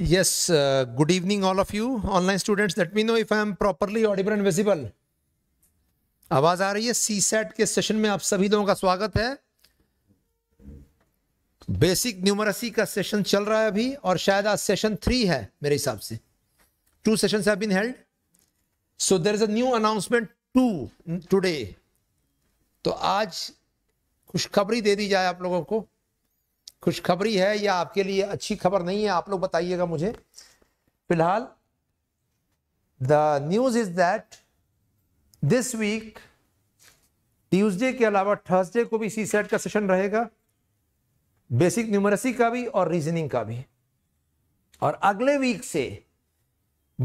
Yes, uh, good evening all of you online students. Let me know if I am properly audible and visible. आवाज आ रही है सी set के session में आप सभी लोगों का स्वागत है बेसिक न्यूमरसी का सेशन चल रहा है अभी और शायद आज सेशन थ्री है मेरे हिसाब से two session have been held so there is a new announcement to today तो आज खुशखबरी दे दी जाए आप लोगों को खुशखबरी है या आपके लिए अच्छी खबर नहीं है आप लोग बताइएगा मुझे फिलहाल the news is that this week Tuesday के अलावा थर्सडे को भी सी सेट का सेशन रहेगा बेसिक न्यूमरेसी का भी और रीजनिंग का भी और अगले वीक से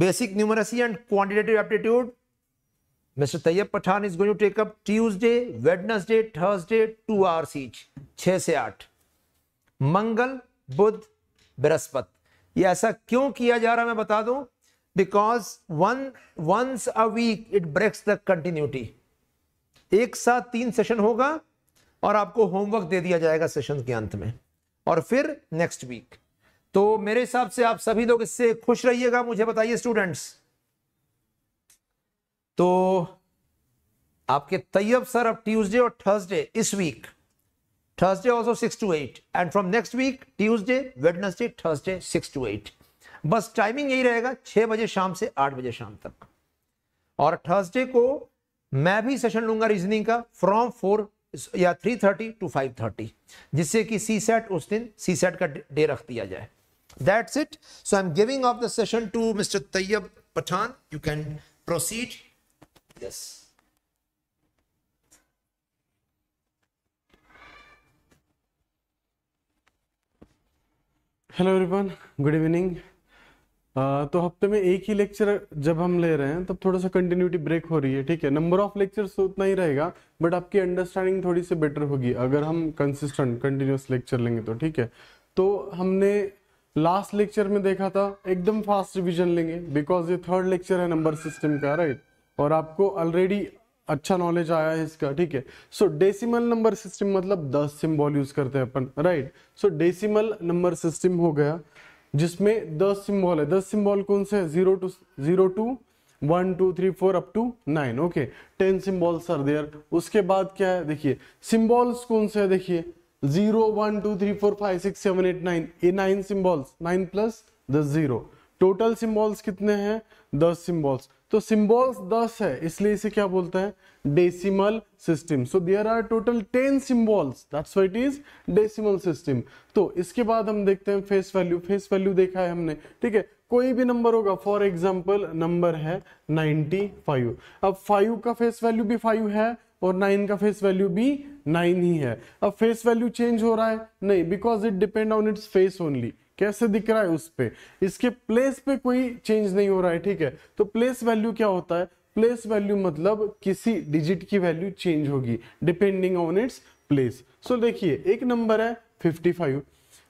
basic numeracy and quantitative aptitude mister Tayyab Pathan is going to take up Tuesday Wednesday Thursday two hours each छः से आठ मंगल बुध बृहस्पति ये ऐसा क्यों किया जा रहा है मैं बता दूं because one once a week it breaks the continuity एक साथ तीन सेशन होगा और आपको होमवर्क दे दिया जाएगा सेशन के अंत में और फिर नेक्स्ट वीक तो मेरे हिसाब से आप सभी लोग इससे खुश रहिएगा मुझे बताइए स्टूडेंट्स तो आपके तैयब सर अब ट्यूसडे और थर्सडे इस week Thursday also 6 to 8 and from next week Tuesday, Wednesday, Thursday 6 to 8 बस टाइमिंग यही रहेगा छह बजे शाम से आठ बजे शाम तक और थर्सडे को मैं भी सेशन लूंगा रीजनिंग का फ्रॉम फोर या three thirty to five thirty जिससे कि सी सेट उस दिन सी सेट का डे रख दिया जाए that's it so I am giving off the session to mister Tayyab Pathan you can proceed yes hello everyone good evening तो हफ्ते में एक ही लेक्चर जब हम ले रहे हैं तब थोड़ा सा कंटिन्यूटी ब्रेक हो रही है ठीक है नंबर ऑफ लेक्चर्स उतना ही रहेगा बट आपकी अंडरस्टैंडिंग थोड़ी सी बेटर होगी अगर हम कंसिस्टेंट कंटिन्यूस लेक्चर लेंगे तो ठीक है तो हमने लास्ट लेक्चर में देखा था एकदम फास्ट रिविजन लेंगे बिकॉज ये थर्ड लेक्चर है नंबर सिस्टम का राइट और आपको ऑलरेडी अच्छा नॉलेज आया है इसका ठीक है सो डेसिमल नंबर सिस्टम मतलब दस सिंबल यूज करते हैं अपन right so decimal number system हो गया जिसमें दस सिंबल है दस सिंबल कौन से है zero to zero to one two three four up to nine okay ten symbols are there उसके बाद क्या है देखिए सिम्बॉल्स कौन से है देखिए zero one two three four five six seven eight nine ये नाइन सिम्बॉल्स नाइन प्लस दस जीरो टोटल सिंबल्स कितने हैं दस सिंबल्स तो सिंबल्स दस है इसलिए इसे क्या बोलते हैं decimal system so there are total ten symbols that's why it is decimal system तो इसके बाद हम देखते हैं फेस वैल्यू फेस वैल्यू देखा है हमने ठीक है कोई भी नंबर होगा फॉर एग्जाम्पल नंबर है 95 अब 5 का फेस वैल्यू भी 5 है और 9 का फेस वैल्यू भी 9 ही है अब फेस वैल्यू चेंज हो रहा है नहीं because it depend on its face only कैसे दिख रहा है उस पर इसके प्लेस पे कोई चेंज नहीं हो रहा है ठीक है तो प्लेस वैल्यू क्या होता है प्लेस वैल्यू मतलब किसी डिजिट की वैल्यू चेंज होगी depending on its place so देखिए एक नंबर है फाइव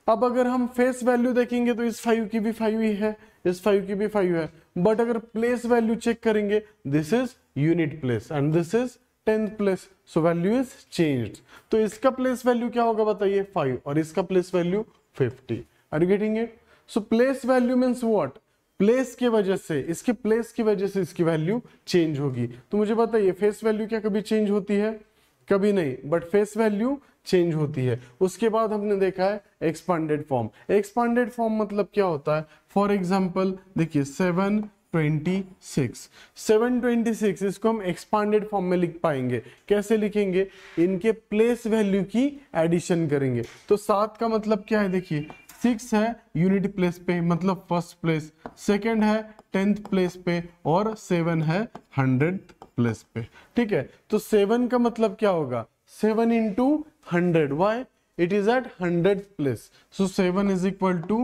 अब अगर हम फेस वैल्यू देखेंगे तो इस फाइव की भी फाइव ही है इस फाइव की भी फाइव है बट अगर प्लेस वैल्यू चेक करेंगे this is unit place and this is tenth place so value is change तो इसका प्लेस वैल्यू क्या होगा बताइए फाइव और इसका place value fifty are you getting it so place value means what place की वजह से इसके प्लेस की वजह से इसकी वैल्यू चेंज होगी तो मुझे बताइए फेस वैल्यू क्या कभी चेंज होती है कभी नहीं बट फेस वैल्यू चेंज होती है उसके बाद हमने देखा है एक्सपांडेड फॉर्म एक्सपांडेड फॉर्म मतलब क्या होता है फॉर एग्जाम्पल देखिए seven twenty six seven twenty six इसको हम एक्सपांडेड फॉर्म में लिख पाएंगे कैसे लिखेंगे इनके प्लेस वैल्यू की एडिशन करेंगे तो सात का मतलब क्या है देखिए सिक्स है यूनिट प्लेस पे मतलब फर्स्ट प्लेस सेकंड है टेंथ प्लेस पे और सेवन है हंड्रेड प्लेस पे ठीक है तो सेवन का मतलब क्या होगा seven into hundred why it is at hundred place so seven is equal to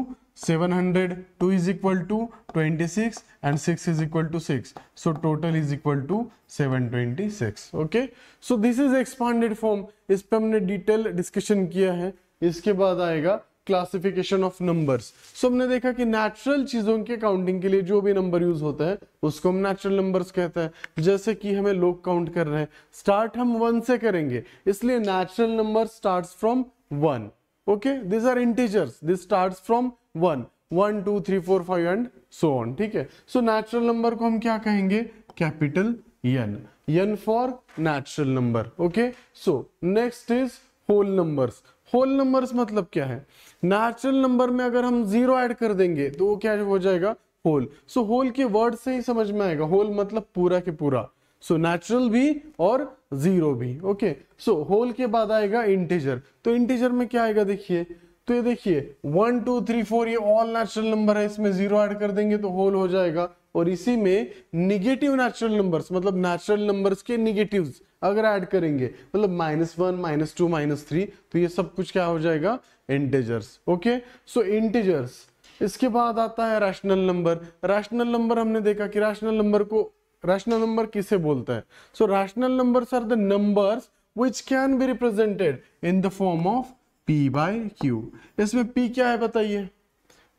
seven hundred two is equal to twenty six and six is equal to six so total is equal to seven twenty six okay so this is expanded form इस पर हमने detail discussion किया है इसके बाद आएगा classification of numbers so हमने देखा कि नेचुरल चीजों के काउंटिंग के लिए जो भी नंबर यूज होता है उसको हम नेचुरल नंबर्स कहते हैं जैसे कि हमें लोग काउंट कर रहे हैं स्टार्ट हम वन से करेंगे इसलिए natural number start from one okay this are integers this start from one one two three four five and so on ठीक है सो नेचुरल नंबर को हम क्या कहेंगे capital N N for natural number okay so next is whole numbers whole numbers मतलब क्या है नेचुरल नंबर में अगर हम जीरो ऐड कर देंगे तो वो क्या हो जाएगा होल सो होल के वर्ड से ही समझ में आएगा होल मतलब पूरा के पूरा सो so, नेचुरल भी और जीरो भी ओके सो होल के बाद आएगा इंटीजर तो इंटीजर में क्या आएगा देखिए तो ये देखिए वन टू थ्री फोर ये ऑल नेचुरल नंबर है इसमें जीरो ऐड कर देंगे तो होल हो जाएगा और इसी में निगेटिव नेचुरल नंबर्स मतलब नेचुरल नंबर्स के निगेटिव्स अगर ऐड करेंगे मतलब minus one minus two minus three तो ये सब कुछ क्या हो जाएगा इंटीजर्स ओके सो इंटीजर्स इसके बाद आता है रैशनल नंबर रैशनल नंबर हमने देखा कि रैशनल नंबर को रैशनल नंबर किसे बोलता है so rational number are the number which can be represented in the form of P by Q इसमें पी क्या है बताइए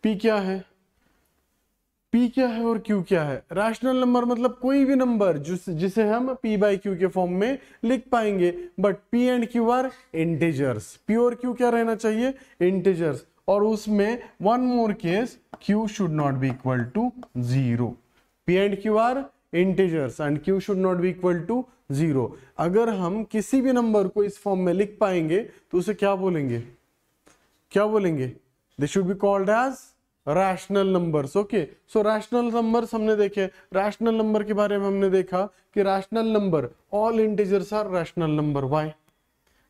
पी क्या है पी क्या है और क्यू क्या है रैशनल नंबर मतलब कोई भी नंबर जिस जिसे हम पी बाई क्यू के फॉर्म में लिख पाएंगे but P and Q are integers P और क्यू क्या रहना चाहिए इंटेजर्स और उसमें one more case Q should not be equal to zero P and Q are integers and Q should not be equal to zero अगर हम किसी भी नंबर को इस फॉर्म में लिख पाएंगे तो उसे क्या बोलेंगे क्या बोलेंगे they should be called as rational numbers okay so rational numbers हमने देखे रैशनल नंबर के बारे में हमने देखा कि rational number all integers are rational number why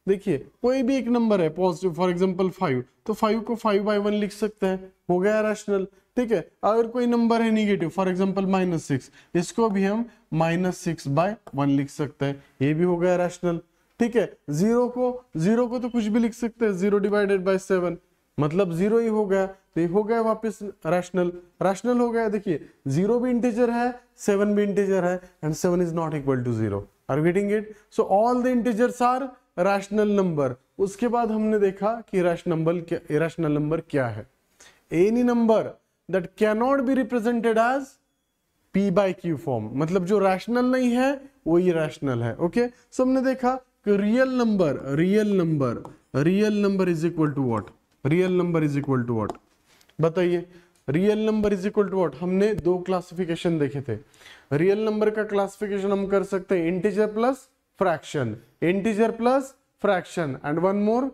देखिए कोई भी एक नंबर है पॉजिटिव फॉर एग्जांपल फाइव तो फाइव को फाइव बाई वन लिख सकते हैं हो गया रैशनल ठीक है अगर कोई नंबर है negative for example minus six इसको भी हम माइनस सिक्स बाय वन लिख सकते हैं ये भी हो गया रैशनल ठीक है जीरो को जीरो को तो कुछ भी लिख सकते हैं जीरो डिवाइडेड बाय सेवन मतलब जीरो ही हो गया तो ये हो गया वापस रैशनल रैशनल हो गया देखिए जीरो भी इंटीजर है सेवन भी इंटीजर है and seven is not equal to zero are getting it so all the integers are rational number उसके बाद हमने देखा कि रैशनल नंबर क्या है any number that cannot be represented as P by Q form मतलब जो रैशनल नहीं है वो इरेशनल है ओके okay? सो so हमने देखा कि real number real number real number is equal to what real number is equal to what बताइए real number is equal to what हमने दो क्लासिफिकेशन देखे थे रियल नंबर का क्लासिफिकेशन हम कर सकते हैं integer plus fraction integer plus fraction and one more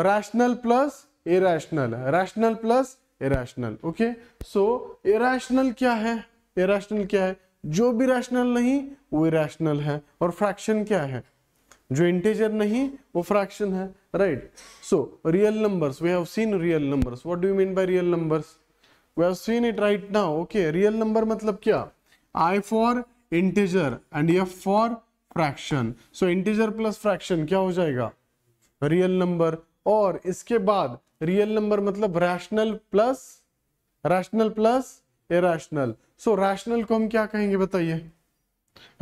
rational plus irrational rational plus irrational okay so irrational क्या है इरेशनल क्या है जो भी रैशनल नहीं वो इरेशनल है और फ्रैक्शन क्या है जो इंटीजर नहीं वो फ्रैक्शन है right so real numbers we have seen real numbers what do you mean by real numbers we have seen it right now okay real number matlab kya i for integer and f for fraction so integer plus fraction kya ho jayega real number और इसके बाद real number मतलब rational plus rational plus irrational so rational को हम क्या कहेंगे बताइए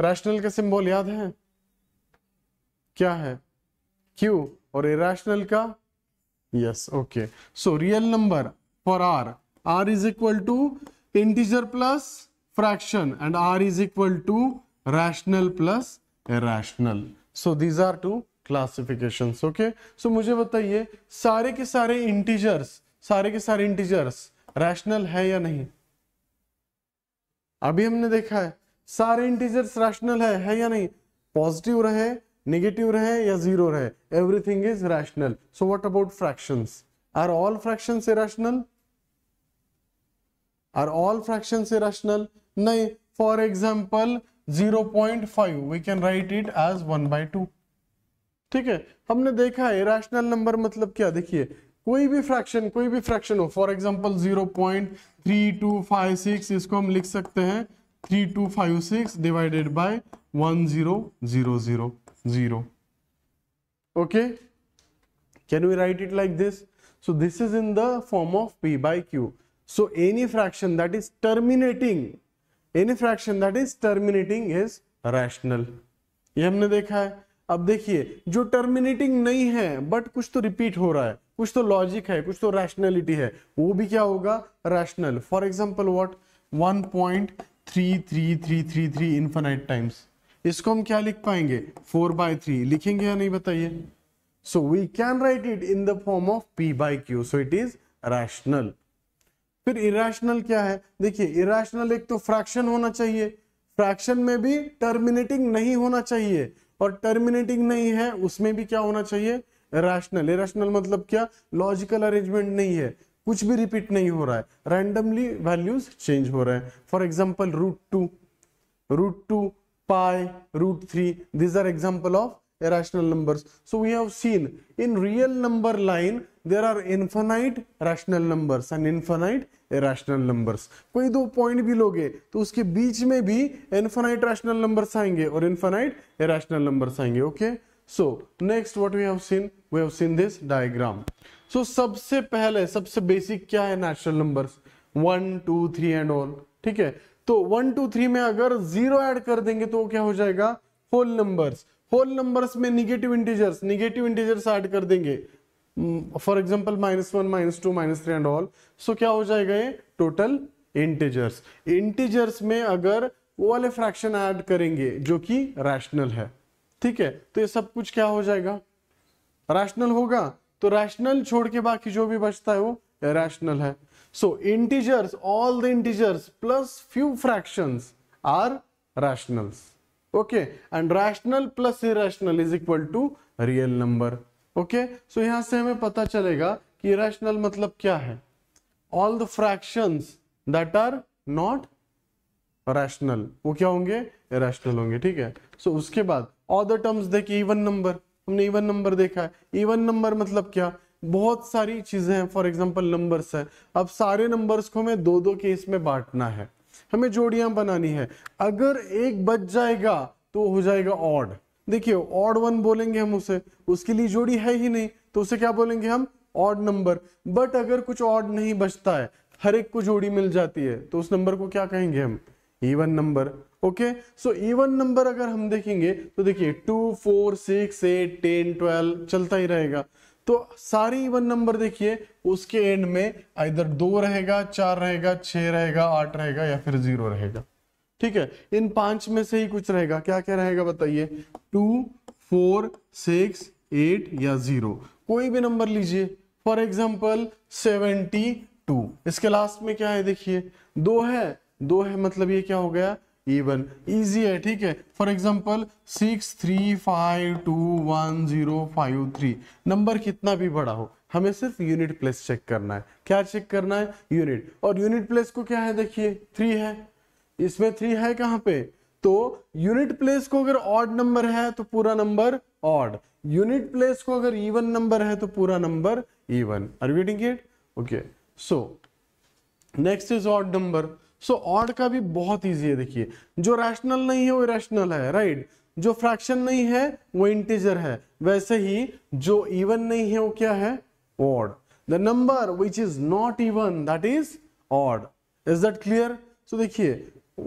rational का सिंबल याद है क्या है क्यू और इराशनल का yes okay so real number for R R is equal to integer plus fraction and R is equal to rational plus irrational so these are two classification okay so मुझे बताइए सारे के सारे integers सारे के सारे integers rational है या नहीं अभी हमने देखा है सारे इंटीजर्स रैशनल है है या नहीं पॉजिटिव रहे नेगेटिव रहे या जीरो रहे everything is rational so what about fractions are all fraction से रैशनल आर ऑल फ्रैक्शन से रैशनल नहीं for example 0.5 point we can write it as 1 by two ठीक है हमने देखा है रैशनल नंबर मतलब क्या देखिए कोई भी फ्रैक्शन कोई भी फ्रैक्शन हो for example zero point three two five six इसको हम लिख सकते हैं three two five six divided by one zero zero zero zero. okay can we write it like this so this is in the form of p by q so any fraction that is terminating any fraction that is terminating is rational ये हमने देखा है अब देखिए जो terminating नहीं है but कुछ तो रिपीट हो रहा है कुछ तो लॉजिक है कुछ तो रैशनलिटी है वो भी क्या होगा rational for example what one point three three three three three infinite times इसको हम क्या लिख पाएंगे फोर बाय थ्री लिखेंगे या नहीं बताइए so we can write it in the form of P by Q so it is rational फिर इरेशनल क्या है देखिए इरेशनल एक तो फ्रैक्शन होना चाहिए फ्रैक्शन में भी टर्मिनेटिंग नहीं होना चाहिए और टर्मिनेटिंग नहीं है उसमें भी क्या होना चाहिए रैशनल इरेशनल मतलब क्या लॉजिकल अरेंजमेंट नहीं है कुछ भी रिपीट नहीं हो रहा है रैंडमली वैल्यूज चेंज हो रहे हैं for example root two root two pi, root 3. These are example of irrational numbers. So we have seen in real number line there are infinite rational numbers and infinite irrational numbers. कोई दो point भी लोगे तो उसके बीच में भी infinite rational numbers आएंगे और infinite irrational numbers आएंगे okay? So next what we have seen, we have seen this diagram. So सबसे पहले सबसे basic क्या है natural numbers? One two three and all, ठीक है तो वन टू थ्री में अगर जीरो ऐड कर देंगे तो क्या हो जाएगा होल नंबर्स होल नंबर्स में negative integers negative integers add कर देंगे for example minus one minus two minus three and all so क्या हो जाएगा ये टोटल इंटीजर्स इंटीजर्स में अगर वो वाले फ्रैक्शन ऐड करेंगे जो कि रैशनल है ठीक है तो ये सब कुछ क्या हो जाएगा रैशनल होगा तो रैशनल छोड़ के बाकी जो भी बचता है वो रैशनल है So integers, all the integers plus few fractions are rationals. Okay, and rational plus irrational is equal to real number. Okay, so yahan se hame pata chalega ki irrational matlab kya hai All the fractions that are not rational, wo kya honge irrational honge theek hai So uske baad other terms dekhi even number हमने even number देखा है Even number मतलब क्या बहुत सारी चीज़ें हैं for example numbers है अब सारे नंबर्स को हमें दो दो केस में बांटना है हमें जोड़ियां बनानी है अगर एक बच जाएगा तो हो जाएगा ऑड देखिए ऑड वन बोलेंगे हम उसे उसके लिए जोड़ी है ही नहीं तो उसे क्या बोलेंगे हम ऑड नंबर बट अगर कुछ ऑड नहीं बचता है हर एक को जोड़ी मिल जाती है तो उस नंबर को क्या कहेंगे हम even number okay so even number अगर हम देखेंगे तो देखिए two four six eight ten twelve चलता ही रहेगा तो सारे इवन नंबर देखिए उसके एंड में इधर दो रहेगा चार रहेगा छह रहेगा आठ रहेगा या फिर जीरो रहेगा ठीक है इन पांच में से ही कुछ रहेगा क्या क्या रहेगा बताइए टू फोर सिक्स एट या जीरो कोई भी नंबर लीजिए फॉर एग्जाम्पल सेवेंटी टू इसके लास्ट में क्या है देखिए दो है दो है मतलब ये क्या हो गया इवन इजी है ठीक है for example six three five two one zero five three number कितना भी बड़ा हो हमें सिर्फ यूनिट प्लेस चेक करना है क्या चेक करना है यूनिट और यूनिट प्लेस को क्या है देखिए थ्री है इसमें थ्री है कहाँ पे तो यूनिट प्लेस को अगर ऑड नंबर है तो पूरा नंबर ऑड यूनिट प्लेस को अगर इवन नंबर है तो पूरा number even are reading it okay so next is odd number so so, odd का भी बहुत ईजी है देखिए जो रैशनल नहीं है वो रैशनल है राइट जो फ्रैक्शन नहीं है वो इंटीजर है वैसे ही जो इवन नहीं है वो क्या है odd the number which is not even that is odd is that clear so देखिए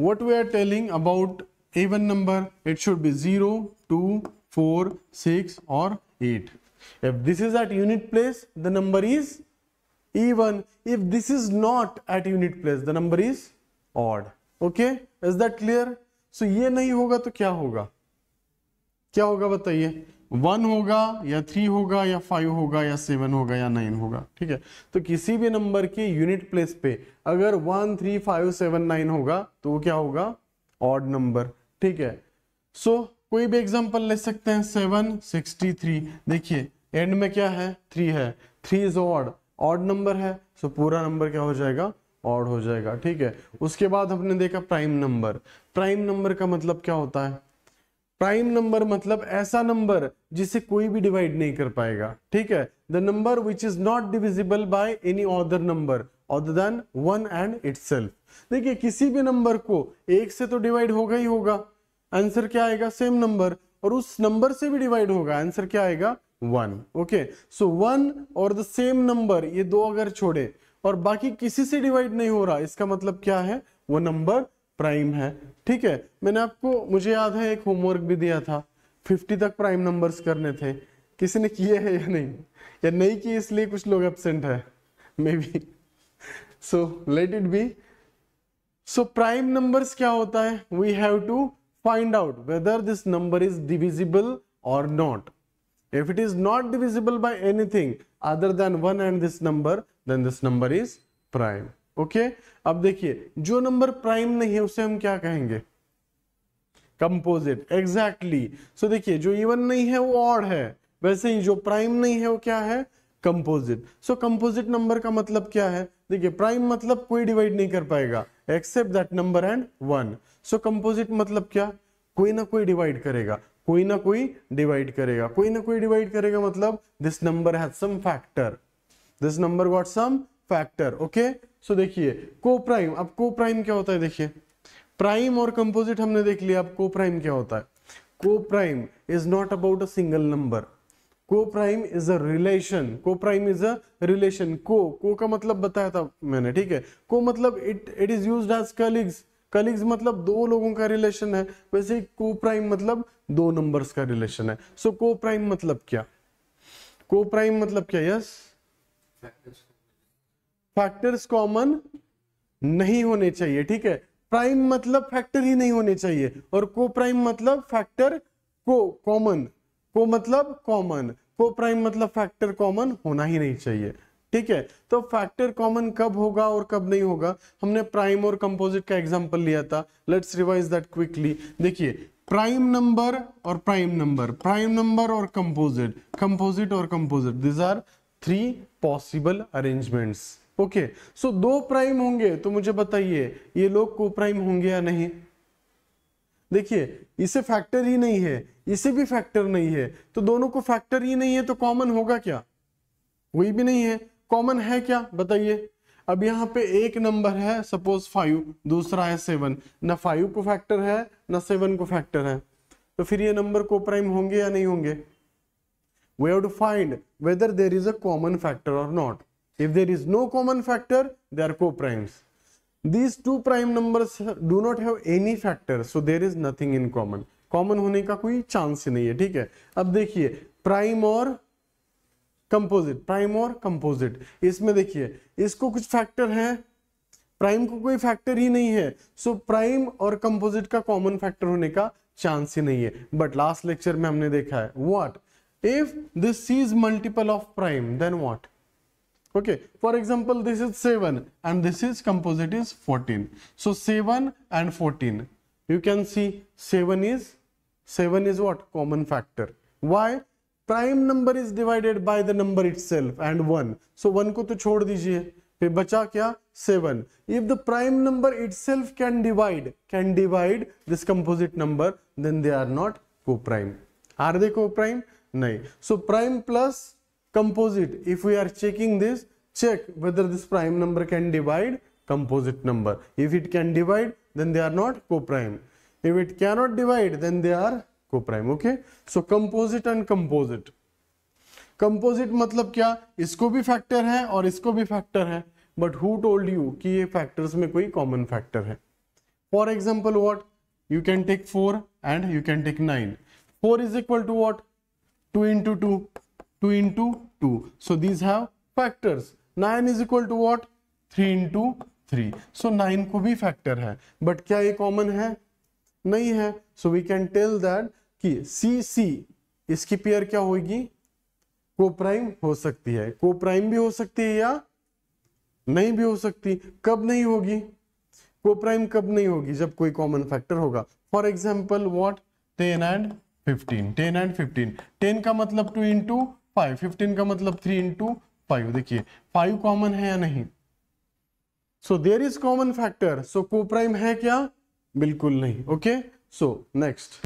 what we are telling about even number it should be zero two four six और eight if this is at unit place the number is even if this is not at unit place the number is odd okay is that clear so ये नहीं होगा तो क्या होगा क्या होगा बताइए वन होगा या थ्री होगा या फाइव होगा या सेवन होगा या नाइन होगा ठीक है तो किसी भी नंबर के यूनिट प्लेस पे अगर one three five seven nine होगा तो वो क्या होगा ऑड नंबर ठीक है सो so, कोई भी एग्जांपल ले सकते हैं सेवन सिक्सटी थ्री देखिए एंड में क्या है थ्री है three is odd odd number है सो so पूरा नंबर क्या हो जाएगा ऑड हो जाएगा ठीक है उसके बाद हमने देखा प्राइम नंबर प्राइम नंबर का मतलब क्या होता है प्राइम नंबर मतलब ऐसा नंबर जिसे कोई भी डिवाइड नहीं कर पाएगा ठीक है the number which is not divisible by any other number other than one and it's देखिए किसी भी नंबर को एक से तो डिवाइड होगा ही होगा आंसर क्या आएगा सेम नंबर और उस नंबर से भी डिवाइड होगा आंसर क्या आएगा वन ओके सो वन और द सेम नंबर ये दो अगर छोड़े और बाकी किसी से डिवाइड नहीं हो रहा इसका मतलब क्या है वो नंबर प्राइम है ठीक है मैंने आपको मुझे याद है एक होमवर्क भी दिया था फिफ्टी तक प्राइम नंबर्स करने थे किसी ने किए हैं या नहीं या नहीं किए इसलिए कुछ लोग एबसेंट है maybe so let it be so prime numbers क्या होता है we have to find out whether this number is divisible और not if it is not divisible by anything other than one and this number then this number is prime okay अब देखिए जो number prime नहीं है उसे हम क्या कहेंगे कंपोजिट एग्जैक्टली सो देखिए जो इवन नहीं है वो ऑड है वैसे ही जो प्राइम नहीं है वो क्या है कंपोजिट सो कंपोजिट नंबर का मतलब क्या है देखिए प्राइम मतलब कोई डिवाइड नहीं कर पाएगा except that number and one so composite मतलब क्या कोई ना कोई डिवाइड करेगा कोई ना कोई डिवाइड करेगा कोई ना कोई डिवाइड करेगा मतलब this number has some factor this number got some factor okay so देखिए को प्राइम अब को प्राइम क्या होता है देखिए प्राइम और कंपोजिट हमने देख लिया अब को प्राइम क्या होता है coprime is not about a single number coprime is a relation coprime is a relation को को का मतलब बताया था मैंने ठीक है को मतलब it it is use as colleagues colleagues मतलब दो लोगों का रिलेशन है वैसे ही को प्राइम मतलब दो नंबर्स का रिलेशन है सो को प्राइम मतलब क्या को प्राइम मतलब क्या यस फैक्टर्स कॉमन नहीं होने चाहिए ठीक है प्राइम मतलब फैक्टर ही नहीं होने चाहिए और मतलब को प्राइम मतलब फैक्टर को कॉमन को मतलब कॉमन को प्राइम मतलब फैक्टर कॉमन होना ही नहीं चाहिए ठीक है तो फैक्टर कॉमन कब होगा और कब नहीं होगा हमने प्राइम और कंपोजिट का एग्जाम्पल लिया था लेट्स रिवाइज दैट क्विकली देखिए प्राइम नंबर और प्राइम नंबर प्राइम नंबर और कंपोजिट कंपोजिट और composite these are three possible arrangements okay so दो प्राइम होंगे तो मुझे बताइए ये लोग को प्राइम होंगे या नहीं देखिए इसे फैक्टर ही नहीं है इसे भी फैक्टर नहीं है तो दोनों को फैक्टर ही नहीं है तो कॉमन होगा क्या वही भी नहीं है कॉमन है क्या बताइए अब यहाँ पे एक नंबर है सपोज फाइव दूसरा है सेवन ना फाइव को फैक्टर है ना सेवन को फैक्टर है तो फिर ये नंबर को प्राइम होंगे या नहीं होंगे we have to find whether there is a common factor और not if there is no common factor they are coprimes these two prime number do not have any factor so there is nothing in common common होने का कोई chance ही नहीं है ठीक है अब देखिए प्राइम और कंपोजिट प्राइम और कंपोजिट इसमें देखिए इसको कुछ फैक्टर है प्राइम को कोई फैक्टर ही नहीं है सो so, प्राइम और कंपोजिट का कॉमन फैक्टर होने का चांस ही नहीं है बट लास्ट लेक्चर में हमने देखा है what if this is multiple of prime then what okay for example this is seven and this is composite is fourteen so seven and fourteen you can see seven is seven is what common factor why prime number is divided by the number itself and one so one को तो छोड़ दीजिए फिर बचा क्या seven if the prime number itself can divide can divide this composite number then they are not coprime are they coprime नहीं so prime plus composite if we are checking this check whether this prime number can divide composite number if it can divide then they are not coprime if it cannot divide then they are coprime okay so composite and composite composite मतलब क्या इसको भी factor है और इसको भी factor है but who told you कि ये फैक्टर्स में कोई कॉमन फैक्टर है for example what you can take four and you can take nine four is equal to what two into two two into two so these have factors nine is equal to what three into three so nine को भी factor है but क्या ये common है नहीं है so we can tell that कि सी सी इसकी पेयर क्या होगी कोप्राइम हो सकती है कोप्राइम भी हो सकती है या नहीं भी हो सकती कब नहीं होगी कोप्राइम कब नहीं होगी जब कोई कॉमन फैक्टर होगा for example what ten and fifteen ten and fifteen ten का मतलब टू इंटू फाइव फिफ्टीन का मतलब थ्री इंटू फाइव देखिए फाइव कॉमन है या नहीं so there is common factor so coprime है क्या बिल्कुल नहीं okay so next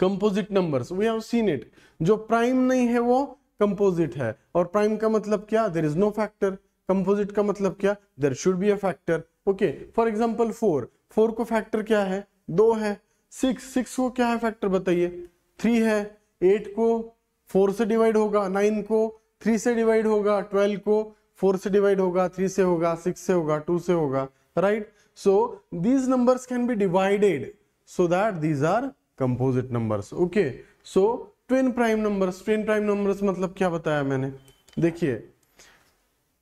composite numbers we have seen it जो प्राइम नहीं है वो कंपोजिट है और प्राइम का मतलब क्या there is no factor composite का मतलब क्या there should be a factor okay for example four four को फैक्टर क्या है दो है सिक्स सिक्स को क्या है फैक्टर बताइए थ्री है एट को फोर से डिवाइड होगा नाइन को थ्री से डिवाइड होगा ट्वेल्व को फोर से डिवाइड होगा थ्री से होगा सिक्स से होगा टू से होगा right so these numbers can be divided so that these are composite numbers okay so twin prime numbers twin prime numbers मतलब क्या बताया मैंने देखिए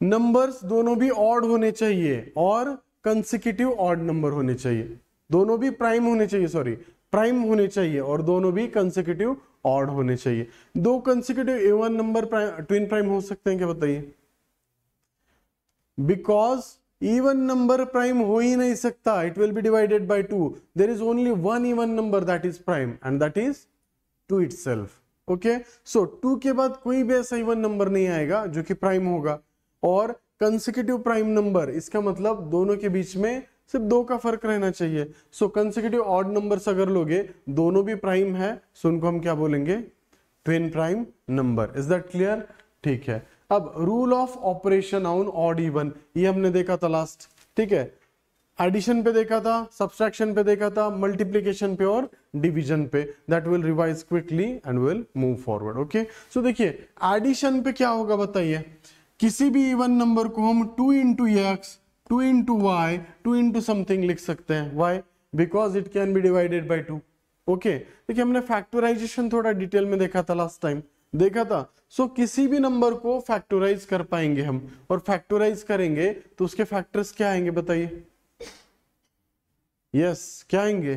नंबर्स दोनों भी ऑड होने चाहिए और कंसिक्यूटिव ऑड नंबर होने चाहिए दोनों भी प्राइम होने चाहिए सॉरी प्राइम होने चाहिए और दोनों भी कंसिक्यूटिव ऑड होने चाहिए दो consecutive a number twin prime हो सकते हैं क्या बताइए बिकॉज इवन नंबर प्राइम हो ही नहीं सकता it will be divided by two there is only one even number that is prime and that is two it okay so two के बाद कोई भी ऐसा इवन नंबर नहीं आएगा जो कि प्राइम होगा और कंसेक्यूटिव प्राइम नंबर इसका मतलब दोनों के बीच में सिर्फ दो का फर्क रहना चाहिए सो कंसेक्यूटिव ऑड नंबर्स अगर लोगे दोनों भी प्राइम है सो उनको हम क्या बोलेंगे twin prime number is that clear ठीक है अब rule of operation on odd even ये हमने देखा था लास्ट ठीक है एडिशन पे देखा था सब्सट्रैक्शन पे देखा था मल्टीप्लीकेशन पे और डिविजन पे that will revise quickly and will move forward okay so देखिए एडिशन पे क्या होगा बताइए किसी भी इवन नंबर को हम two into x two into y two into something लिख सकते हैं why because it can be divided by two okay देखिए हमने फैक्टराइजेशन थोड़ा डिटेल में देखा था लास्ट टाइम देखा था सो so, किसी भी नंबर को फैक्टोराइज कर पाएंगे हम और फैक्टोराइज करेंगे तो उसके फैक्टर्स क्या आएंगे बताइए यस yes, क्या आएंगे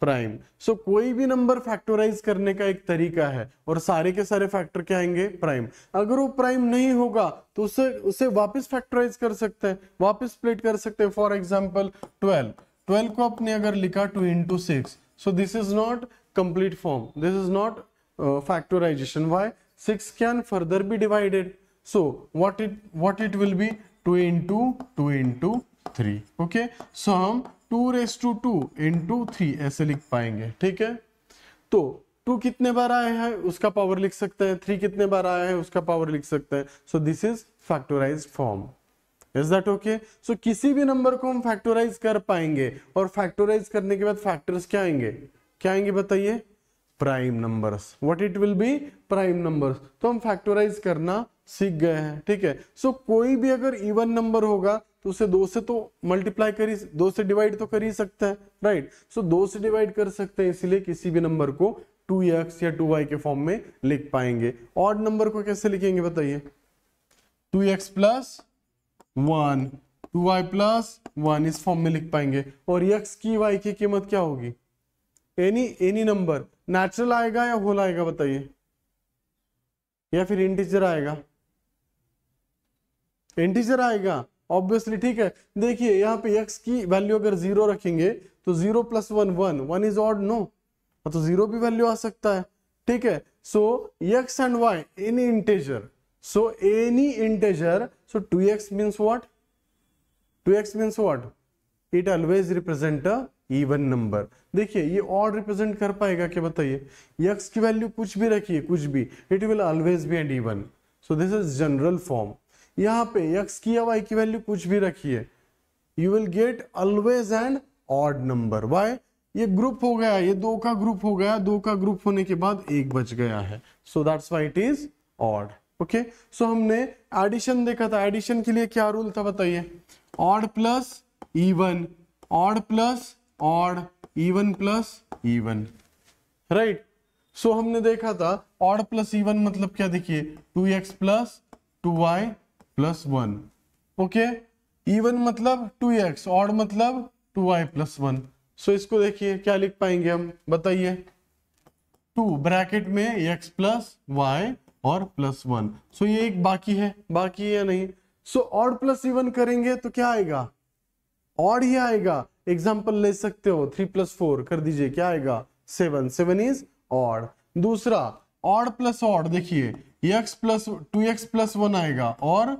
प्राइम सो so, कोई भी नंबर फैक्टोराइज करने का एक तरीका है और सारे के सारे फैक्टर क्या आएंगे प्राइम अगर वो प्राइम नहीं होगा तो उसे उसे वापस फैक्टोराइज कर सकते हैं वापस स्प्लिट कर सकते हैं फॉर एग्जाम्पल ट्वेल्व ट्वेल्व को आपने अगर लिखा two into six so this is not complete form this is not factorization why six can further be divided. So what it what it will be two into two into three. okay. So हम two raised to two into three ऐसे लिख पाएंगे ठीक है तो to कितने बार आया है उसका पावर लिख सकते हैं थ्री कितने बार आया है उसका पावर लिख सकते हैं so this is factorize form is that okay सो किसी भी नंबर को हम फैक्टोराइज कर पाएंगे और फैक्टोराइज करने के बाद फैक्टर्स क्या आएंगे क्या आएंगे बताइए prime numbers what it will be prime numbers तो हम फैक्टोराइज करना सीख गए हैं ठीक है सो so, कोई भी अगर इवन नंबर होगा तो उसे दो से तो मल्टीप्लाई कर ही दो से डिवाइड तो कर ही सकते हैं राइट सो so, दो से डिवाइड कर सकते हैं इसलिए किसी भी नंबर को टू एक्स या टू वाई के फॉर्म में लिख पाएंगे और नंबर को कैसे लिखेंगे बताइए two x plus one two y plus one इस फॉर्म में लिख पाएंगे और एक्स की वाई की कीमत क्या होगी एनी एनी नंबर नेचुरल आएगा या होल आएगा बताइए या फिर इंटीजर आएगा इंटीजर आएगा ऑब्वियसली ठीक है देखिए यहाँ पे एक्स की वैल्यू अगर जीरो रखेंगे तो zero plus one one one is odd no तो जीरो भी वैल्यू आ सकता है ठीक है so x and y any integer so any integer so two x means what two x means what it always represent even number देखिए ये odd represent कर पाएगा क्या बताइए यक्स की वैल्यू कुछ भी रखिए कुछ भी it will always be and even so this is general form यहाँ पे यक्स की या वाई की वैल्यू कुछ भी रखिए you will get always and odd number why ये ग्रुप हो गया ये दो का ग्रुप हो गया दो का ग्रुप होने के बाद एक बच गया है so that's why it is odd okay so हमने एडिशन देखा था एडिशन के लिए क्या रूल था बताइए odd plus even odd plus odd even plus even right so हमने देखा था ऑड प्लस इवन मतलब क्या देखिए two x plus two y plus one okay even मतलब टू एक्स ऑड मतलब two y plus one so इसको देखिए क्या लिख पाएंगे हम बताइए टू ब्रैकेट में एक्स प्लस वाई और प्लस वन सो ये एक बाकी है बाकी है नहीं सो ऑड प्लस इवन करेंगे तो क्या आएगा ऑड ही आएगा एग्जाम्पल ले सकते हो थ्री प्लस फोर कर दीजिए क्या आएगा सेवन सेवन इज ऑड दूसरा ऑड प्लस ऑड देखिए plus two x plus one आएगा और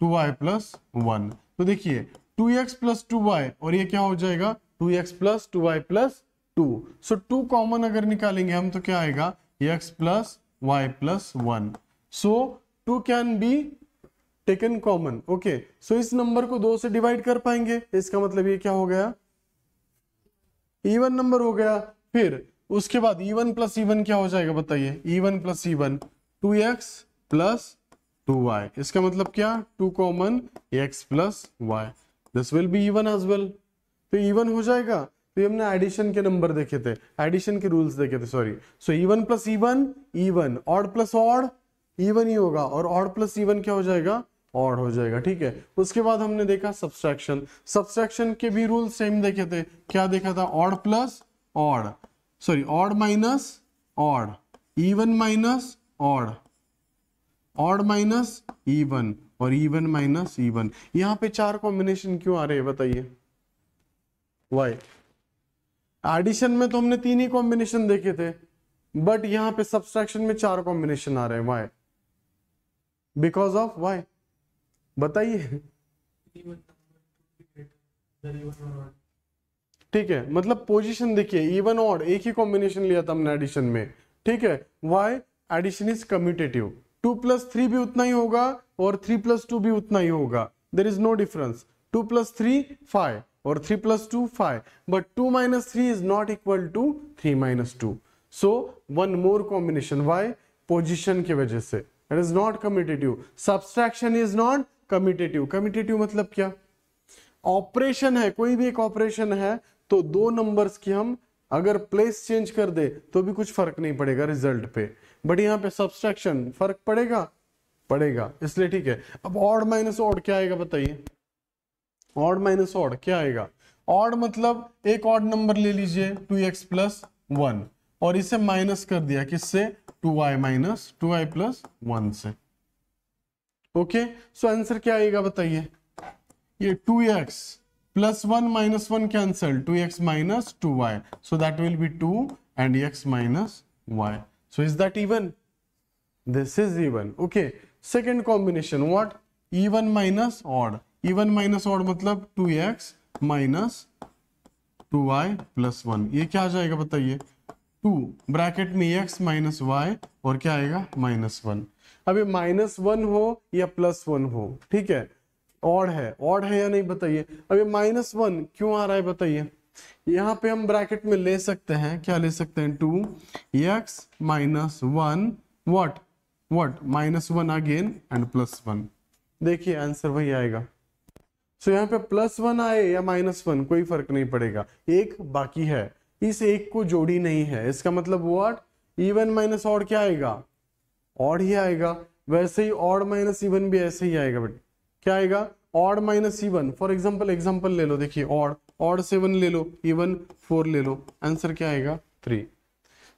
टू वाई प्लस वन तो देखिए two x plus two y और ये क्या हो जाएगा two x plus two y plus two so two common अगर निकालेंगे हम तो क्या आएगा x plus y plus one so two can be taken common okay so इस नंबर को दो से डिवाइड कर पाएंगे इसका मतलब ये क्या हो गया इवन नंबर हो गया फिर उसके बाद इवन प्लस इवन क्या हो जाएगा बताइए even plus even two x plus two y इसका मतलब क्या two common x plus y this will be even as well तो इवन हो जाएगा तो हमने एडिशन के नंबर देखे थे एडिशन के रूल्स देखे थे sorry so even plus even even odd plus odd even ही होगा और ऑड प्लस इवन क्या हो जाएगा ऑड हो जाएगा ठीक है उसके बाद हमने देखा सब्सट्रैक्शन सब्सट्रैक्शन के भी रूल सेम देखे थे क्या देखा था odd plus odd sorry odd minus odd even minus odd odd minus even और इवन माइनस इवन यहां पे चार कॉम्बिनेशन क्यों आ रहे हैं बताइए वाई एडिशन में तो हमने तीन ही कॉम्बिनेशन देखे थे बट यहां पे सब्सट्रैक्शन में चार कॉम्बिनेशन आ रहे हैं वाई बिकॉज ऑफ वाई बताइए ठीक है मतलब पोजीशन देखिए इवन और एक ही कॉम्बिनेशन लिया था हमने एडिशन में ठीक है why addition is commutative two plus three भी उतना ही होगा और थ्री प्लस टू भी उतना ही होगा there is no difference two plus three five और three plus two five but two minus three is not equal to three minus two so one more combination why position की वजह से it is not commutative subtraction is not commutative commutative मतलब क्या operation है कोई भी एक operation है तो दो नंबर्स की हम अगर प्लेस चेंज कर दे तो भी कुछ फर्क नहीं पड़ेगा रिजल्ट पे बट यहां पे सब्सट्रैक्शन फर्क पड़ेगा पड़ेगा इसलिए ठीक है अब ऑड माइनस ऑड क्या आएगा बताइए ऑड माइनस ऑड क्या आएगा ऑड मतलब एक ऑड नंबर ले लीजिए टू एक्स प्लस वन और इसे माइनस कर दिया किससे two i minus two i plus one से ओके सो आंसर क्या आएगा बताइए ये two x plus one minus one cancel two x minus two y so that will be two and x minus y so is that even this is even okay second combination what even minus odd even minus odd मतलब 2x to y plus one ये क्या आ जाएगा बताइए 2 bracket में x minus Y और क्या आएगा माइनस वन अब ये माइनस वन हो या प्लस वन हो ठीक है ऑड है ऑड है या नहीं बताइए अब ये माइनस वन क्यों आ रहा है बताइए यहाँ पे हम ब्रैकेट में ले सकते हैं क्या ले सकते हैं two x minus one what what minus one again and plus one देखिए आंसर वही आएगा सो so, यहाँ पे प्लस वन आए या माइनस वन कोई फर्क नहीं पड़ेगा एक बाकी है इस एक को जोड़ी नहीं है इसका मतलब वॉट इवन माइनस और क्या आएगा ऑड ही आएगा वैसे ही ऑड माइनस इवन भी ऐसे ही आएगा बेटे क्या आएगा odd minus even for example example ले लो देखिए ऑड ऑड सेवन ले लो इवन फोर ले लो आंसर क्या आएगा three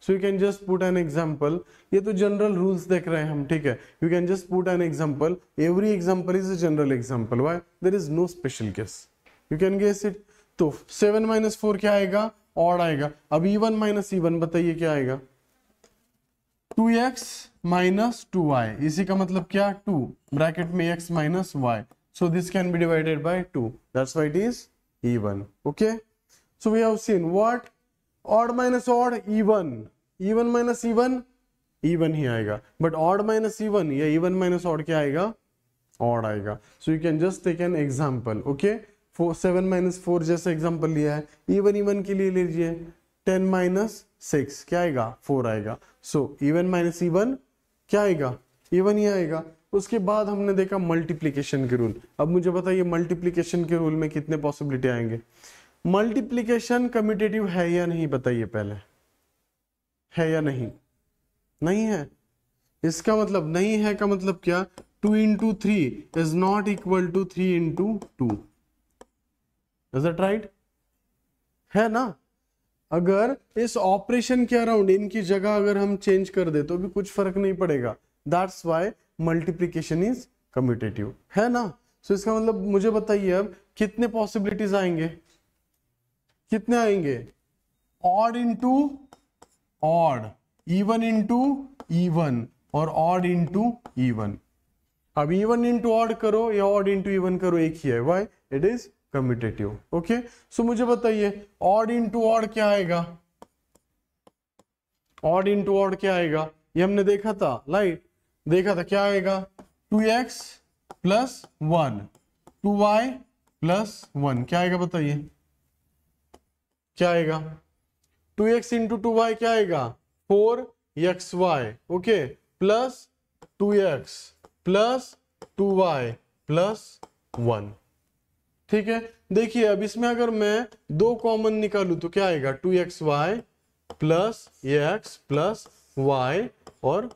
so you can just put an example ये तो जनरल रूल्स देख रहे हैं हम ठीक है you can just put an example every example is a general example why there is no special case you can guess it तो seven minus four क्या आएगा ऑड आएगा अब इवन माइनस इवन बताइए क्या आएगा two x minus two y इसी का मतलब क्या टू ब्रैकेट में x minus y so this can be divided by two that's why is even okay so we have seen what odd minus odd even even minus even even ही आएगा but odd minus even या even minus odd क्या आएगा odd आएगा so you can just take an example okay seven minus four जैसे example लिया है even even के लिए लीजिए टेन माइनस सिक्स क्या आएगा फोर आएगा सो इवन माइनस इवन क्या आएगा इवन ही आएगा उसके बाद हमने देखा मल्टीप्लीकेशन के रूल अब मुझे बताइए मल्टीप्लीकेशन के रूल में कितने पॉसिबिलिटी आएंगे मल्टीप्लीकेशन कम्यूटेटिव है या नहीं बताइए पहले है या नहीं नहीं है इसका मतलब नहीं है का मतलब क्या two into three is not equal to three into two is that right है ना अगर इस ऑपरेशन के अराउंड इनकी जगह अगर हम चेंज कर दे तो भी कुछ फर्क नहीं पड़ेगा that's why multiplication is commutative है ना सो so इसका मतलब मुझे बताइए अब कितने पॉसिबिलिटीज आएंगे कितने आएंगे odd into odd even into even और ऑड इंटू इवन अब इवन इंटू ऑड करो या ऑड इंटू इवन करो एक ही है why it is commutative okay so मुझे बताइए ऑड इंटू ऑड क्या आएगा ऑड इंटू ऑड क्या आएगा ये हमने देखा था राइट देखा था क्या आएगा two x plus one two y plus one क्या आएगा बताइए क्या आएगा two x into two y क्या आएगा four x y okay plus two x plus two y plus one ठीक है देखिए अब इसमें अगर मैं दो कॉमन निकालू तो क्या आएगा two x y plus x plus y और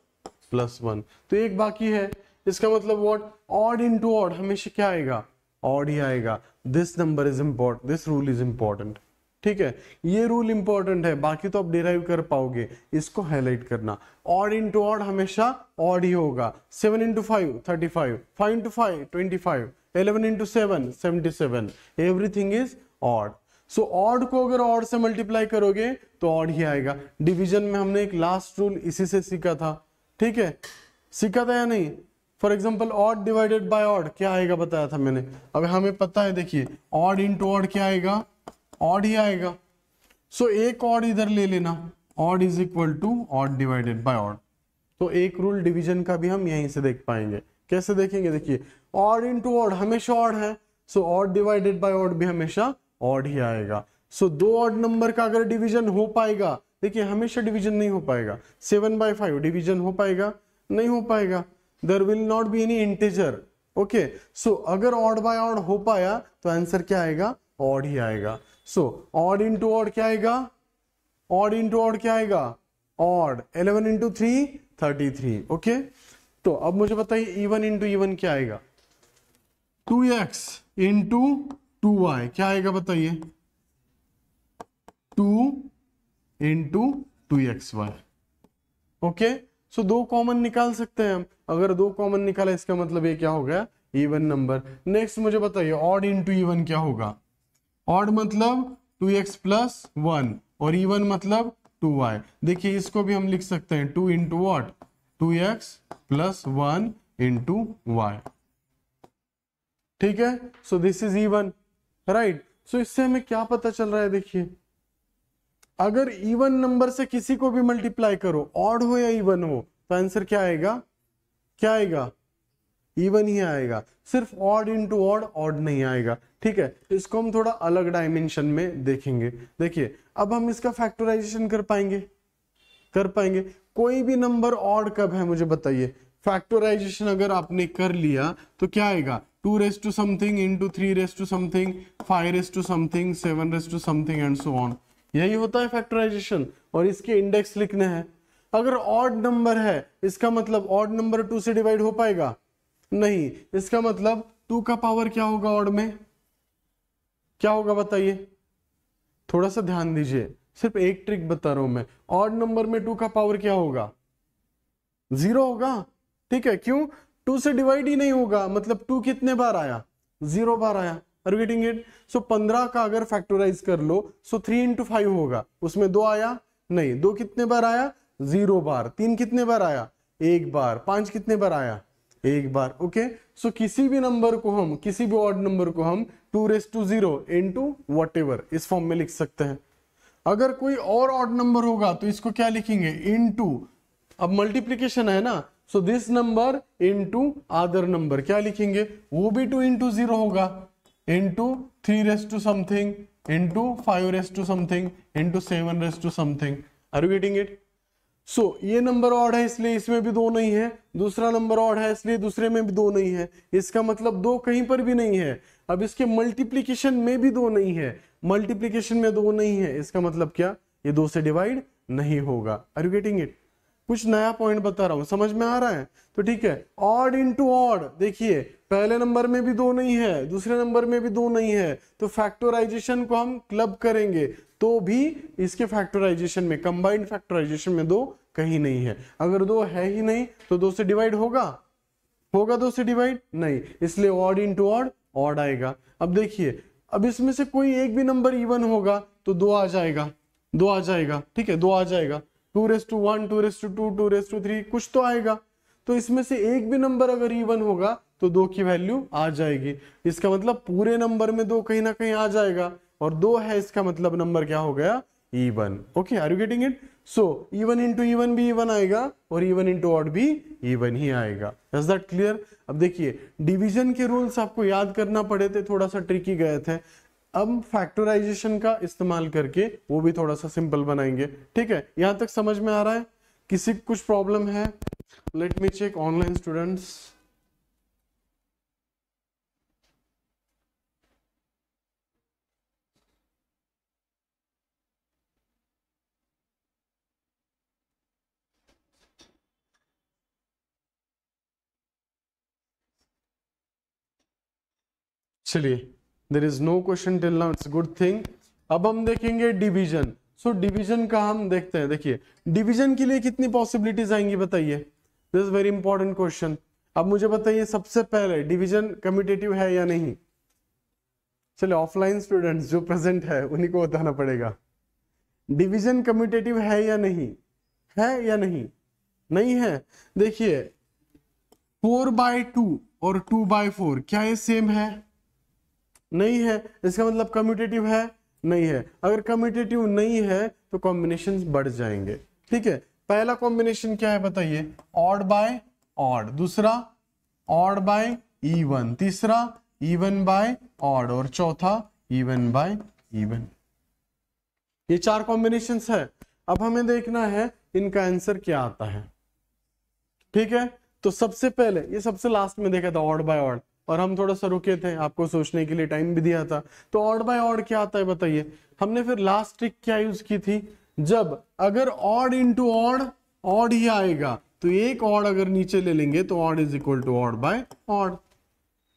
प्लस वन तो एक बाकी है इसका मतलब what odd into odd हमेशा क्या आएगा ऑड ही आएगा this number is important this rule is important ठीक है ये रूल इंपॉर्टेंट है बाकी तो आप डिराइव कर पाओगे इसको हाईलाइट करना ऑड इंटू ऑड हमेशा ऑड ही होगा seven into five thirty five five into five twenty five 11 into seven seventy seven everything is odd so odd को अगर ऑड से मल्टीप्लाई करोगे तो ऑड ही आएगा डिवीजन में हमने एक लास्ट रूल इसी से सीखा था ठीक है सीखा था या नहीं for example odd divided by odd क्या आएगा बताया था मैंने अब हमें पता है देखिए ऑड इन टू ऑड क्या आएगा ऑड ही आएगा सो so, एक ऑड इधर ले लेना odd is equal to odd divided by odd तो एक रूल डिवीजन का भी हम यहीं से देख पाएंगे कैसे देखेंगे देखिए ऑड इन टू ऑड हमेशा ऑड है so odd divided by odd भी हमेशा ऑड ही आएगा सो so, दो ऑड नंबर का अगर डिविजन हो पाएगा देखिए हमेशा डिविजन नहीं हो पाएगा सेवन बाई फाइव डिविजन हो पाएगा नहीं हो पाएगा there will not be any integer okay so अगर ऑड बाय ऑड हो पाया तो आंसर क्या आएगा ऑड ही आएगा so odd into odd क्या आएगा ऑड इन टू ऑड क्या आएगा odd eleven into three thirty three okay तो अब मुझे बताइए इवन इंटू इवन क्या आएगा two x into two y क्या आएगा बताइए two into two x y okay so दो कॉमन निकाल सकते हैं हम अगर दो कॉमन निकाला इसका मतलब ये क्या हो गया इवन नंबर नेक्स्ट मुझे बताइए ऑड इंटू इवन क्या होगा ऑड मतलब टू एक्स प्लस वन और इवन मतलब टू वाई देखिए इसको भी हम लिख सकते हैं two into what two x plus one into y ठीक है so this is even right so इससे हमें क्या पता चल रहा है देखिए अगर इवन e नंबर से किसी को भी मल्टीप्लाई करो ऑड हो या इवन e हो तो आंसर क्या आएगा क्या आएगा इवन e ही आएगा सिर्फ ऑड इंटू ऑड ऑड नहीं आएगा ठीक है इसको हम थोड़ा अलग डायमेंशन में देखेंगे देखिए अब हम इसका फैक्टराइजेशन कर पाएंगे कर पाएंगे कोई भी नंबर ऑड कब है मुझे बताइए फैक्टराइजेशन अगर आपने कर लिया तो क्या आएगा 2 raised to something into 3 raised to something 5 raised to something 7 raised to something and so on यही होता है फैक्टराइजेशन और इसके इंडेक्स लिखने हैं अगर ऑड नंबर है इसका मतलब ऑड नंबर टू से डिवाइड हो पाएगा नहीं इसका मतलब टू का पावर क्या होगा ऑड में क्या होगा बताइए थोड़ा सा ध्यान दीजिए सिर्फ एक ट्रिक बता रहा हूं मैं ऑड नंबर में टू का पावर क्या होगा जीरो होगा ठीक है क्यों टू से डिवाइड ही नहीं होगा मतलब टू कितने बार आया जीरो बार आया आर गेटिंग इट सो पंद्रह का अगर फैक्टोराइज कर लो सो थ्री इंटू फाइव होगा उसमें दो आया नहीं दो कितने बार आया जीरो बार तीन कितने बार आया एक बार पांच कितने बार आया एक बार ओके okay? सो so, किसी भी नंबर को हम किसी भी ऑड नंबर को हम two raise to zero into whatever इस फॉर्म में लिख सकते हैं अगर कोई और ऑड नंबर होगा तो इसको क्या लिखेंगे इन टू अब मल्टीप्लीकेशन है ना so this number into other number क्या लिखेंगे वो भी टू इंटू जीरो होगा into three raise to something into five raise to something into seven raise to something are you getting it so ये number odd है इसलिए इसमें भी दो नहीं है दूसरा नंबर ऑड है इसलिए दूसरे में भी दो नहीं है इसका मतलब दो कहीं पर भी नहीं है अब इसके मल्टीप्लीकेशन में भी दो नहीं है मल्टीप्लीकेशन में दो नहीं है इसका मतलब क्या ये दो से डिवाइड नहीं होगा आर यू गेटिंग इट कुछ नया पॉइंट बता रहा हूं समझ में आ रहा है तो ठीक है ऑड इंटू ऑड देखिए पहले नंबर में भी दो नहीं है दूसरे नंबर में भी दो नहीं है तो फैक्टोराइजेशन को हम क्लब करेंगे तो भी इसके फैक्टोराइजेशन में कंबाइंड फैक्टोराइजेशन में दो कहीं नहीं है अगर दो है ही नहीं तो दो से डिवाइड होगा होगा दो से डिवाइड नहीं इसलिए ऑड इंटू ऑड ऑड आएगा अब देखिए अब इसमें से कोई एक भी नंबर इवन होगा तो दो आ जाएगा दो आ जाएगा ठीक है दो आ जाएगा two raise to one two raise to two two raise to three कुछ तो आएगा तो इसमें से एक भी नंबर अगर इवन होगा तो दो की वैल्यू आ जाएगी इसका मतलब पूरे नंबर में दो कहीं ना कहीं आ जाएगा और दो है इसका मतलब नंबर क्या हो गया even okay are you getting it so even into even भी इवन आएगा और इवन इंटू ऑड भी इवन ही आएगा इज दैट क्लियर अब देखिए डिवीजन के रूल्स आपको याद करना पड़े थे थोड़ा सा ट्रिकी गए थे अब फैक्टराइजेशन का इस्तेमाल करके वो भी थोड़ा सा सिंपल बनाएंगे ठीक है यहां तक समझ में आ रहा है किसी कुछ प्रॉब्लम है let me check online students चलिए there is no question till now it's good thing अब हम देखेंगे डिवीजन सो डिवीजन का हम देखते हैं देखिए डिवीजन के लिए कितनी पॉसिबिलिटीज आएंगी बताइए this is very important question अब मुझे बताइए सबसे पहले डिवीजन कम्यूटेटिव है या नहीं चलिए ऑफलाइन स्टूडेंट्स जो प्रेजेंट है उन्हीं को बताना पड़ेगा डिवीजन कम्यूटेटिव है या नहीं है या नहीं नहीं है देखिए फोर बाय टू और टू बाय फोर क्या ये सेम है नहीं है इसका मतलब कम्यूटेटिव है नहीं है अगर कम्यूटेटिव नहीं है तो कॉम्बिनेशन बढ़ जाएंगे ठीक है पहला कॉम्बिनेशन क्या है बताइए ऑड बाय ऑड दूसरा ऑड बाय इवन तीसरा इवन बाय ऑड और चौथा इवन बाय इवन ये चार कॉम्बिनेशन है अब हमें देखना है इनका आंसर क्या आता है ठीक है तो सबसे पहले ये सबसे लास्ट में देखा था ऑड बाय ऑड और हम थोड़ा सा रुके थे आपको सोचने के लिए टाइम भी दिया था तो ऑड बाय ऑड क्या आता है बताइए हमने फिर लास्ट ट्रिक क्या यूज की थी जब अगर ऑड इंटू ऑड ऑड ही आएगा तो एक ऑड अगर नीचे ले लेंगे तो odd is equal to odd by odd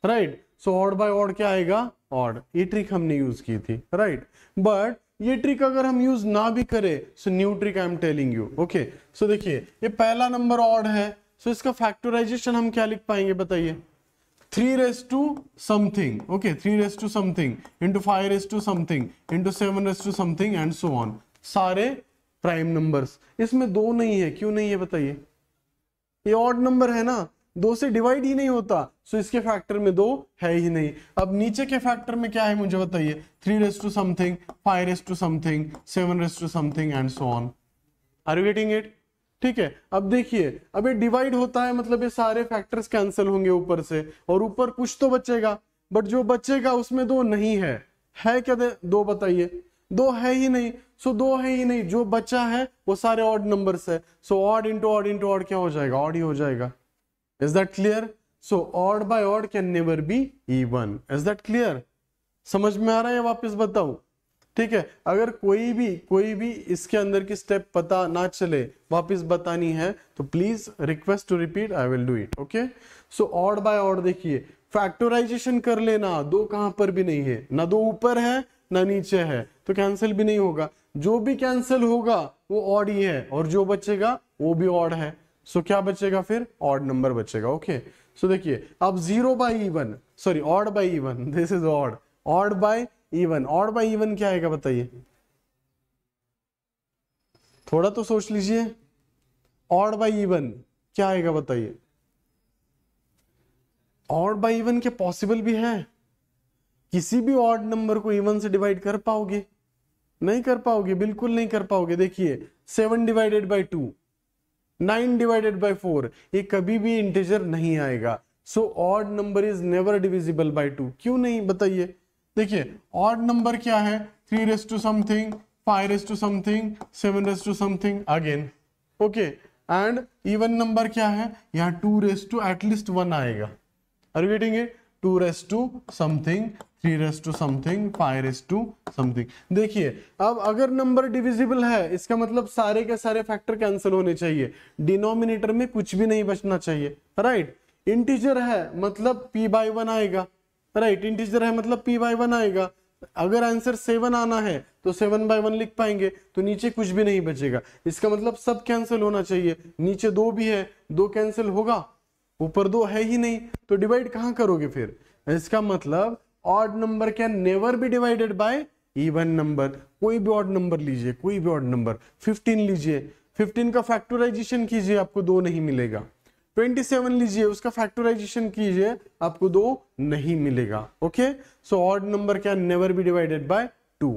right so odd by odd क्या आएगा ऑड ये ट्रिक हमने यूज की थी राइट right? बट ये ट्रिक अगर हम यूज ना भी करें so new trick I am telling you okay so देखिए ये पहला नंबर ऑड है सो so इसका फैक्टराइजेशन हम क्या लिख पाएंगे बताइए three raise to something okay three raise to something into five raise to something into seven raise to something and so on सारे प्राइम नंबर्स इसमें दो नहीं है क्यों नहीं है बताइए ये ऑड नंबर है ना दो से डिवाइड ही नहीं होता सो so इसके फैक्टर में दो है ही नहीं अब नीचे के फैक्टर में क्या है मुझे बताइए three raise to something five raise to something seven raise to something and so on are you getting it ठीक है अब देखिए अब ये डिवाइड होता है मतलब ये सारे फैक्टर्स कैंसिल होंगे ऊपर से और ऊपर कुछ तो बचेगा बट जो बचेगा उसमें दो नहीं है है क्या दे? दो बताइए दो है ही नहीं सो दो है ही नहीं जो बचा है वो सारे ऑड नंबर्स है so odd into odd into odd क्या हो जाएगा ऑड ही हो जाएगा is that clear so odd by odd can never be even is that clear समझ में आ रहा है वापिस वापस बताऊं ठीक है अगर कोई भी कोई भी इसके अंदर की स्टेप पता ना चले वापस बतानी है तो please request to repeat I will do it okay so odd by odd देखिए फैक्टोराइजेशन कर लेना दो कहां पर भी नहीं है ना दो ऊपर है ना नीचे है तो कैंसिल भी नहीं होगा जो भी कैंसिल होगा वो ऑड ही है और जो बचेगा वो भी ऑड है सो so, क्या बचेगा फिर ऑड नंबर बचेगा ओके सो देखिए अब zero by even sorry odd by even this is odd odd by even odd by even क्या आएगा बताइए थोड़ा तो सोच लीजिए ऑड बाई इवन क्या आएगा बताइए ऑड बाई इवन के पॉसिबल भी है किसी भी ऑड नंबर को इवन से डिवाइड कर पाओगे नहीं कर पाओगे बिल्कुल नहीं कर पाओगे देखिए seven divided by two nine divided by four ये कभी भी इंटेजर नहीं आएगा so odd number is never divisible by two क्यों नहीं बताइए देखिए ऑड नंबर क्या है three raise to something five raise to something seven raise to something again okay and even number क्या है यहाँ two raise to at least one आएगा अरे बेटेंगे two raise to something three raise to something five raise to something देखिए अब अगर number divisible है इसका मतलब सारे के सारे फैक्टर कैंसिल होने चाहिए डिनोमिनेटर में कुछ भी नहीं बचना चाहिए राइट right? इंटीजर है मतलब पी बाई वन आएगा राइट इंटीजर है मतलब पी बाई वन आएगा अगर आंसर सेवन आना है तो सेवन बाय वन लिख पाएंगे तो नीचे कुछ भी नहीं बचेगा इसका मतलब सब कैंसिल होना चाहिए नीचे दो भी है दो कैंसिल होगा ऊपर दो है ही नहीं तो डिवाइड कहाँ करोगे फिर इसका मतलब odd number can never be divided by even number कोई भी ऑड नंबर लीजिए कोई भी ऑड नंबर 15 लीजिए 15 का फैक्टराइजेशन कीजिए आपको दो नहीं मिलेगा ट्वेंटी सेवन लीजिए उसका फैक्टराइजेशन कीजिए आपको दो नहीं मिलेगा ओके सो ऑड नंबर क्या never be divided by two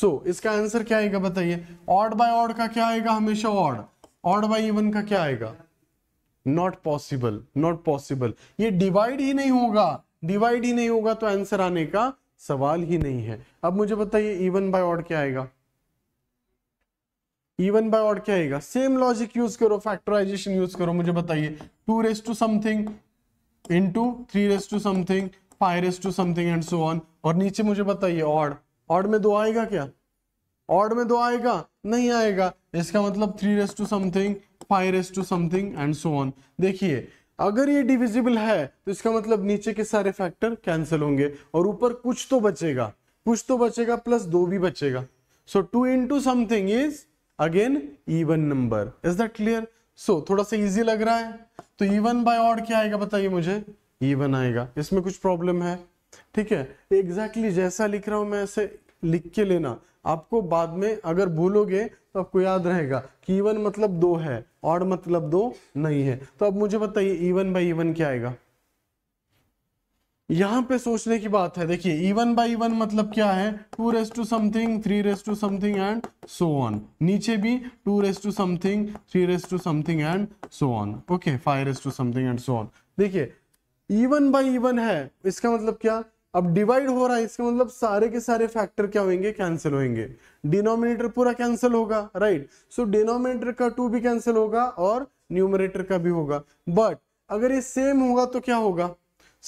so इसका आंसर क्या आएगा बताइए ऑड बाय ऑड का क्या आएगा हमेशा ऑड ऑड बाय इवन का क्या आएगा नॉट पॉसिबल नॉट पॉसिबल ये डिवाइड ही नहीं होगा डिवाइड ही नहीं होगा तो आंसर आने का सवाल ही नहीं है अब मुझे बताइए इवन बाय ऑड क्या आएगा इवन बाय ऑड क्या आएगा सेम लॉजिक यूज करो फैक्टराइजेशन यूज करो मुझे बताइए two raise to something into three raise to something five raise to something and so on और नीचे मुझे बताइए ऑड ऑड में दो आएगा क्या ऑड में दो आएगा नहीं आएगा इसका मतलब three raise to something five raise to something and so on देखिए अगर ये डिविजिबल है तो इसका मतलब नीचे के सारे फैक्टर कैंसिल होंगे और ऊपर कुछ तो बचेगा कुछ तो बचेगा प्लस दो भी बचेगा so two into something is again even number is that clear so थोड़ा सा इजी लग रहा है तो इवन बाय ऑड क्या आएगा बताइए मुझे इवन आएगा इसमें कुछ प्रॉब्लम है ठीक है एग्जैक्टली exactly जैसा लिख रहा हूं मैं ऐसे लिख के लेना आपको बाद में अगर भूलोगे तो आपको याद रहेगा कि इवन मतलब दो है और मतलब दो नहीं है तो अब मुझे बताइए इवन बाई इवन क्या आएगा यहां पे सोचने की बात है देखिए इवन बाई इवन मतलब क्या है two raise to something three raise to something and so on नीचे भी two raise to something three raise to something and so on okay five raise to something and so on देखिए even by even है इसका मतलब क्या अब divide हो रहा है इसका मतलब सारे के सारे फैक्टर क्या होंगे कैंसिल होंगे डिनोमिनेटर पूरा कैंसिल होगा राइट सो डिनोमिनेटर का टू भी कैंसिल होगा और न्यूमिनेटर का भी होगा बट अगर ये सेम होगा तो क्या होगा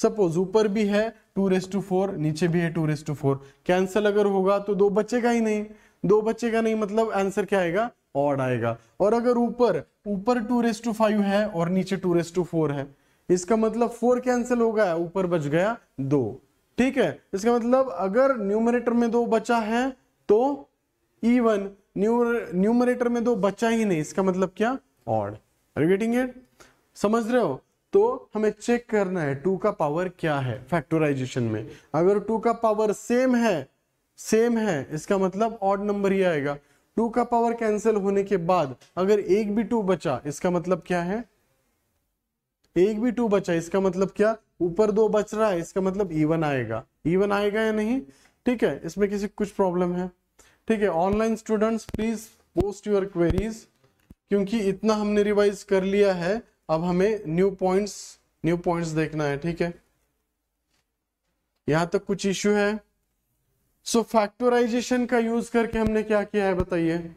सपोज ऊपर भी है टू रेस टू फोर नीचे भी है two raise to four cancel अगर होगा तो दो बच्चे का ही नहीं दो बच्चे का नहीं मतलब आंसर क्या आएगा ऑड आएगा और अगर ऊपर ऊपर टू रेस टू फाइव है और नीचे टू रेस टू फोर है इसका मतलब फोर कैंसिल हो गया ऊपर बच गया दो ठीक है इसका मतलब अगर न्यूमरेटर में दो बचा है तो इवन न्यूमरेटर में दो बचा ही नहीं इसका मतलब क्या ऑड आर गेटिंग इट समझ रहे हो तो हमें चेक करना है टू का पावर क्या है फैक्टराइजेशन में अगर टू का पावर सेम है सेम है इसका मतलब ऑड नंबर ही आएगा टू का पावर कैंसिल होने के बाद अगर एक भी टू बचा इसका मतलब क्या है एक भी टू बचा इसका मतलब क्या ऊपर दो बच रहा है इसका मतलब इवन आएगा इवन आएगा या नहीं ठीक है इसमें किसी कुछ प्रॉब्लम है ठीक है online students please post your queries क्योंकि इतना हमने रिवाइज कर लिया है अब हमें न्यू पॉइंट्स न्यू पॉइंट्स देखना है ठीक है यहां तक कुछ इश्यू है सो so, फैक्टोराइजेशन का यूज करके हमने क्या किया है बताइए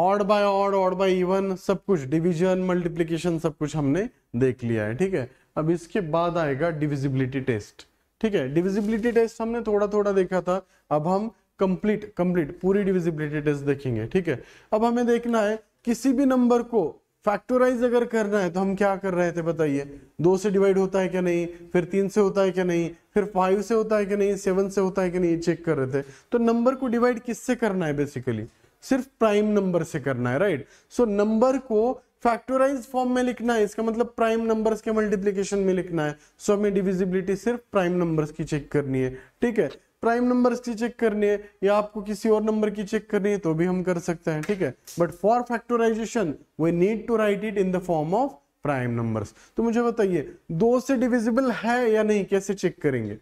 odd by odd odd by even सब कुछ डिवीजन मल्टीप्लीकेशन सब कुछ हमने देख लिया है ठीक है अब इसके बाद आएगा डिविजिबिलिटी टेस्ट ठीक है डिविजिबिलिटी टेस्ट हमने थोड़ा थोड़ा देखा था अब हम कंप्लीट कंप्लीट पूरी डिविजिबिलिटी टेस्ट देखेंगे ठीक है अब हमें देखना है किसी भी नंबर को फैक्टोराइज अगर करना है तो हम क्या कर रहे थे बताइए दो से डिवाइड होता है क्या नहीं फिर तीन से होता है क्या नहीं फिर फाइव से होता है क्या नहीं सेवन से होता है क्या नहीं चेक कर रहे थे तो नंबर को डिवाइड किससे करना है बेसिकली सिर्फ प्राइम नंबर से करना है राइट सो नंबर को फैक्टोराइज फॉर्म में लिखना है इसका मतलब प्राइम नंबर्स के मल्टीप्लीकेशन में लिखना है सो so, हमें डिविजिबिलिटी सिर्फ प्राइम नंबर्स की चेक करनी है ठीक है प्राइम नंबर की चेक करनी है या आपको किसी और नंबर की चेक करनी है तो भी हम कर सकते हैं ठीक है but for factorization we need to write it in the form of prime numbers तो मुझे बताइए दो से डिविजिबल है या नहीं कैसे चेक करेंगे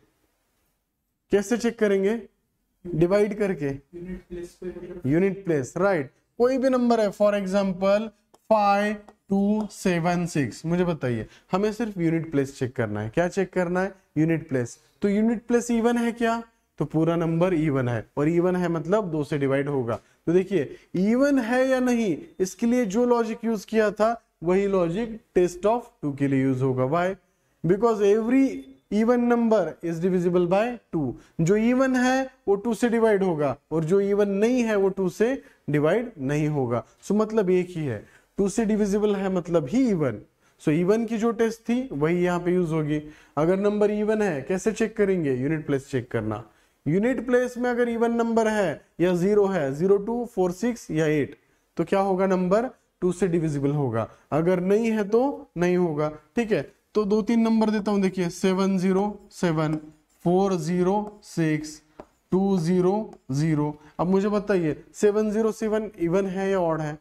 कैसे चेक करेंगे डिवाइड करके यूनिट प्लेस राइट कोई भी नंबर है for example five two seven six मुझे बताइए हमें सिर्फ यूनिट प्लेस चेक करना है क्या चेक करना है यूनिट प्लेस तो यूनिट प्लेस इवन है क्या तो पूरा नंबर ईवन है और इवन है मतलब दो से डिवाइड होगा तो देखिए इवन है या नहीं इसके लिए जो लॉजिक यूज किया था वही लॉजिक टेस्ट ऑफ टू के लिए यूज होगा why because every even number is divisible by two जो इवन है वो टू से डिवाइड होगा और जो इवन नहीं है वो टू से डिवाइड नहीं होगा सो so, मतलब एक ही है टू से डिविजिबल है मतलब ही इवन सो इवन की जो टेस्ट थी वही यहाँ पे यूज होगी अगर नंबर इवन है कैसे चेक करेंगे यूनिट प्लेस चेक करना यूनिट प्लेस में अगर इवन नंबर है या जीरो है जीरो टू फोर सिक्स या एट तो क्या होगा नंबर टू से डिविजिबल होगा अगर नहीं है तो नहीं होगा ठीक है तो दो तीन नंबर देता हूं देखिए seven zero seven four zero six two zero zero अब मुझे बताइए सेवन जीरो सेवन इवन है या ऑड है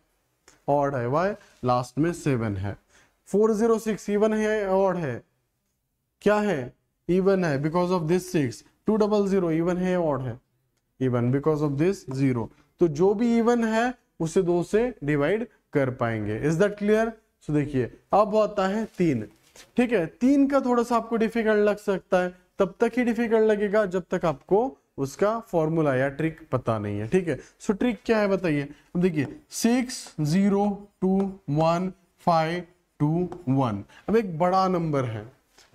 ऑड है वाई लास्ट में सेवन है फोर जीरो सिक्स इवन है ऑड है क्या है इवन है because of this six two double zero even है और है even because of this zero तो जो भी इवन है उसे दो से डिवाइड कर पाएंगे इज दट क्लियर सो देखिए अब आता है तीन ठीक है तीन का थोड़ा सा आपको डिफिकल्ट लग सकता है तब तक ही डिफिकल्ट लगेगा जब तक आपको उसका फॉर्मूला या ट्रिक पता नहीं है ठीक है सो ट्रिक क्या है बताइए अब देखिए six zero to one five two one अब एक बड़ा नंबर है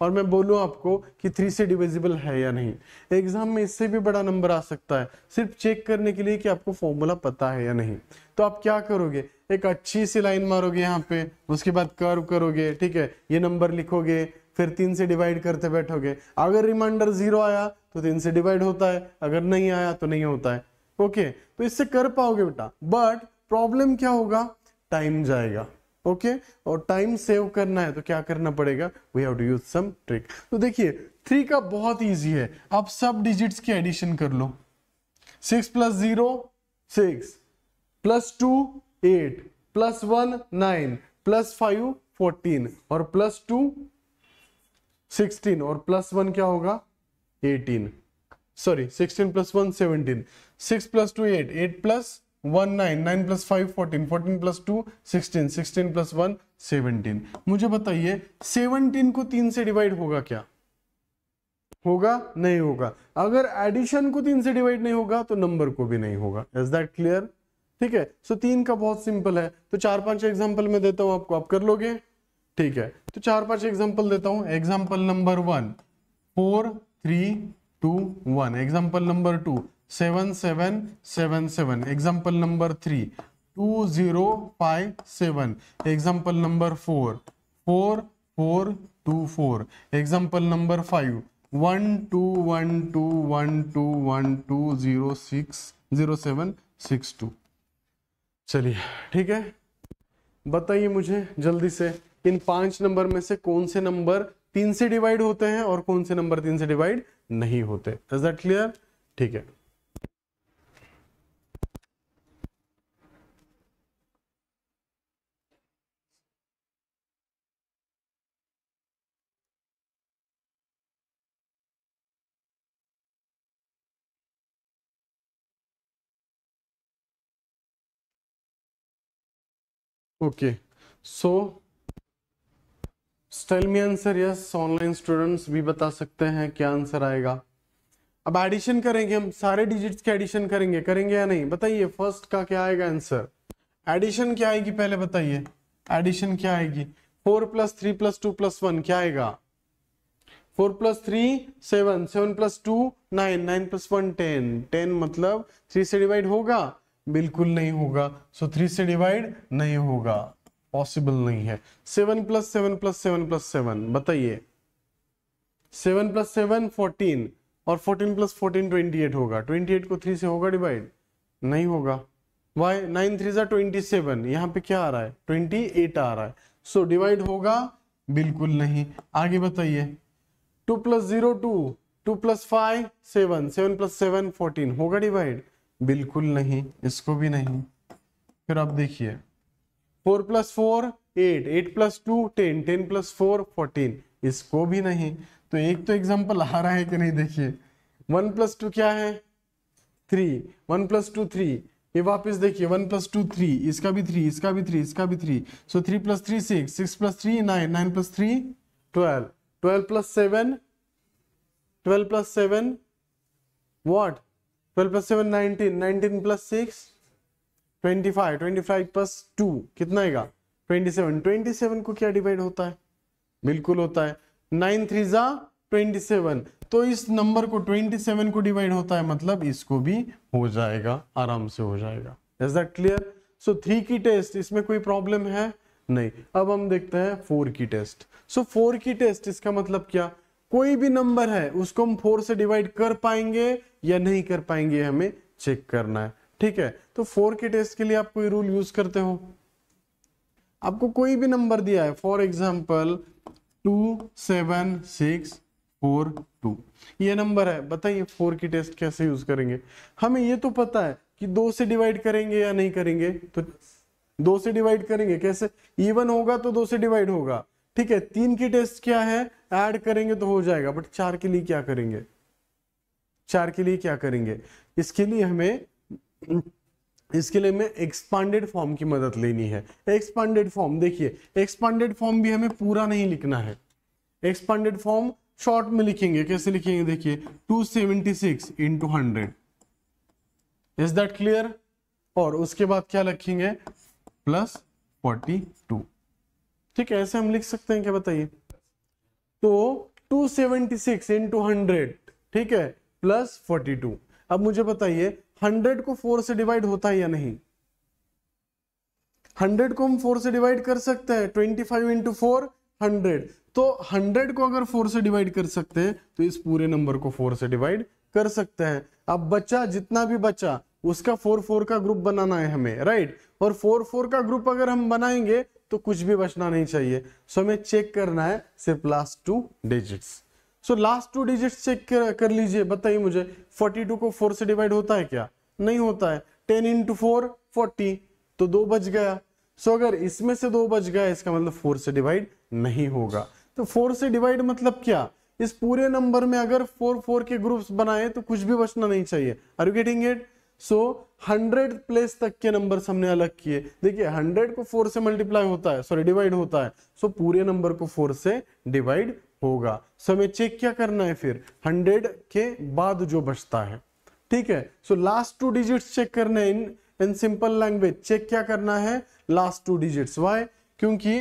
और मैं बोलूँ आपको कि थ्री से डिविजिबल है या नहीं एग्जाम में इससे भी बड़ा नंबर आ सकता है सिर्फ चेक करने के लिए कि आपको फॉर्मूला पता है या नहीं तो आप क्या करोगे एक अच्छी सी लाइन मारोगे यहाँ पे उसके बाद कर्व करोगे ठीक है ये नंबर लिखोगे फिर तीन से डिवाइड करते बैठोगे अगर रिमाइंडर जीरो आया तो तीन से डिवाइड होता है अगर नहीं आया तो नहीं होता है ओके तो इससे कर पाओगे बेटा बट प्रॉब्लम क्या होगा टाइम जाएगा ओके okay? और टाइम सेव करना है तो क्या करना पड़ेगा we have to use some trick तो देखिए थ्री का बहुत इजी है आप सब डिजिट्स की एडिशन कर लो six plus zero six plus two eight plus one nine plus five fourteen और प्लस टू सिक्सटीन और प्लस वन क्या होगा eighteen sorry sixteen plus one seventeen six plus two eight eight plus one nine nine plus five fourteen fourteen plus two sixteen sixteen plus one seventeen मुझे बताइए seventeen को तीन से divide होगा क्या होगा नहीं होगा अगर एडिशन को तीन से डिवाइड नहीं होगा तो नंबर को भी नहीं होगा इज दैट क्लियर ठीक है सो तीन का बहुत सिंपल है तो चार पांच एग्जांपल में देता हूं आपको आप कर लोगे ठीक है तो चार पांच एग्जांपल देता हूं example number one four three two one example number two seven seven seven seven example number three two zero five seven example number four four four two four example number five one two one two one two one two zero six zero seven six two चलिए ठीक है बताइए मुझे जल्दी से इन पांच number में से कौन से नंबर तीन से डिवाइड होते हैं और कौन से नंबर तीन से डिवाइड नहीं होते इज दैट क्लियर ठीक है okay so tell me answer yes online students भी बता सकते हैं क्या आंसर आएगा अब एडिशन करेंगे हम सारे डिजिट्स के एडिशन करेंगे करेंगे या नहीं बताइए फर्स्ट का क्या आएगा आंसर एडिशन क्या आएगी पहले बताइए एडिशन क्या आएगी four plus three plus two plus one क्या आएगा four plus three seven seven plus two nine nine plus one ten ten मतलब थ्री से डिवाइड होगा बिल्कुल नहीं होगा सो थ्री से डिवाइड नहीं होगा पॉसिबल नहीं है seven plus seven plus seven plus seven बताइए सेवन प्लस सेवन फोर्टीन और fourteen plus fourteen twenty eight होगा ट्वेंटी एट को थ्री से होगा डिवाइड नहीं होगा वाई नाइन थ्री जो ट्वेंटी सेवन यहाँ पे क्या आ रहा है ट्वेंटी एट आ रहा है सो so, डिवाइड होगा बिल्कुल नहीं आगे बताइए two plus zero two two plus five seven seven plus seven fourteen होगा डिवाइड बिल्कुल नहीं इसको भी नहीं फिर आप देखिए four plus four eight eight plus two ten ten plus four fourteen इसको भी नहीं तो एक तो एग्जाम्पल आ रहा है कि नहीं देखिए वन प्लस टू क्या है three one plus two three ये वापस देखिए वन प्लस टू थ्री इसका भी थ्री इसका भी थ्री इसका भी three so three plus three six six plus three nine nine plus three twelve twelve plus seven twelve plus seven what twelve plus seven nineteen nineteen plus six twenty five twenty five plus two कितना आएगा twenty seven twenty seven को क्या divide होता है बिल्कुल होता है nine three जा ट्वेंटी सेवन तो इस नंबर को ट्वेंटी सेवन को डिवाइड होता है मतलब इसको भी हो जाएगा आराम से हो जाएगा is that clear so three की टेस्ट इसमें कोई प्रॉब्लम है नहीं अब हम देखते हैं फोर की टेस्ट सो so, फोर की टेस्ट इसका मतलब क्या कोई भी नंबर है उसको हम फोर से डिवाइड कर पाएंगे या नहीं कर पाएंगे हमें चेक करना है ठीक है तो फोर के टेस्ट के लिए आप कोई रूल यूज करते हो आपको कोई भी नंबर दिया है for example two seven six four two ये नंबर है बताइए फोर की टेस्ट कैसे यूज करेंगे हमें ये तो पता है कि दो से डिवाइड करेंगे या नहीं करेंगे तो दो से डिवाइड करेंगे कैसे इवन होगा तो दो से डिवाइड होगा ठीक है तीन की टेस्ट क्या है ऐड करेंगे तो हो जाएगा बट चार के लिए क्या करेंगे चार के लिए क्या करेंगे इसके लिए हमें इसके लिए हमें एक्सपांडेड फॉर्म की मदद लेनी है एक्सपांडेड फॉर्म देखिए एक्सपांडेड फॉर्म भी हमें पूरा नहीं लिखना है एक्सपांडेड फॉर्म शॉर्ट में लिखेंगे कैसे लिखेंगे देखिए 276 seventy six into hundred is that clear और उसके बाद क्या लिखेंगे प्लस फोर्टी टू ठीक है ऐसे हम लिख सकते हैं क्या बताइए तो 276 सेवेंटी सिक्स इंटू हंड्रेड ठीक है प्लस 42 अब मुझे बताइए 100 को 4 से डिवाइड होता है या नहीं 100 को हम 4 से डिवाइड कर सकते हैं 25 फाइव इंटू फोर हंड्रेड तो 100 को अगर 4 से डिवाइड कर सकते हैं तो इस पूरे नंबर को 4 से डिवाइड कर सकते हैं अब बच्चा जितना भी बच्चा उसका फोर फोर का ग्रुप बनाना है हमें राइट और फोर फोर का ग्रुप अगर हम बनाएंगे तो कुछ भी बचना नहीं चाहिए सो हमें चेक करना है सिर्फ last two digits so last two digits check कर, कर लीजिए बताइए मुझे 42 को 4 से डिवाइड होता है क्या नहीं होता है 10 इंटू फोर फोर्टी तो दो बच गया सो so, अगर इसमें से दो बच गया इसका मतलब फोर से डिवाइड नहीं होगा तो फोर से डिवाइड मतलब क्या इस पूरे नंबर में अगर फोर फोर के ग्रुप्स बनाए तो कुछ भी बचना नहीं चाहिए are you getting it so hundred place तक के नंबर हमने अलग किए देखिए हंड्रेड को फोर से मल्टीप्लाई होता है सॉरी डिवाइड होता है सो पूरे नंबर को फोर से डिवाइड होगा सो हमें चेक क्या करना है फिर हंड्रेड के बाद जो बचता है ठीक है so last two digits check करने in in simple language check क्या करना है लास्ट टू डिजिट्स वाई क्योंकि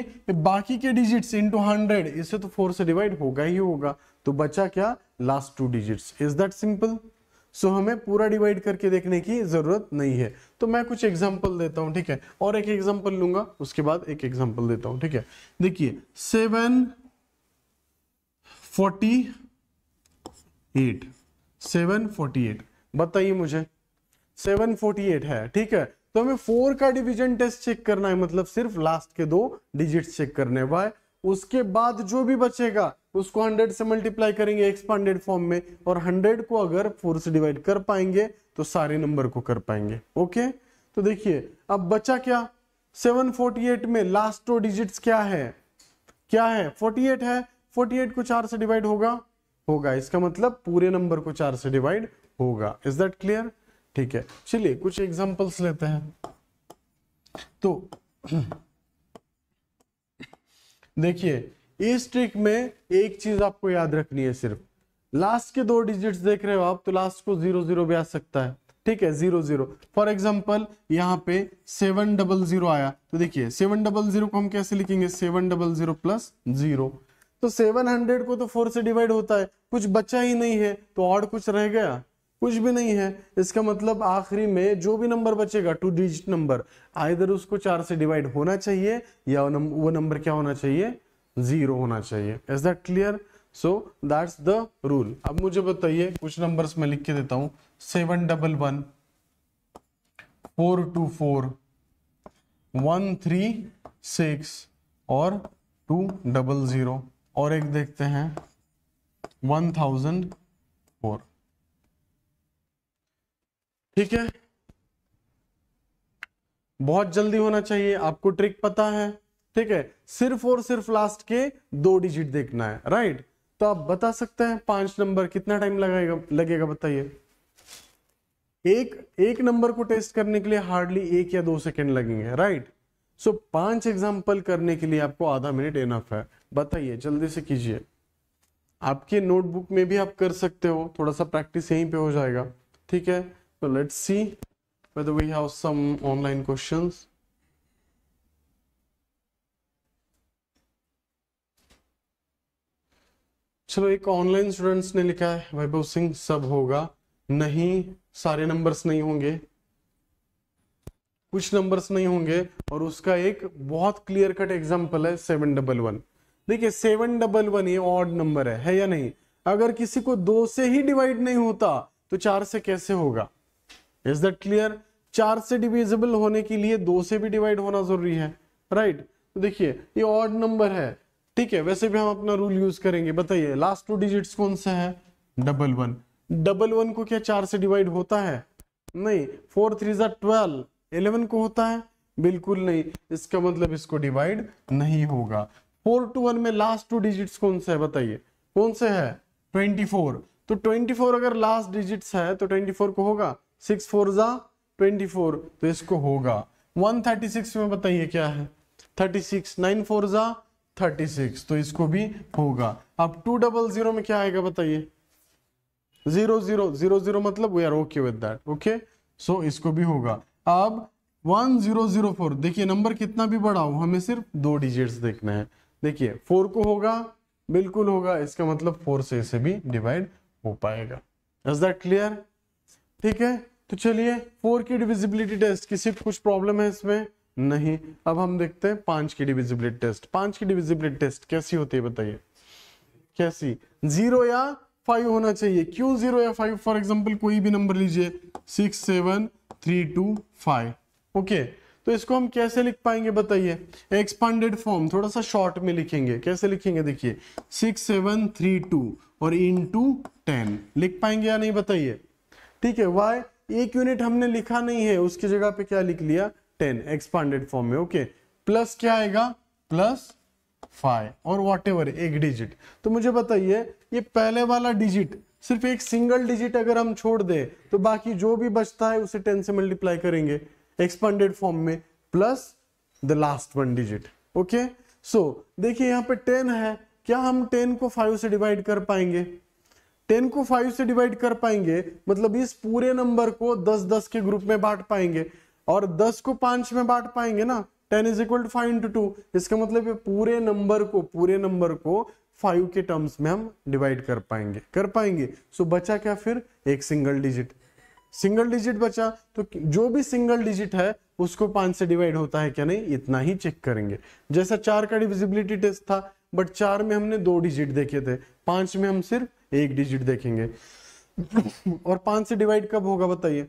बाकी के डिजिट्स इनटू हंड्रेड इसे तो फोर से डिवाइड होगा ही होगा तो बचा क्या last two digits is that simple so so, हमें पूरा डिवाइड करके देखने की ज़रूरत नहीं है तो मैं कुछ एग्जाम्पल देता हूं ठीक है और एक एग्जाम्पल लूंगा उसके बाद एक एग्जाम्पल देता हूं ठीक है देखिए seven forty eight seven forty eight बताइए मुझे सेवन फोर्टी एट है ठीक है तो हमें फोर का डिवीजन टेस्ट चेक करना है मतलब सिर्फ लास्ट के दो डिजिट चेक करने वाय उसके बाद जो भी बचेगा उसको 100 से मल्टीप्लाई करेंगे एक्सपांडेड फॉर्म में और 100 को अगर 4 से डिवाइड कर पाएंगे तो सारे नंबर को कर पाएंगे ओके तो देखिए अब बचा क्या 748 में लास्ट टू डिजिट्स क्या है क्या है 48 है 48 को चार से डिवाइड होगा होगा इसका मतलब पूरे नंबर को चार से डिवाइड होगा इज दैट क्लियर ठीक है चलिए कुछ एग्जाम्पल्स लेते हैं तो देखिए इस ट्रिक में एक चीज आपको याद रखनी है सिर्फ लास्ट के दो डिजिट्स देख रहे हो आप तो लास्ट को जीरो जीरो भी आ सकता है ठीक है जीरो जीरो फॉर एग्जाम्पल यहाँ पे सेवन डबल जीरो आया तो देखिए सेवन डबल जीरो को हम कैसे लिखेंगे seven double zero plus zero तो सेवन हंड्रेड को तो फोर से डिवाइड होता है कुछ बचा ही नहीं है तो और कुछ रह गया कुछ भी नहीं है इसका मतलब आखिरी में जो भी नंबर बचेगा टू डिजिट नंबर आइधर उसको चार से डिवाइड होना चाहिए या वो नंबर क्या होना चाहिए जीरो होना चाहिए is that clear so that's the rule अब मुझे बताइए कुछ नंबर्स मैं लिख के देता हूं seven double one four two four one three six और टू डबल जीरो और एक देखते हैं वन थाउजेंड ठीक है बहुत जल्दी होना चाहिए आपको ट्रिक पता है ठीक है सिर्फ और सिर्फ लास्ट के दो डिजिट देखना है राइट तो आप बता सकते हैं पांच नंबर कितना टाइम लगाएगा लगेगा बताइए एक एक नंबर को टेस्ट करने के लिए हार्डली एक या दो सेकेंड लगेंगे राइट सो पांच एग्जाम्पल करने के लिए आपको आधा मिनट एनफ है बताइए जल्दी से कीजिए आपके नोटबुक में भी आप कर सकते हो थोड़ा सा प्रैक्टिस यहीं पे हो जाएगा ठीक है So let's see whether we have some online questions. चलो एक ऑनलाइन स्टूडेंट्स ने लिखा है वैभव सिंह सब होगा नहीं सारे नंबर्स नहीं होंगे कुछ नंबर्स नहीं होंगे और उसका एक बहुत क्लियर कट एग्जांपल है सेवन डबल वन देखिए सेवन डबल वन ये ऑड नंबर है है या नहीं अगर किसी को दो से ही डिवाइड नहीं होता तो चार से कैसे होगा इज दट क्लियर चार से डिविजिबल होने के लिए दो से भी डिवाइड होना जरूरी है राइट right? तो देखिए ये ऑड नंबर है ठीक है वैसे भी हम अपना रूल यूज करेंगे बताइए लास्ट टू डिजिट्स कौन सा है डबल वन डबल वन को क्या चार से डिवाइड होता है नहीं फोर थ्री जो ट्वेल्व इलेवन को होता है बिल्कुल नहीं इसका मतलब इसको डिवाइड नहीं होगा फोर टू वन में लास्ट टू डिजिट्स कौन सा है बताइए कौन से है ट्वेंटी फोर तो ट्वेंटी फोर अगर लास्ट डिजिट्स है तो ट्वेंटी फोर को होगा सिक्स फोर ज़ा ट्वेंटी फोर तो इसको होगा वन थर्टी सिक्स में बताइए क्या है थर्टी सिक्स नाइन फोर ज़ा थर्टी सिक्स तो इसको भी होगा अब टू डबल ज़ीरो में क्या आएगा बताइए जीरो जीरो जीरो जीरो मतलब we are okay with that okay so इसको भी होगा अब वन जीरो जीरो फोर देखिए नंबर कितना भी बड़ा हो हमें सिर्फ दो डिजिट्स देखना है देखिए फोर को होगा बिल्कुल होगा इसका मतलब फोर से इसे भी डिवाइड हो पाएगा इज दैट क्लियर ठीक है तो चलिए फोर की डिविजिबिलिटी टेस्ट किसी कुछ प्रॉब्लम है इसमें नहीं अब हम देखते हैं पांच की डिविजिबिलिटी टेस्ट पांच की डिविजिबिलिटी टेस्ट कैसी होती है बताइए कैसी जीरो या फाइव होना चाहिए क्यों जीरो या फाइव फॉर एग्जाम्पल कोई भी नंबर लीजिए six seven three two five okay तो इसको हम कैसे लिख पाएंगे बताइए एक्सपांडेड फॉर्म थोड़ा सा शॉर्ट में लिखेंगे कैसे लिखेंगे देखिए सिक्स सेवन थ्री टू और इन टू टेन लिख पाएंगे या नहीं बताइए ठीक है वाई एक यूनिट हमने लिखा नहीं है उसकी जगह पे क्या लिख लिया टेन एक्सपांडेड फॉर्म में ओके प्लस क्या आएगा प्लस फाइव और वॉट एक डिजिट तो मुझे बताइए ये पहले वाला डिजिट सिर्फ एक सिंगल डिजिट अगर हम छोड़ दें तो बाकी जो भी बचता है उसे टेन से मल्टीप्लाई करेंगे एक्सपांडेड फॉर्म में plus the last one digit okay so देखिए यहाँ पे टेन है क्या हम टेन को फाइव से डिवाइड कर पाएंगे टेन को फाइव से डिवाइड कर पाएंगे मतलब इस पूरे नंबर को दस दस के ग्रुप में बांट पाएंगे और दस को पांच में बांट पाएंगे ना ten is equal to five into two इसका मतलब ये पूरे नंबर को पूरे नंबर को फाइव के टर्म्स में हम डिवाइड कर पाएंगे कर पाएंगे सो बचा क्या फिर एक सिंगल डिजिट सिंगल डिजिट बचा तो जो भी सिंगल डिजिट है उसको पांच से डिवाइड होता है क्या नहीं इतना ही चेक करेंगे जैसा चार का डिविजिबिलिटी टेस्ट था बट चार में हमने दो डिजिट देखे थे पांच में हम सिर्फ एक डिजिट देखेंगे और पांच से डिवाइड कब होगा बताइए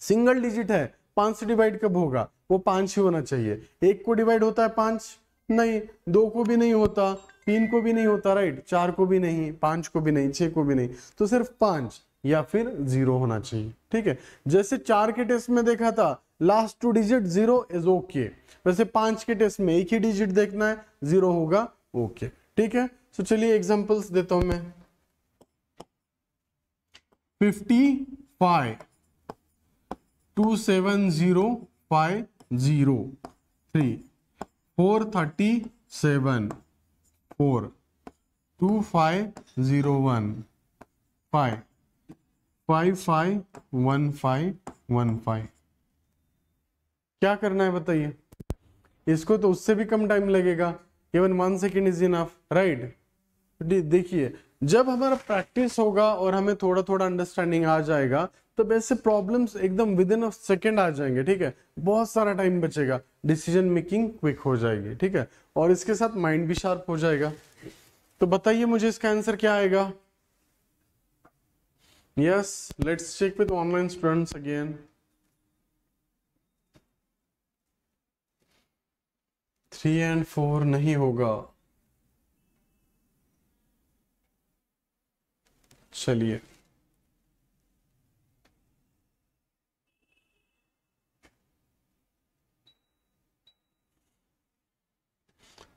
सिंगल डिजिट है पांच से डिवाइड कब होगा वो पांच ही होना चाहिए एक को डिवाइड होता है पांच नहीं दो को भी नहीं होता तीन को भी नहीं होता राइट चार को भी नहीं पांच को भी नहीं छह को भी नहीं तो सिर्फ पांच या फिर जीरो होना चाहिए ठीक है जैसे चार के टेस्ट में देखा था last two digit zero is okay वैसे पांच के टेस्ट में एक ही डिजिट देखना है जीरो होगा ओके ठीक है तो चलिए एग्जाम्पल्स देता हूं मैं fifty five two seven zero five zero three four thirty seven four two five zero one five five five one five one five क्या करना है बताइए इसको तो उससे भी कम टाइम लगेगा even one second is enough right देखिए जब हमारा प्रैक्टिस होगा और हमें थोड़ा थोड़ा अंडरस्टैंडिंग आ जाएगा तो ऐसे प्रॉब्लम्स एकदम विद इन अ सेकेंड आ जाएंगे ठीक है बहुत सारा टाइम बचेगा डिसीजन मेकिंग क्विक हो जाएगी ठीक है और इसके साथ माइंड भी शार्प हो जाएगा तो बताइए मुझे इसका आंसर क्या आएगा yes let's check with online students again three and four नहीं होगा चलिए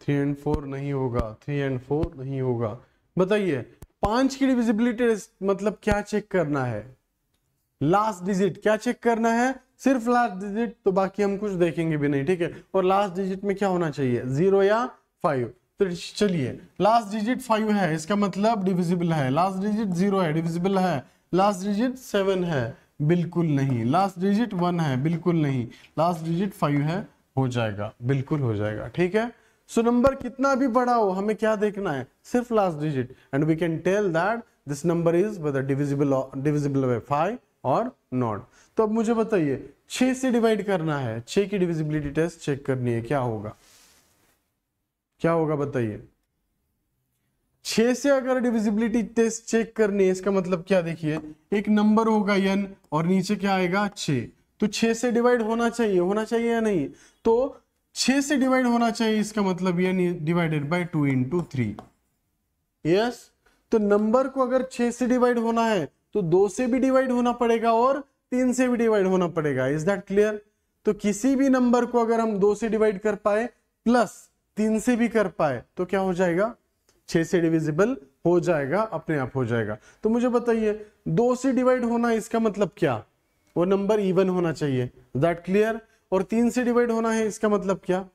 थ्री एंड फोर नहीं होगा थ्री एंड फोर नहीं होगा बताइए पांच की डिविजिबिलिटी मतलब क्या चेक करना है लास्ट डिजिट क्या चेक करना है सिर्फ लास्ट डिजिट तो बाकी हम कुछ देखेंगे भी नहीं ठीक है और लास्ट डिजिट में क्या होना चाहिए जीरो या फाइव तो चलिए लास्ट डिजिट फाइव है इसका मतलब डिविजिबल है लास्ट डिजिट जीरो है डिविजिबल है लास्ट डिजिट सेवन है बिल्कुल नहीं लास्ट डिजिट वन है बिल्कुल नहीं लास्ट डिजिट फाइव है हो जाएगा बिल्कुल हो जाएगा ठीक है सो so, नंबर कितना भी बड़ा हो हमें क्या देखना है सिर्फ last digit and we can tell that this number is whether divisible divisible by five और नॉट तो अब मुझे बताइए छ से डिवाइड करना है छ की डिविजिबिलिटी टेस्ट चेक करनी है क्या होगा क्या होगा बताइए छे से अगर डिविजिबिलिटी टेस्ट चेक करनी है इसका मतलब क्या देखिए एक नंबर होगा यन और नीचे क्या आएगा छ तो छ से डिवाइड होना चाहिए होना चाहिए या नहीं तो छ से डिवाइड होना चाहिए इसका मतलब n divided by two into three yes तो नंबर को अगर छ से डिवाइड होना है तो दो से भी डिवाइड होना पड़ेगा और तीन से भी डिवाइड होना पड़ेगा इज दैट क्लियर तो किसी भी नंबर को अगर हम दो से डिवाइड कर पाए प्लस तीन से भी कर पाए तो क्या हो जाएगा छह से डिविजिबल हो जाएगा अपने आप हो जाएगा तो मुझे बताइए दो से डिवाइड होना इसका मतलब क्या वो नंबर इवन होना चाहिए दैट क्लियर और तीन से डिवाइड होना है इसका मतलब क्या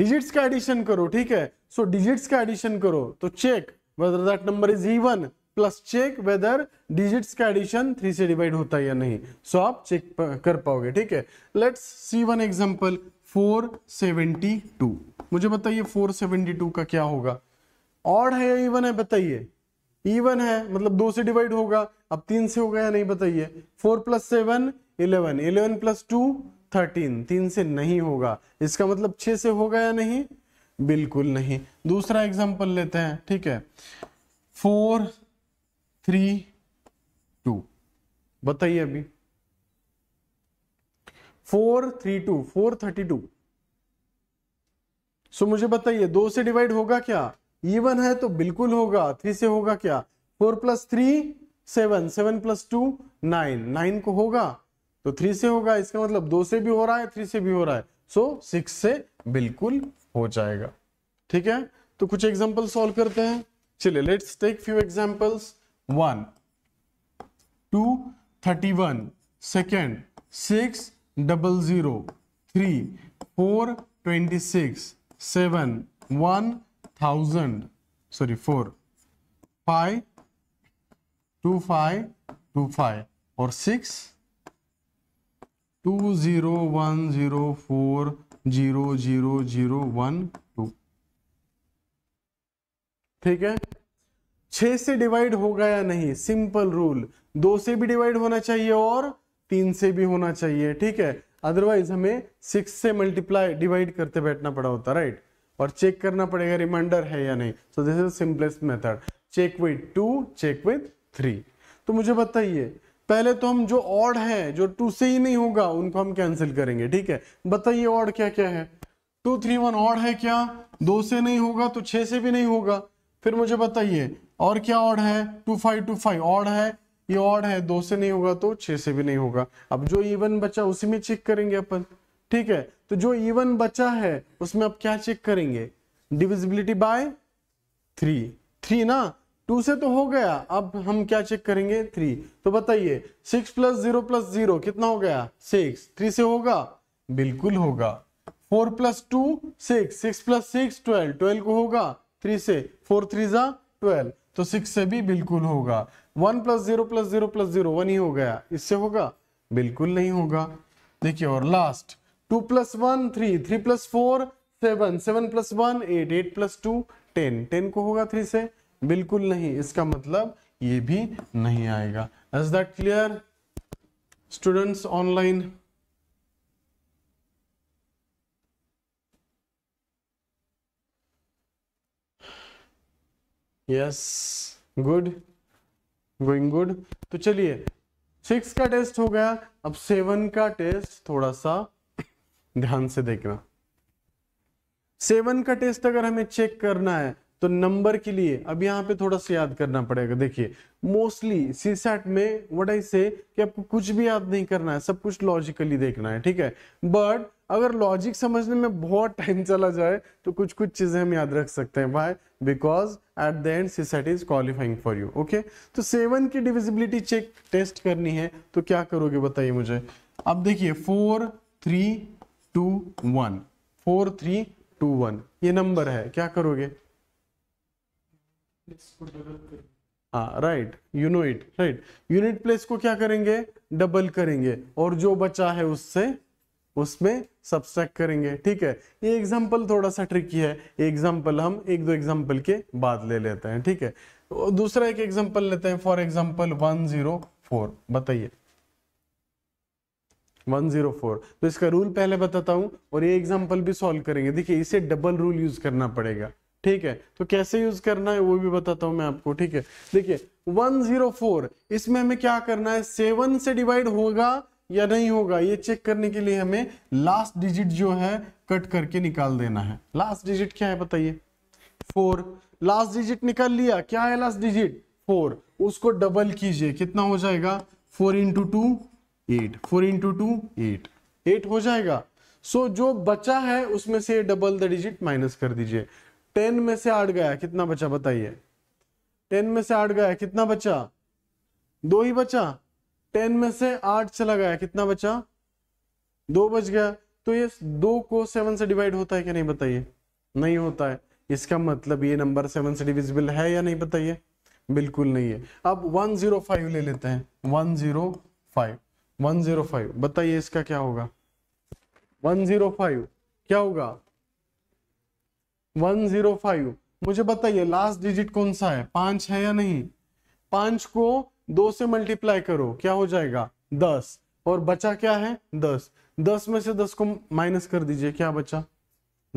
डिजिट्स का एडिशन करो ठीक है सो डिजिट्स का एडिशन करो तो check whether that number is even plus check whether digits का एडिशन थ्री से डिवाइड होता है या नहीं सो so, आप चेक कर पाओगे ठीक है लेट्स सी वन एग्जांपल 472 मुझे बताइए 472 का क्या होगा ऑड है या इवन है बताइए इवन है मतलब दो से डिवाइड होगा अब तीन से होगा या नहीं बताइए four plus seven eleven eleven plus two thirteen तीन से नहीं होगा इसका मतलब छह से होगा या नहीं बिल्कुल नहीं दूसरा एग्जाम्पल लेते हैं ठीक है फोर थ्री टू बताइए अभी four three two four thirty two so मुझे बताइए दो से डिवाइड होगा क्या इवन है तो बिल्कुल होगा थ्री से होगा क्या four plus three seven seven plus two nine nine को होगा तो थ्री से होगा इसका मतलब दो से भी हो रहा है थ्री से भी हो रहा है सो so, सिक्स से बिल्कुल हो जाएगा ठीक है तो कुछ एग्जाम्पल सॉल्व करते हैं चलिए let's take few examples one two thirty one second six double zero three four twenty six seven one thousand sorry four five two five two five और six two zero one zero four zero zero zero one two ठीक है छह से divide होगा या नहीं simple rule दो से भी डिवाइड होना चाहिए और तीन से भी होना चाहिए ठीक है अदरवाइज हमें सिक्स से मल्टीप्लाई डिवाइड करते बैठना पड़ा होता राइट और चेक करना पड़ेगा रिमाइंडर है या नहीं so this is simplest method check with two check with three तो मुझे बताइए पहले तो हम जो ऑड है जो टू से ही नहीं होगा उनको हम कैंसिल करेंगे ठीक है बताइए ऑड क्या क्या है टू थ्री वन ऑड है क्या दो से नहीं होगा तो छह से भी नहीं होगा फिर मुझे बताइए और क्या ऑड है two five two five odd है ये ऑड है दो से नहीं होगा तो छह से भी नहीं होगा अब जो इवन बचा उसी में चेक करेंगे अपन ठीक है तो जो इवन बचा है उसमें अब क्या चेक करेंगे डिविजिबिलिटी बाय थ्री थ्री ना टू से तो हो गया अब हम क्या चेक करेंगे थ्री तो बताइए six plus zero plus zero कितना हो गया सिक्स थ्री से होगा बिल्कुल होगा four plus two six six plus six twelve twelve को होगा थ्री से फोर थ्री जा ट्वेल्व तो सिक्स से भी बिल्कुल होगा one plus zero plus zero plus zero one ही हो गया इससे होगा बिल्कुल नहीं होगा देखिए और last two plus one three three plus four seven seven plus one eight eight plus two ten ten को होगा थ्री से बिल्कुल नहीं इसका मतलब ये भी नहीं आएगा is that clear students online yes good going good तो चलिए सिक्स का टेस्ट हो गया अब सेवन का टेस्ट थोड़ा सा ध्यान से देखना सेवन का टेस्ट अगर हमें चेक करना है तो नंबर के लिए अब यहाँ पे थोड़ा सा याद करना पड़ेगा देखिए मोस्टली सी सेट में वट आई से कि आपको कुछ भी याद नहीं करना है सब कुछ लॉजिकली देखना है ठीक है बट अगर लॉजिक समझने में बहुत टाइम चला जाए तो कुछ कुछ चीज़ें हम याद रख सकते हैं why because at the end CSAT is qualifying for you okay तो सेवन की डिविजिबिलिटी चेक टेस्ट करनी है तो क्या करोगे बताइए मुझे अब देखिए four three two one four three two one ये नंबर है क्या करोगे हाँ right you know it right unit place को क्या करेंगे डबल करेंगे और जो बचा है उससे उसमें सब्सट्रैक करेंगे ठीक है ये एग्जांपल थोड़ा सा ट्रिकी है एग्जांपल हम एक दो एग्जांपल के बाद ले लेते हैं ठीक है दूसरा एक एग्जांपल लेते हैं फॉर एग्जांपल 104 बताइए 104 तो इसका रूल पहले बताता हूं और ये एग्जांपल भी सॉल्व करेंगे देखिए इसे डबल रूल यूज करना पड़ेगा ठीक है तो कैसे यूज करना है वो भी बताता हूं मैं आपको ठीक है देखिए 104 इसमें हमें क्या करना है सेवन से डिवाइड होगा या नहीं होगा ये चेक करने के लिए हमें लास्ट डिजिट जो है कट करके निकाल देना है लास्ट डिजिट क्या है बताइए फोर लास्ट डिजिट निकाल लिया क्या है लास्ट डिजिट फोर उसको डबल कीजिए कितना हो जाएगा four into two eight four into two eight eight हो जाएगा सो so, जो बचा है उसमें से डबल द डिजिट माइनस कर दीजिए टेन में से आठ गया कितना बचा बताइए टेन में से आठ गया कितना बचा दो ही बचा टेन में से आठ चला गया कितना बचा दो बच गया तो ये दो को सेवन से डिवाइड होता है कि नहीं बताइए नहीं होता है इसका मतलब ये नंबर सेवन से डिविजिबल है या नहीं बताइए बिल्कुल नहीं है अब वन जीरो फाइव ले लेते हैं one zero five one zero five बताइए इसका क्या होगा वन जीरो फाइव क्या होगा वन जीरो फाइव मुझे बताइए लास्ट डिजिट कौन सा है पांच है या नहीं पांच को दो से मल्टीप्लाई करो क्या हो जाएगा दस और बचा क्या है दस दस में से दस को माइनस कर दीजिए क्या बचा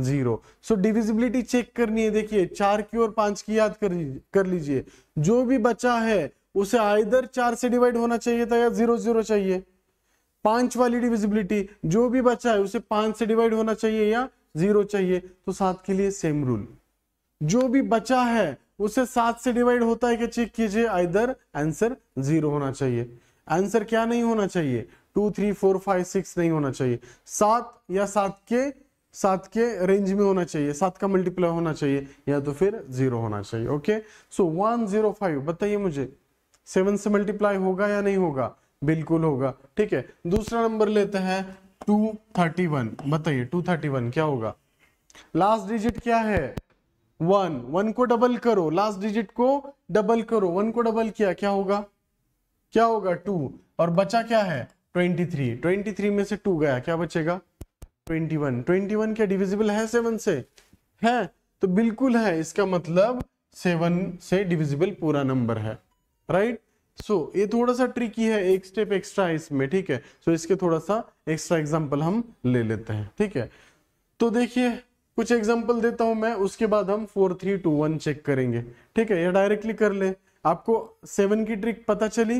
जीरो सो डिविजिबिलिटी चेक करनी है देखिए चार की और पांच की याद कर कर लीजिए जो भी बचा है उसे आइधर चार से डिवाइड होना चाहिए था या जीरो जीरो चाहिए पांच वाली डिविजिबिलिटी जो भी बचा है उसे पांच से डिवाइड होना चाहिए या जीरो चाहिए तो सात के लिए सेम रूल जो भी बचा है उसे सात से डिवाइड होता है कि चेक कीजिए आइदर आंसर जीरो होना चाहिए आंसर क्या नहीं होना चाहिए two three four five six नहीं होना चाहिए सात या सात के सात के रेंज में होना चाहिए सात का मल्टीप्लाई होना चाहिए या तो फिर जीरो होना चाहिए okay so one zero five बताइए मुझे सेवन से मल्टीप्लाई होगा या नहीं होगा बिल्कुल होगा ठीक है दूसरा नंबर लेते हैं टू थर्टी वन बताइए टू थर्टी वन क्या होगा लास्ट डिजिट क्या है वन वन को डबल करो लास्ट डिजिट को डबल करो वन को डबल किया क्या होगा क्या होगा टू और बचा क्या है ट्वेंटी थ्री ट्वेंटी थ्री में से टू गया क्या बचेगा ट्वेंटी वन ट्वेंटी वन क्या डिविजिबल है सेवन से है तो बिल्कुल है इसका मतलब सेवन से डिविजिबल पूरा नंबर है राइट सो so, ये थोड़ा सा ट्रिकी है एक स्टेप एक्स्ट्रा है इसमें ठीक है सो so, इसके थोड़ा सा एक्स्ट्रा एग्जाम्पल हम ले लेते हैं ठीक है तो देखिए कुछ एग्जाम्पल देता हूं मैं उसके बाद हम four three two one check करेंगे ठीक है ये डायरेक्टली कर ले आपको सेवन की ट्रिक पता चली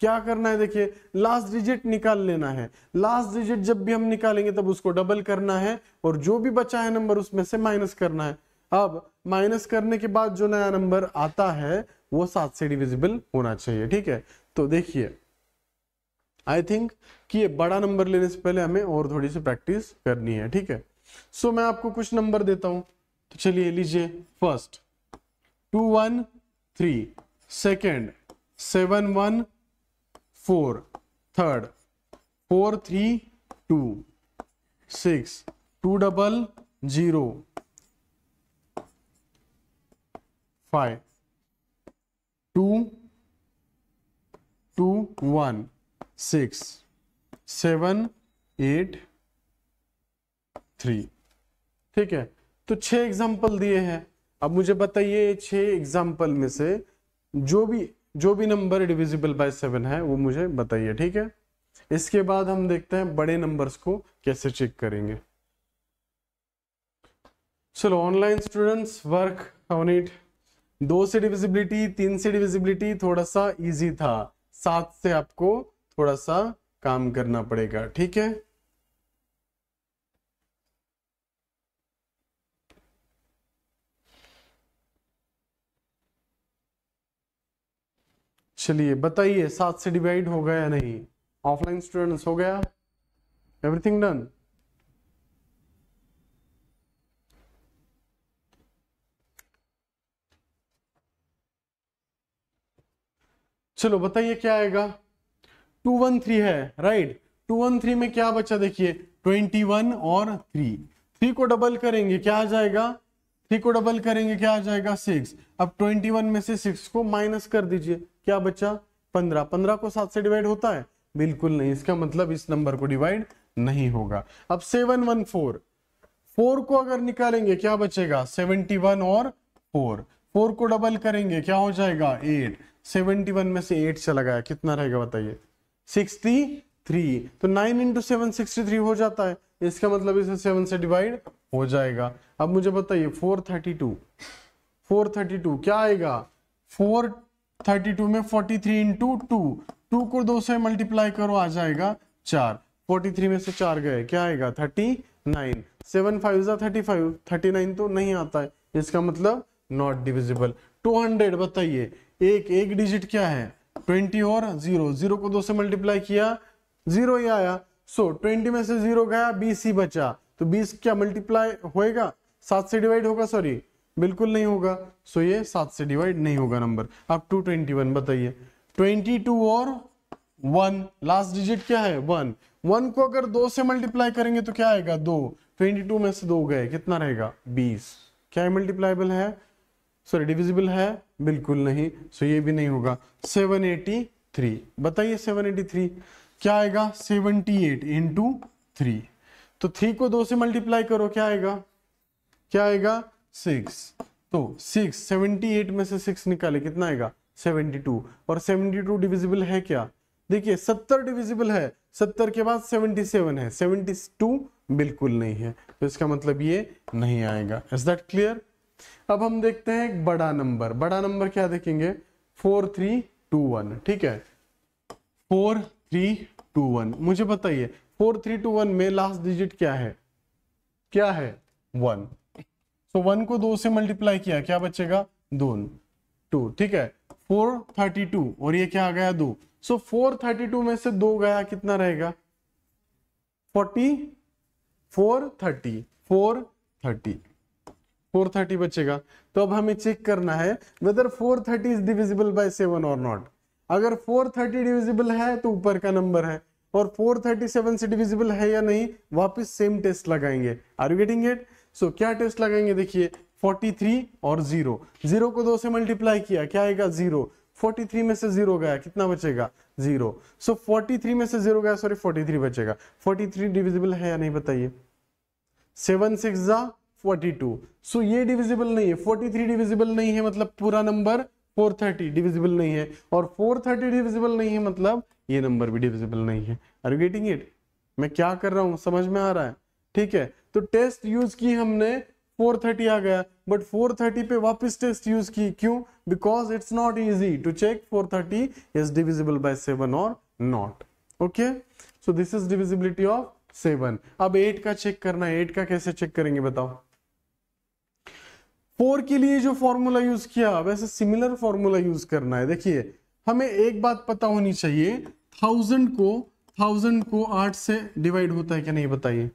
क्या करना है देखिए लास्ट डिजिट निकाल लेना है लास्ट डिजिट जब भी हम निकालेंगे तब उसको डबल करना है और जो भी बचा है नंबर उसमें से माइनस करना है अब माइनस करने के बाद जो नया नंबर आता है वो सात से डिविजिबल होना चाहिए ठीक है तो देखिए आई थिंक कि ये बड़ा नंबर लेने से पहले हमें और थोड़ी सी प्रैक्टिस करनी है ठीक है सो so, मैं आपको कुछ नंबर देता हूं तो चलिए लीजिए first two one three second seven one four third four three two six two double zero five two two one six seven eight three ठीक है तो छह एग्जाम्पल दिए हैं अब मुझे बताइए छह एग्जाम्पल में से जो भी जो भी नंबर डिविजिबल बाय सेवन है वो मुझे बताइए ठीक है इसके बाद हम देखते हैं बड़े नंबर्स को कैसे चेक करेंगे चलो online students work on it दो से डिविजिबिलिटी तीन से डिविजिबिलिटी थोड़ा सा इजी था सात से आपको थोड़ा सा काम करना पड़ेगा ठीक है चलिए बताइए सात से डिवाइड हो गया या नहीं ऑफलाइन स्टूडेंट्स हो गया एवरीथिंग डन चलो बताइए क्या आएगा टू वन थ्री है राइट टू वन थ्री में क्या बचा देखिए ट्वेंटी वन और थ्री थ्री को डबल करेंगे क्या आ जाएगा थ्री को डबल करेंगे क्या आ जाएगा सिक्स अब ट्वेंटी वन में से सिक्स को माइनस कर दीजिए क्या बच्चा पंद्रह पंद्रह को सात से डिवाइड होता है बिल्कुल नहीं इसका मतलब इस नंबर को डिवाइड नहीं होगा अब सेवन वन फोर फोर को अगर निकालेंगे क्या बचेगा सेवेंटी वन और फोर फोर को डबल करेंगे क्या हो जाएगा एट सेवेंटी वन में से एट चला गया कितना रहेगा बताइए सिक्सटी थ्री तो nine into seven sixty three हो जाता है इसका मतलब इसे सेवन से डिवाइड हो जाएगा अब मुझे बताइए four thirty two four thirty two क्या आएगा फोर थर्टी टू में forty three into two two को दो से मल्टीप्लाई करो आ जाएगा चार फोर्टी थ्री में से चार गए क्या आएगा thirty nine seven five thirty five thirty nine तो नहीं आता है इसका मतलब नॉट डिविजिबल टू हंड्रेड बताइए एक एक डिजिट क्या है ट्वेंटी और जीरो जीरो को दो से मल्टीप्लाई किया जीरो ही आया सो so, ट्वेंटी में से जीरो गया बीस ही बचा तो बीस क्या मल्टीप्लाई होएगा सात से डिवाइड होगा सॉरी बिल्कुल नहीं होगा सो ये सात से डिवाइड नहीं होगा नंबर अब टू ट्वेंटी वन बताइए ट्वेंटी टू और वन लास्ट डिजिट क्या है वन वन को अगर दो से मल्टीप्लाई करेंगे तो क्या आएगा दो ट्वेंटी टू में से दो गए कितना रहेगा बीस क्या मल्टीप्लाइबल है सॉरी डिविजिबल है बिल्कुल नहीं सो ये भी नहीं होगा सेवन एटी थ्री बताइए सेवन एटी थ्री क्या आएगा सेवनटी एट इंटू थ्री तो थ्री को दो से मल्टीप्लाई करो क्या आएगा क्या आएगा सिक्स तो सिक्स सेवेंटी एट में से सिक्स निकाले कितना आएगा सेवेंटी टू और सेवेंटी टू डिविजिबल है क्या देखिए सत्तर डिविजिबल है सत्तर के बाद सेवेंटी सेवन है सेवेंटी टू बिल्कुल नहीं है तो इसका मतलब ये नहीं आएगा इज दैट क्लियर अब हम देखते हैं एक बड़ा नंबर बड़ा नंबर क्या देखेंगे फोर थ्री टू वन ठीक है फोर थ्री टू वन मुझे बताइए फोर थ्री टू वन में लास्ट डिजिट क्या है क्या है वन सो वन को दो से मल्टीप्लाई किया क्या बचेगा दो टू ठीक है फोर थर्टी टू और ये क्या आ गया दो सो फोर थर्टी टू में से दो गया कितना रहेगा forty four thirty four thirty four thirty बचेगा तो अब हमें चेक करना है whether four thirty is divisible by seven और नॉट अगर फोर थर्टी डिविजिबल है तो ऊपर का नंबर है और 437 से डिविजिबल है या नहीं वापस सेम टेस्ट लगाएंगे are you getting it so so, क्या टेस्ट लगाएंगे देखिए 43 और जीरो जीरो को दो से मल्टीप्लाई किया क्या आएगा 0 43 में से जीरो गया कितना बचेगा जीरो सो so, 43 में से 0 गया सॉरी 43 बचेगा 43 डिविजिबल है या नहीं बताइए seven six 42 so two so ये डिविजिबल नहीं है 43 डिविजिबल नहीं है मतलब पूरा नंबर 430 डिविजिबल नहीं है और 430 डिविजिबल नहीं है मतलब ये नंबर भी डिविजिबल नहीं है आर गेटिंग इट मैं क्या कर रहा हूं समझ में आ रहा है ठीक है तो टेस्ट यूज की हमने 430 आ गया बट 430 पे वापस टेस्ट यूज की क्यों because it's not easy to check 430 is divisible by seven और not okay so this is divisibility of seven अब एट का चेक करना है एट का कैसे चेक करेंगे बताओ फोर के लिए जो फॉर्मूला यूज किया वैसे सिमिलर फॉर्मूला यूज करना है देखिए हमें एक बात पता होनी चाहिए थाउजेंड को थाउजेंड को आठ से डिवाइड होता है क्या नहीं बताइए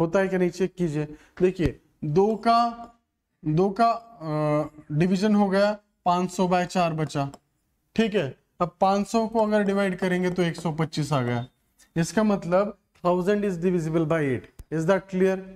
होता है क्या नहीं चेक कीजिए देखिए दो का दो का डिवीजन हो गया 500 सौ बाय चार बचा ठीक है अब 500 को अगर डिवाइड करेंगे तो 125 आ गया इसका मतलब thousand is divisible by eight is that clear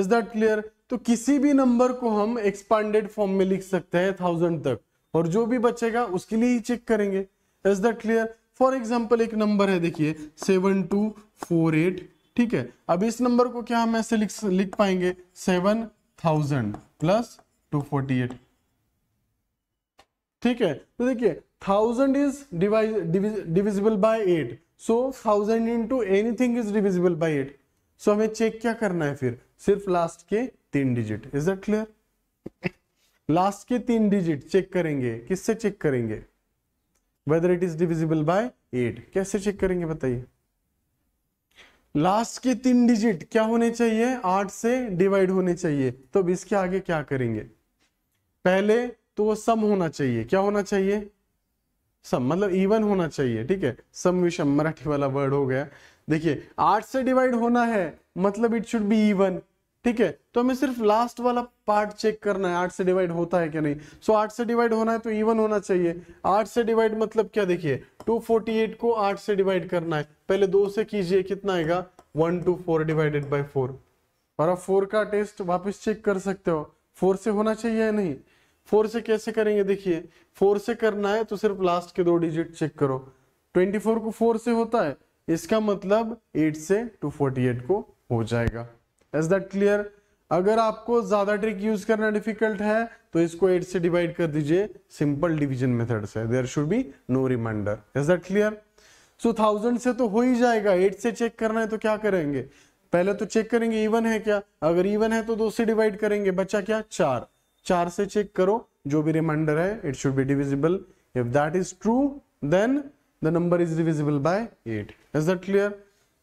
is that clear तो किसी भी नंबर को हम एक्सपांडेड फॉर्म में लिख सकते हैं थाउजेंड तक और जो भी बचेगा उसके लिए ही चेक करेंगे is that clear for example एक नंबर है देखिए सेवन टू फोर एट ठीक है अब इस नंबर को क्या हम ऐसे लिख लिख पाएंगे seven thousand plus two forty eight ठीक है तो देखिए thousand is divisible by eight so thousand into anything is divisible by eight so हमें चेक क्या करना है फिर सिर्फ लास्ट के तीन digit is that clear last के तीन डिजिट चेक करेंगे किससे चेक करेंगे whether it is divisible by eight कैसे चेक करेंगे बताइए लास्ट के तीन डिजिट क्या होने चाहिए आठ से डिवाइड होने चाहिए तो अब इसके आगे क्या करेंगे पहले तो वो सम होना चाहिए क्या होना चाहिए सम मतलब इवन होना चाहिए ठीक है सम विषम मराठी वाला वर्ड हो गया देखिए आठ से डिवाइड होना है मतलब इट शुड बी इवन ठीक है तो हमें सिर्फ लास्ट वाला पार्ट चेक करना है आठ से डिवाइड होता है क्या नहीं सो आठ से डिवाइड होना है तो इवन होना चाहिए आठ से डिवाइड मतलब क्या देखिए 248 को आठ से डिवाइड करना है पहले दो से कीजिए कितना आएगा one two four divided by four और आप फोर का टेस्ट वापस चेक कर सकते हो फोर से होना चाहिए या नहीं फोर से कैसे करेंगे देखिए फोर से करना है तो सिर्फ लास्ट के दो डिजिट चेक करो ट्वेंटी फोर को फोर से होता है इसका मतलब एट से टू फोर्टी एट को हो जाएगा इज दैट क्लियर अगर आपको ज्यादा ट्रिक यूज करना डिफिकल्ट है तो इसको एट से डिवाइड कर दीजिए सिंपल डिविजन मेथड से there should be no reminder is that clear so thousand से तो हो ही जाएगा एट से चेक करना है तो क्या करेंगे पहले तो चेक करेंगे इवन है क्या अगर इवन है तो दो से डिवाइड करेंगे बच्चा क्या चार चार से चेक करो जो भी रिमाइंडर है it should be divisible if that is true then the number is divisible by eight is that clear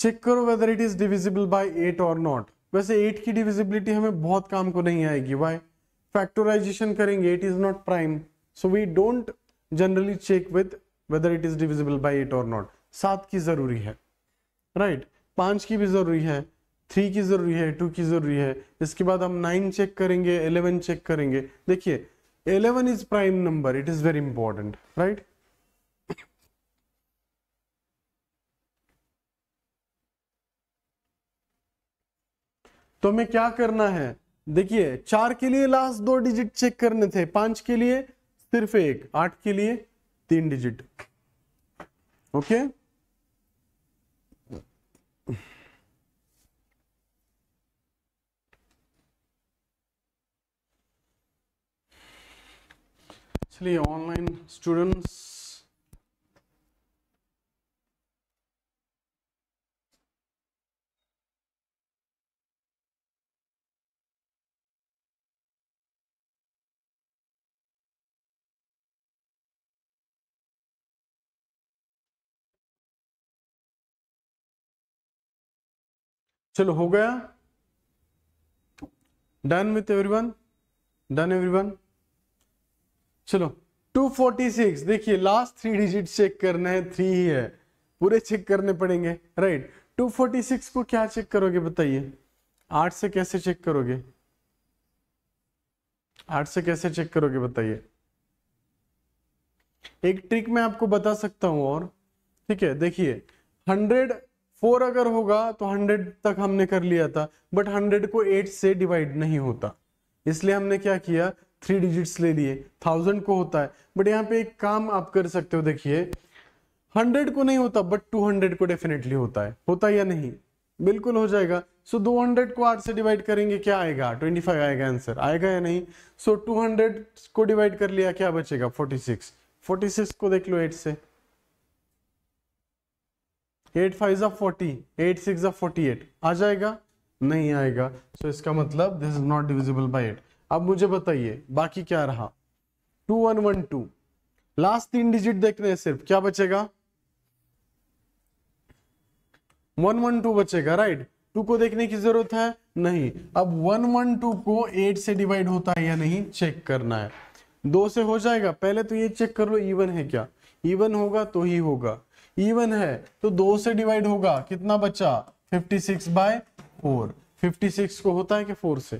check करो whether it is divisible by eight और नॉट वैसे एट की डिविजिबिलिटी हमें बहुत काम को नहीं आएगी वाई फैक्टोराइजेशन करेंगे it is not prime so we don't generally check with whether it is divisible by eight और नॉट सात की जरूरी है राइट right? पांच की भी जरूरी है थ्री की जरूरी है टू की जरूरी है इसके बाद हम नाइन चेक करेंगे इलेवन चेक करेंगे देखिए eleven is prime number it is very important right तो हमें क्या करना है देखिए चार के लिए लास्ट दो डिजिट चेक करने थे पांच के लिए सिर्फ एक आठ के लिए तीन डिजिट ओके चलिए ऑनलाइन स्टूडेंट्स चलो हो गया done with everyone done everyone चलो 246 देखिए लास्ट थ्री डिजिट चेक करना है थ्री ही है पूरे चेक करने पड़ेंगे राइट right. 246 को क्या चेक करोगे बताइए आठ से कैसे चेक करोगे आठ से कैसे चेक करोगे बताइए एक ट्रिक मैं आपको बता सकता हूं और ठीक है देखिए हंड्रेड फोर अगर होगा तो हंड्रेड तक हमने कर लिया था बट हंड्रेड को एट से डिवाइड नहीं होता इसलिए हमने क्या किया थ्री डिजिट्स ले लिए थाउजेंड को होता है बट यहाँ पे एक काम आप कर सकते हो देखिए हंड्रेड को नहीं होता बट टू हंड्रेड को डेफिनेटली होता है होता या नहीं बिल्कुल हो जाएगा सो दो हंड्रेड को आठ से डिवाइड करेंगे क्या आएगा ट्वेंटी फाइव आएगा आंसर आएगा या नहीं सो टू हंड्रेड को डिवाइड कर लिया क्या बचेगा फोर्टी सिक्स फोर्टी सिक्स को देख लो एट से एट फाइव ज़ा फोर्टी एट सिक्स ज़ा फोर्टी एट आ जाएगा नहीं आएगा सो so, इसका मतलब this is not divisible by eight अब मुझे बताइए बाकी क्या रहा two one one two last तीन डिजिट देखने हैं सिर्फ क्या बचेगा वन वन टू बचेगा राइट टू को देखने की जरूरत है नहीं अब वन वन टू को एट से डिवाइड होता है या नहीं चेक करना है दो से हो जाएगा पहले तो ये चेक कर लो इवन है क्या इवन होगा तो ही होगा इवन है तो दो से डिवाइड होगा कितना बचा 56 सिक्स बाय फोर फिफ्टी को होता है कि फोर से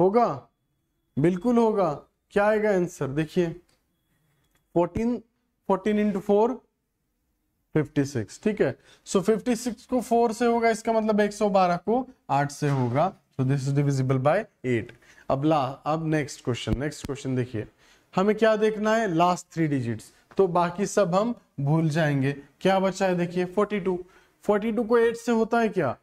होगा बिल्कुल होगा क्या आएगा आंसर देखिए 14 14 इंटू फोर फिफ्टी ठीक है सो so 56 को फोर से होगा इसका मतलब 112 को आठ से होगा so this is divisible by eight अब ला अब नेक्स्ट क्वेश्चन नेक्स्ट क्वेश्चन देखिए हमें क्या देखना है लास्ट थ्री डिजिट्स तो बाकी सब हम भूल जाएंगे क्या बचा है देखिए 42 42 को 8 से होता है क्या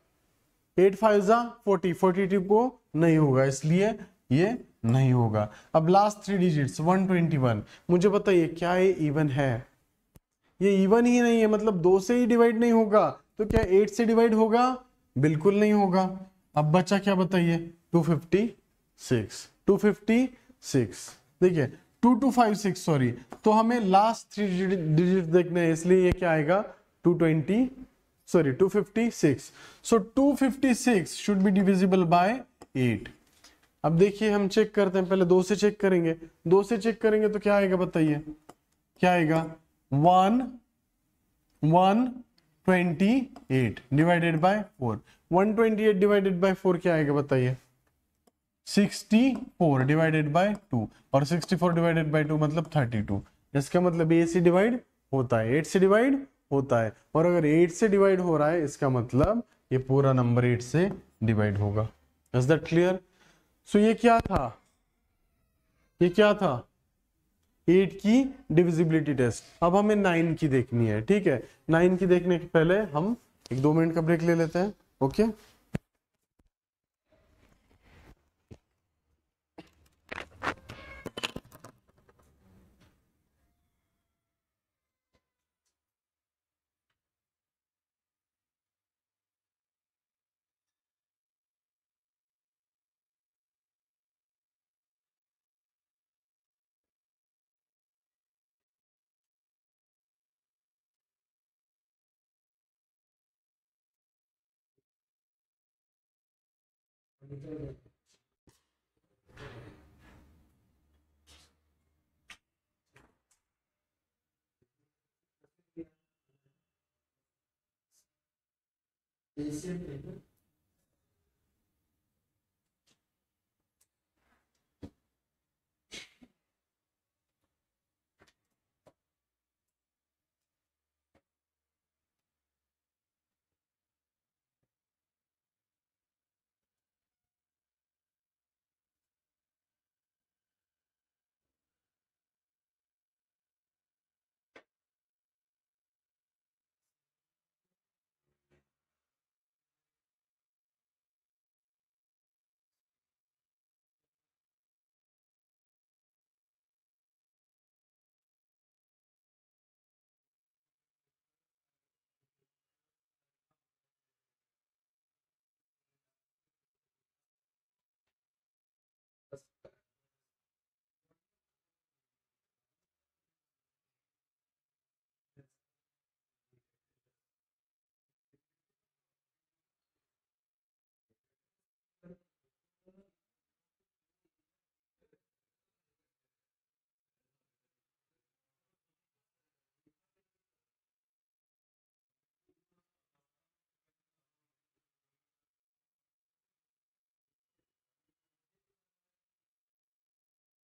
8 फाइव जा फोर्टी फोर्टी को नहीं होगा इसलिए ये नहीं होगा अब लास्ट थ्री डिजिट्स 121 मुझे बताइए क्या ये इवन है ये इवन ही नहीं है मतलब दो से ही डिवाइड नहीं होगा तो क्या एट से डिवाइड होगा बिल्कुल नहीं होगा अब बच्चा क्या बताइए 256 256 देखिए two two five six sorry तो हमें लास्ट थ्री डिजिट देखने हैं इसलिए ये क्या आएगा two twenty sorry two fifty six so two fifty six should be divisible by eight अब देखिए हम चेक करते हैं पहले दो से चेक करेंगे दो से चेक करेंगे तो क्या आएगा बताइए क्या आएगा one one twenty eight divided by four one twenty eight divided by four क्या आएगा बताइए 64 डिवाइडेड बाय 2 और 64 डिवाइडेड बाय 2 मतलब 32 जिसका मतलब ए से डिवाइड होता है 8 से डिवाइड होता है और अगर 8 से डिवाइड हो रहा है इसका मतलब ये पूरा नंबर 8 से डिवाइड होगा इज दट क्लियर सो ये क्या था ये क्या था एट की डिविजिबिलिटी टेस्ट अब हमें नाइन की देखनी है ठीक है नाइन की देखने के पहले हम एक दो मिनट का ब्रेक ले लेते हैं okay okay? 있을 때는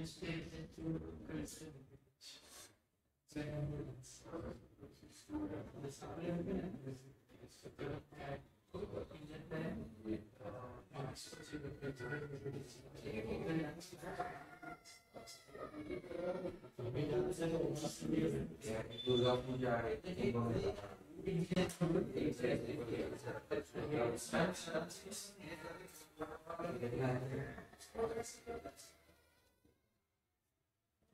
respeito de tudo percebente. Senhor, dessa presença, pela terra, toda a minha terra, mas consigo pedir que graças Thank you.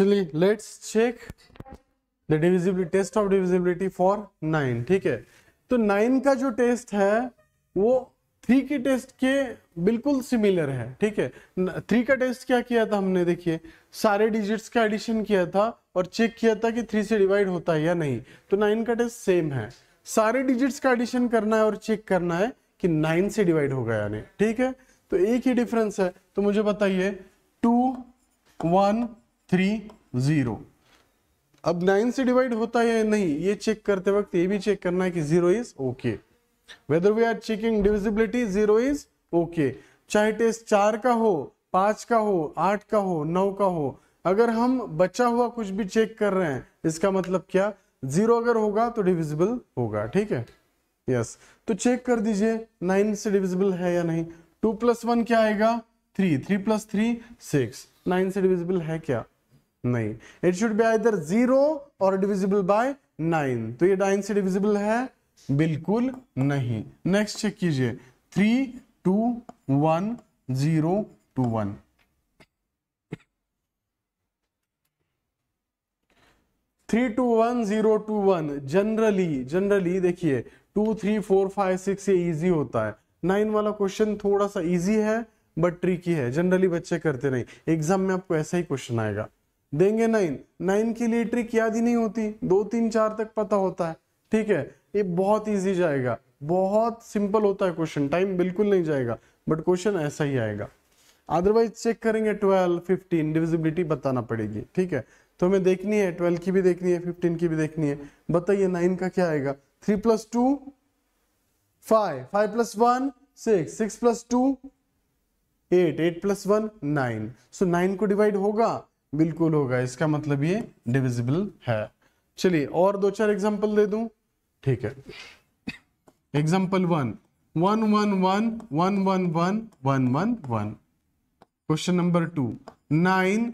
चलिए let's check the divisibility test of divisibility for nine ठीक है तो nine का जो test है वो three के test के बिल्कुल सिमिलर है ठीक है थ्री का टेस्ट क्या किया था हमने देखिए सारे डिजिट्स का एडिशन किया था और चेक किया था कि थ्री से डिवाइड होता है या नहीं तो नाइन का टेस्ट सेम है सारे डिजिट्स का एडिशन करना है और चेक करना है कि नाइन से डिवाइड हो गया ठीक है तो एक ही डिफरेंस है तो मुझे बताइए टू वन थ्री जीरो अब नाइन से डिवाइड होता है या नहीं ये चेक करते वक्त ये भी चेक करना है कि zero is okay whether we are checking divisibility zero is okay चाहे टेस्ट चार का हो पांच का हो आठ का हो नौ का हो अगर हम बचा हुआ कुछ भी चेक कर रहे हैं इसका मतलब क्या जीरो अगर होगा तो डिविजिबल होगा ठीक है यस तो चेक कर दीजिए नाइन से डिविजिबल है या नहीं टू प्लस वन क्या आएगा three three plus three six nine से डिविजिबल है क्या नहीं it should be either zero और डिविजिबल बाय नाइन तो ये नाइन से डिविजिबल है बिल्कुल नहीं नेक्स्ट चेक कीजिए three two one zero to one three two one zero to one generally generally देखिए two three four five six ये इजी होता है नाइन वाला क्वेश्चन थोड़ा सा इजी है बट ट्रिकी है जनरली बच्चे करते नहीं एग्जाम में आपको ऐसा ही क्वेश्चन आएगा देंगे नाइन नाइन की लिए ट्रिक याद ही नहीं होती दो तीन चार तक पता होता है ठीक है ये बहुत ईजी जाएगा बहुत सिंपल होता है क्वेश्चन टाइम बिल्कुल नहीं जाएगा बट क्वेश्चन ऐसा ही आएगा अदरवाइज चेक करेंगे ट्वेल्व फिफ्टीन डिविजिबिलिटी बताना पड़ेगी ठीक है तो हमें देखनी है ट्वेल्व की भी देखनी है फिफ्टीन की भी देखनी है बताइए नाइन का क्या आएगा three plus two five five plus one six six plus two eight eight plus one nine so nine को डिवाइड होगा बिल्कुल होगा इसका मतलब ये डिविजिबल है चलिए और दो चार एग्जाम्पल दे दूं ठीक है example one one one one one one one one one one question number two nine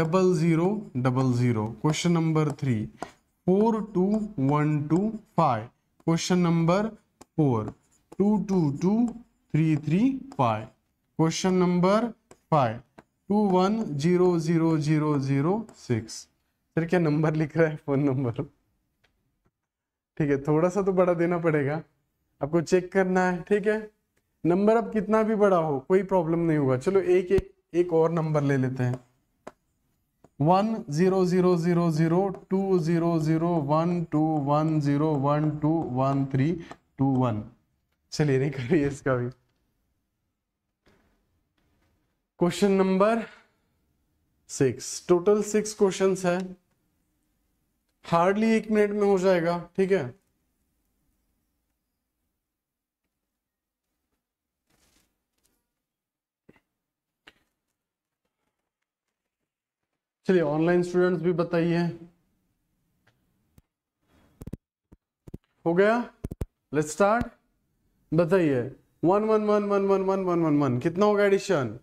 double zero double zero question number three four two one two five question number four two two two three three five question number five two one zero zero zero zero six sir क्या number लिख रहा है phone number ठीक है थोड़ा सा तो बड़ा देना पड़ेगा आपको चेक करना है ठीक है नंबर अब कितना भी बड़ा हो कोई प्रॉब्लम नहीं होगा चलो एक एक एक और नंबर ले लेते हैं one zero zero zero zero to zero zero one two one zero one two one three two one चलिए नहीं करिए इसका भी question number six total six question है हार्डली एक मिनट में हो जाएगा ठीक है चलिए ऑनलाइन स्टूडेंट्स भी बताइए हो गया लेट्स स्टार्ट बताइए one one one one one one one one one कितना होगा एडिशन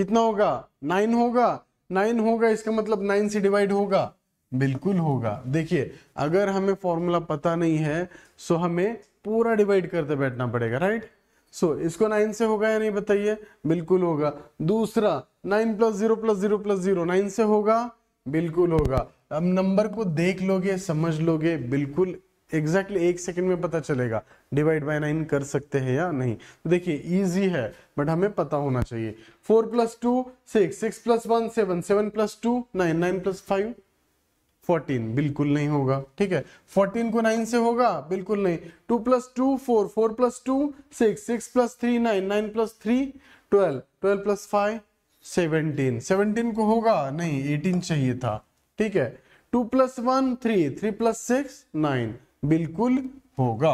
कितना होगा नाइन होगा नाइन होगा इसका मतलब नाइन से डिवाइड होगा बिल्कुल होगा देखिए अगर हमें फॉर्मूला पता नहीं है सो हमें पूरा डिवाइड करते बैठना पड़ेगा राइट सो so, इसको नाइन से होगा या नहीं बताइए बिल्कुल होगा दूसरा nine plus zero plus zero plus zero nine से होगा बिल्कुल होगा अब नंबर को देख लोगे समझ लोगे बिल्कुल एग्जैक्टली exactly एक सेकंड में पता चलेगा डिवाइड बाय नाइन कर सकते हैं या नहीं तो देखिए इजी है बट हमें पता होना चाहिए four plus two six six plus one seven seven plus two nine nine plus five fourteen बिल्कुल नहीं होगा ठीक है फोर्टीन को नाइन से होगा बिल्कुल नहीं two plus two four four plus two six six plus three nine nine plus three twelve twelve plus five seventeen seventeen को होगा नहीं एटीन चाहिए था ठीक है two plus one three three plus six nine बिल्कुल होगा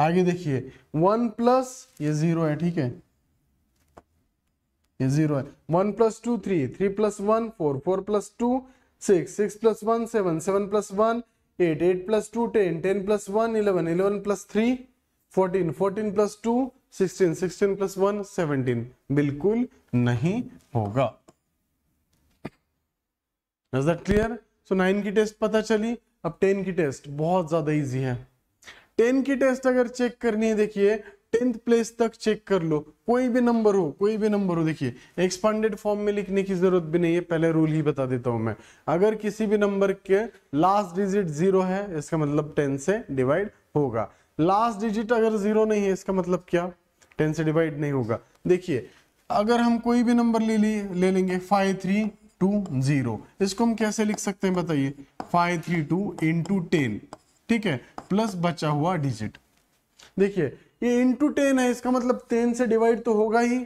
आगे देखिए वन प्लस ये जीरो है ठीक है ये जीरो है one plus two three three plus one four four plus two six six plus one seven seven plus one eight eight plus two ten ten plus one eleven eleven plus three fourteen fourteen plus two sixteen sixteen plus one seventeen बिल्कुल नहीं होगा clear so nine की test पता चली अब ten की test बहुत ज़्यादा इजी है टेन की टेस्ट अगर चेक करनी है देखिए टेंथ प्लेस तक चेक कर लो कोई भी नंबर हो कोई भी नंबर हो देखिए एक्सपांडेड फॉर्म में लिखने की जरूरत भी नहीं है पहले रूल ही बता देता हूं मैं अगर किसी भी नंबर के लास्ट डिजिट जीरो है इसका मतलब टेन से डिवाइड होगा लास्ट डिजिट अगर जीरो नहीं है इसका मतलब क्या टेन से डिवाइड नहीं होगा देखिए अगर हम कोई भी नंबर ले ली ले लेंगे फाइव थ्री टू जीरो इसको हम कैसे लिख सकते हैं बताइए five three two into ten ठीक है प्लस बचा हुआ डिजिट देखिए ये इंटू टेन है इसका मतलब टेन से डिवाइड तो होगा ही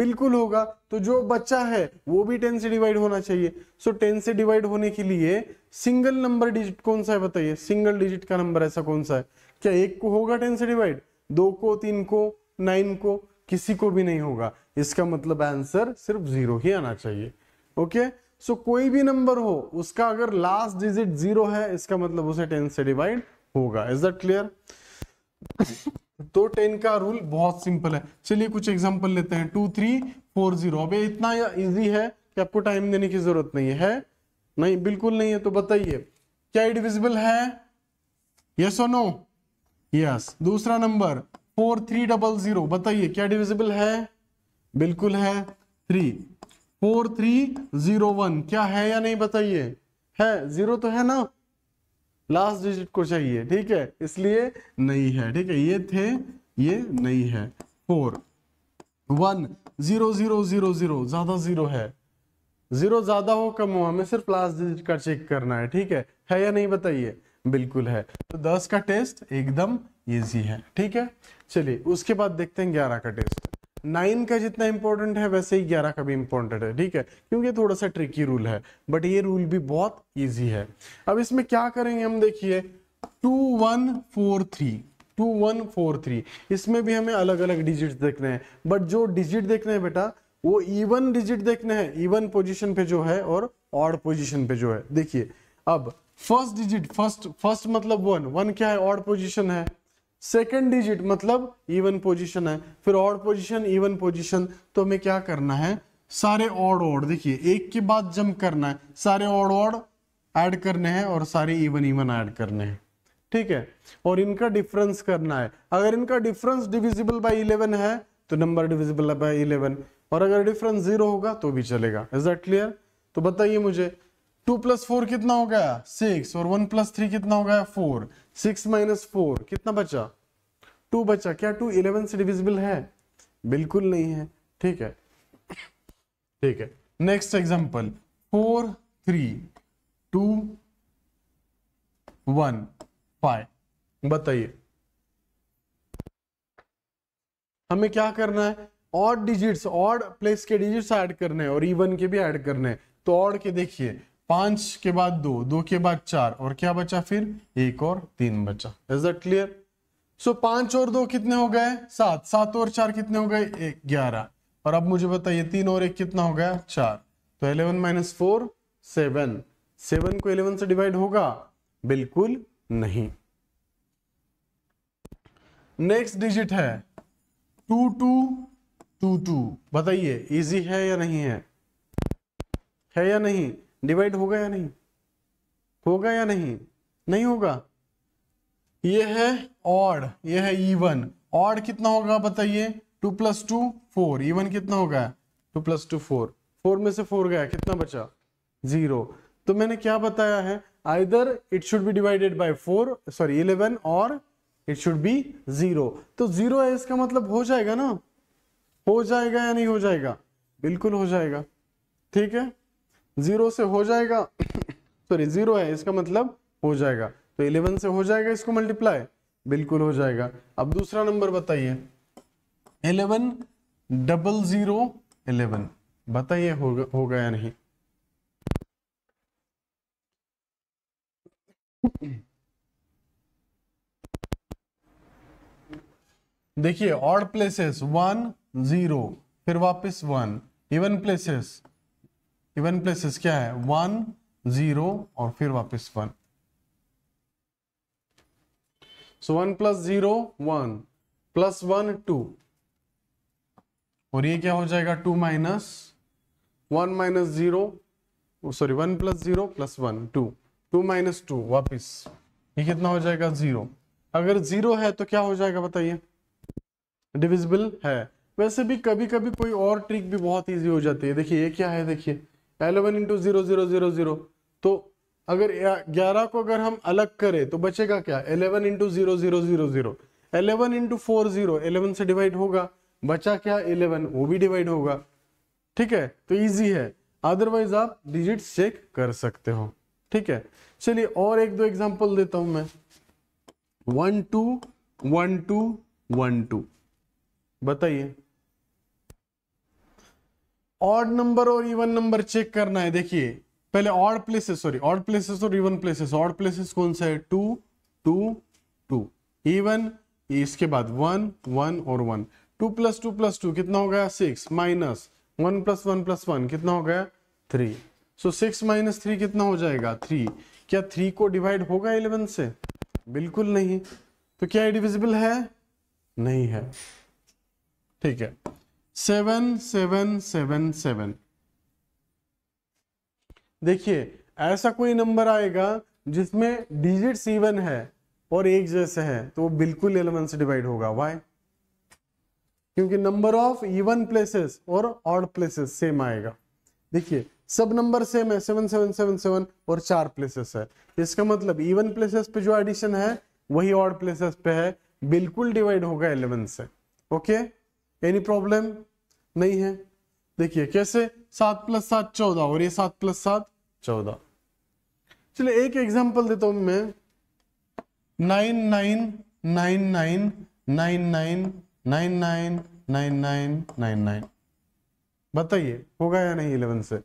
बिल्कुल होगा तो जो बच्चा है वो भी टेन से डिवाइड होना चाहिए सो so, टेन से डिवाइड होने के लिए सिंगल नंबर डिजिट कौन सा है बताइए सिंगल डिजिट का नंबर ऐसा कौन सा है क्या एक को होगा टेन से डिवाइड दो को तीन को नाइन को किसी को भी नहीं होगा इसका मतलब आंसर सिर्फ जीरो ही आना चाहिए ओके सो कोई भी नंबर हो उसका अगर लास्ट डिजिट जीरो है इसका मतलब उसे टेन से डिवाइड होगा इज दट क्लियर तो टेन का रूल बहुत सिंपल है चलिए कुछ एग्जाम्पल लेते हैं टू थ्री फोर जीरो अब इतना इजी है कि आपको टाइम देने की जरूरत नहीं है नहीं बिल्कुल नहीं है तो बताइए क्या डिविजिबल है यस और नो यस दूसरा number four three double zero बताइए क्या डिविजिबल है बिल्कुल है three four three zero one क्या है या नहीं बताइए है जीरो तो है ना लास्ट डिजिट को चाहिए ठीक है इसलिए नहीं है ठीक है ये थे ये नहीं है four one zero zero zero zero ज्यादा जीरो है जीरो ज्यादा हो कम हो हमें सिर्फ लास्ट डिजिट का चेक करना है ठीक है है या नहीं बताइए बिल्कुल है तो दस का टेस्ट एकदम इजी है ठीक है चलिए उसके बाद देखते हैं ग्यारह का टेस्ट नाइन का जितना इंपॉर्टेंट है वैसे ही ग्यारह का भी इंपॉर्टेंट है ठीक है क्योंकि थोड़ा सा ट्रिकी रूल है बट ये रूल भी बहुत ईजी है अब इसमें क्या करेंगे हम देखिए two one four three two one four three इसमें भी हमें अलग अलग डिजिट देखने हैं बट जो डिजिट देखने हैं बेटा वो इवन डिजिट देखने हैं इवन पोजिशन पे जो है और ऑड पोजिशन पे जो है देखिए अब फर्स्ट डिजिट फर्स्ट फर्स्ट मतलब वन वन क्या है ऑड पोजिशन है सेकेंड डिजिट मतलब इवन पोजिशन है फिर ऑड पोजिशन इवन पोजिशन तो हमें क्या करना है सारे ऑड ऑड देखिए एक के बाद जंप करना है सारे ऑड ऑड ऐड करने हैं और सारे इवन इवन ऐड करने हैं ठीक है और इनका डिफरेंस करना है अगर इनका डिफरेंस डिविजिबल बाय इलेवन है तो नंबर डिविजिबल बाय इलेवन और अगर डिफरेंस जीरो होगा तो भी चलेगा इज दैट क्लियर तो बताइए मुझे टू प्लस फोर कितना हो गया सिक्स और वन प्लस थ्री कितना हो गया फोर सिक्स माइनस फोर कितना बचा टू बचा क्या टू इलेवन से डिविजिबल है बिल्कुल नहीं है ठीक है ठीक है next example four three two one five बताइए हमें क्या करना है ऑड डिजिट्स ऑड प्लेस के डिजिट्स ऐड करने हैं और इवन के भी ऐड करने हैं तो ऑड के देखिए पांच के बाद दो दो के बाद चार और क्या बचा फिर एक और तीन बचा इज दट क्लियर सो पांच और दो कितने हो गए सात सात और चार कितने हो गए ग्यारह और अब मुझे बताइए तीन और एक कितना हो गया चार तो eleven minus four seven seven को इलेवन से डिवाइड होगा बिल्कुल नहीं नेक्स्ट डिजिट है टू टू टू टू बताइए इजी है या नहीं है है या नहीं डिवाइड होगा या नहीं होगा या नहीं नहीं होगा ये है ऑड ये है ईवन ऑड कितना होगा बताइए two plus two four even कितना होगा two plus two four four में से फोर गया कितना बचा जीरो तो मैंने क्या बताया है either it should be divided by four sorry eleven और इट शुड बी जीरो तो जीरो है इसका मतलब हो जाएगा ना हो जाएगा या नहीं हो जाएगा बिल्कुल हो जाएगा ठीक है जीरो से हो जाएगा सॉरी जीरो है इसका मतलब हो जाएगा तो इलेवन से हो जाएगा इसको मल्टीप्लाई बिल्कुल हो जाएगा अब दूसरा नंबर बताइए इलेवन डबल जीरो इलेवन बताइए होगा होगा या नहीं देखिए ऑड प्लेसेस वन जीरो फिर वापस one even places even places क्या है वन जीरो और फिर वापस one so one plus zero one plus one two और ये क्या हो जाएगा two minus one minus zero sorry one plus zero plus one two two minus two वापिस ये कितना हो जाएगा जीरो अगर जीरो है तो क्या हो जाएगा बताइए डिविजिबल है वैसे भी कभी कभी कोई और ट्रिक भी बहुत इजी हो जाती है देखिए ये क्या है देखिए eleven into zero zero zero zero तो अगर ग्यारह को अगर हम अलग करें तो बचेगा क्या eleven into zero zero zero zero eleven into four zero eleven से डिवाइड होगा बचा क्या एलेवन वो भी डिवाइड होगा ठीक है तो इजी है अदरवाइज आप डिजिट चेक कर सकते हो ठीक है चलिए और एक दो एग्जांपल देता हूं मैं one two one two one two बताइए ऑड नंबर और इवन नंबर चेक करना है देखिए पहले odd places sorry odd places और इवन प्लेसेस ऑड प्लेसेस कौन सा है टू टू टू इवन इसके बाद वन वन और one two plus two plus two कितना हो गया six minus one plus one plus one कितना हो गया three so six minus three कितना हो जाएगा थ्री क्या थ्री को डिवाइड होगा इलेवन से बिल्कुल नहीं तो क्या डिविजिबल है नहीं है ठीक है सेवन सेवन सेवन सेवन देखिए ऐसा कोई नंबर आएगा जिसमें डिजिट इवन है और एक जैसे है तो वो बिल्कुल इलेवन से डिवाइड होगा वाई क्योंकि नंबर ऑफ इवन प्लेसेस और ऑड प्लेसेस सेम आएगा देखिए सब नंबर सेम है सेवन सेवन सेवन सेवन और चार प्लेसेस है इसका मतलब इवन प्लेसेस पे जो एडिशन है वही ऑड प्लेसेस पे है बिल्कुल डिवाइड होगा इलेवन से ओके okay? एनी प्रॉब्लम नहीं है देखिए कैसे सात प्लस सात चौदह और ये सात प्लस सात चौदह चलिए एक एग्जांपल देता हूं मैं nine nine nine nine nine nine nine nine nine nine nine nine बताइए होगा या नहीं इलेवन से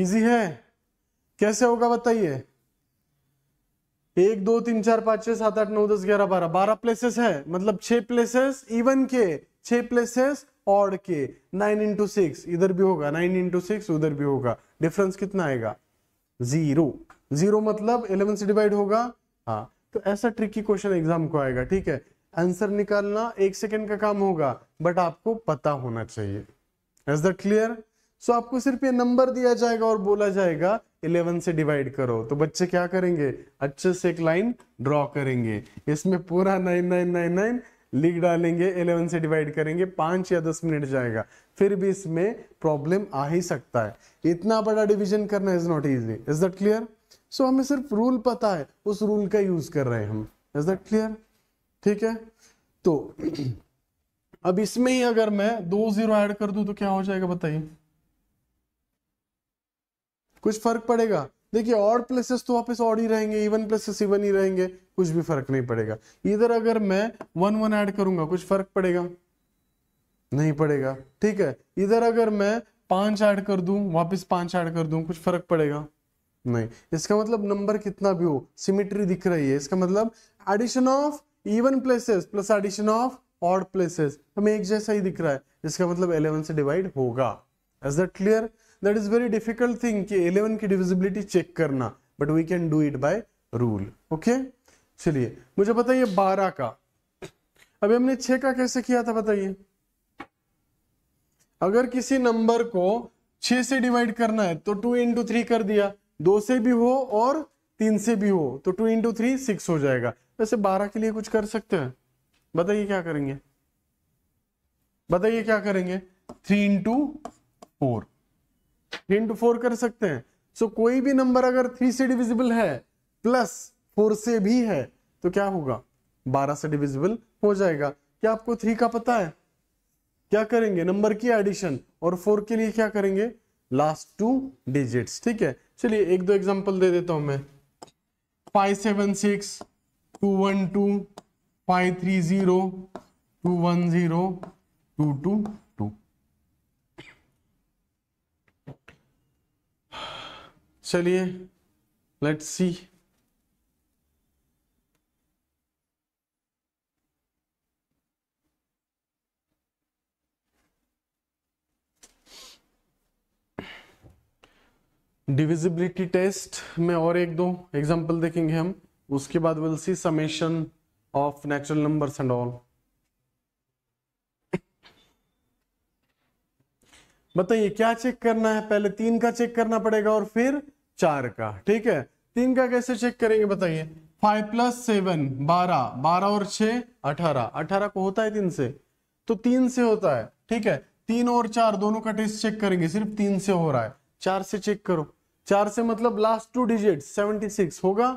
इजी है कैसे होगा बताइए एक दो तीन चार पांच छह सात आठ नौ दस ग्यारह बारह बारह प्लेसेस है मतलब छह प्लेसेस इवन के छह प्लेसेस ऑड के नाइन इंटू सिक्स इधर भी होगा नाइन इंटू सिक्स उधर भी होगा डिफरेंस कितना आएगा जीरो जीरो मतलब इलेवन से डिवाइड होगा हाँ तो ऐसा ट्रिकी क्वेश्चन एग्जाम को आएगा ठीक है आंसर निकालना एक सेकेंड का काम होगा बट आपको पता होना चाहिए एज द क्लियर सो आपको सिर्फ ये नंबर दिया जाएगा और बोला जाएगा इलेवन से डिवाइड करो तो बच्चे क्या करेंगे अच्छे से एक लाइन ड्रॉ करेंगे इसमें पूरा नाइन नाइन नाइन नाइन लिख डालेंगे इलेवन से डिवाइड करेंगे पांच या दस मिनट जाएगा फिर भी इसमें प्रॉब्लम आ ही सकता है इतना बड़ा डिविजन करना is not easy is that clear so हमें सिर्फ रूल पता है उस रूल का यूज कर रहे हैं हम इज दट क्लियर ठीक है तो अब इसमें ही अगर मैं दो जीरो ऐड कर दूं तो क्या हो जाएगा बताइए कुछ फर्क पड़ेगा देखिए और प्लेसेस तो वापस ऑड ही रहेंगे इवन प्लेसेस इवन ही रहेंगे कुछ भी फर्क नहीं पड़ेगा इधर अगर मैं वन वन ऐड करूंगा कुछ फर्क पड़ेगा नहीं पड़ेगा ठीक है इधर अगर मैं पांच ऐड कर दूं वापस पांच ऐड कर दूं कुछ फर्क पड़ेगा नहीं इसका मतलब नंबर कितना भी हो सिमिट्री दिख रही है इसका मतलब addition of even places plus addition of odd places हमें एक जैसा ही दिख रहा है इसका मतलब 11 से डिवाइड होगा is that clear that is very difficult thing कि 11 की डिविजिबिलिटी चेक करना but we can do it by rule okay चलिए मुझे बताइए बारह का अभी हमने छह का कैसे किया था बताइए अगर किसी नंबर को छह से डिवाइड करना है तो टू इंटू थ्री कर दिया दो से भी हो और तीन से भी हो तो टू इंटू थ्री सिक्स हो जाएगा वैसे बारह के लिए कुछ कर सकते हैं बताइए क्या करेंगे बताइए क्या करेंगे three into four three into four कर सकते हैं सो so, कोई भी नंबर अगर थ्री से डिविजिबल है प्लस फोर से भी है तो क्या होगा बारह से डिविजिबल हो जाएगा क्या आपको थ्री का पता है क्या करेंगे नंबर की एडिशन और फोर के लिए क्या करेंगे लास्ट टू डिजिट्स ठीक है चलिए एक दो एग्जांपल दे देता हूं मैं five seven six two one two five three zero to one zero two two चलिए लेट सी डिविजिबिलिटी टेस्ट में और एक दो एग्जांपल देखेंगे हम उसके बाद will see summation of natural numbers and all बताइए क्या चेक करना है पहले तीन का चेक करना पड़ेगा और फिर चार का ठीक है तीन का कैसे चेक करेंगे बताइए फाइव प्लस सेवन बारह बारह और छ अठारह अठारह को होता है तीन से तो तीन से होता है ठीक है तीन और चार दोनों का टेस्ट चेक करेंगे सिर्फ तीन से हो रहा है चार से चेक करो चार से मतलब last two digit seventy six होगा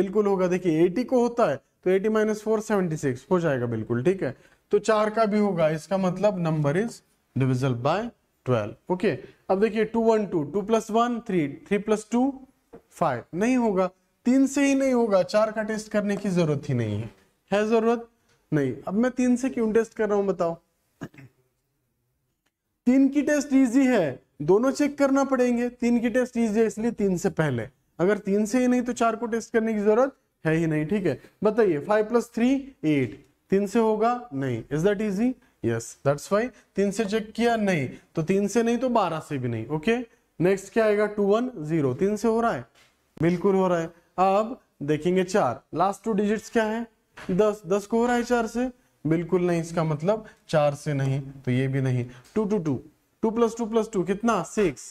बिल्कुल होगा देखिए एटी को होता है तो eighty minus four seventy six हो जाएगा बिल्कुल ठीक है तो चार का भी होगा इसका मतलब number is divisible by 12 okay okay. अब देखिए 2 1 2 2 plus one three three plus two five नहीं होगा तीन से ही नहीं होगा चार का टेस्ट करने की जरूरत ही नहीं है है जरूरत नहीं अब मैं तीन से क्यों टेस्ट कर रहा हूं बताओ तीन की टेस्ट इजी है दोनों चेक करना पड़ेंगे तीन की टेस्ट इजी है इसलिए तीन से पहले अगर तीन से ही नहीं तो चार को टेस्ट करने की जरूरत है ही नहीं ठीक है बताइए फाइव प्लस थ्री एट तीन से होगा नहीं is that easy yes that's why तीन से चेक किया नहीं तो तीन से नहीं तो बारह से भी नहीं ओके नेक्स्ट क्या आएगा टू वन जीरो तीन से हो रहा है बिल्कुल हो रहा है अब देखेंगे चार लास्ट टू डिजिट्स क्या है दस दस को हो रहा है चार से बिल्कुल नहीं इसका मतलब चार से नहीं तो ये भी नहीं two two two two plus two plus two कितना सिक्स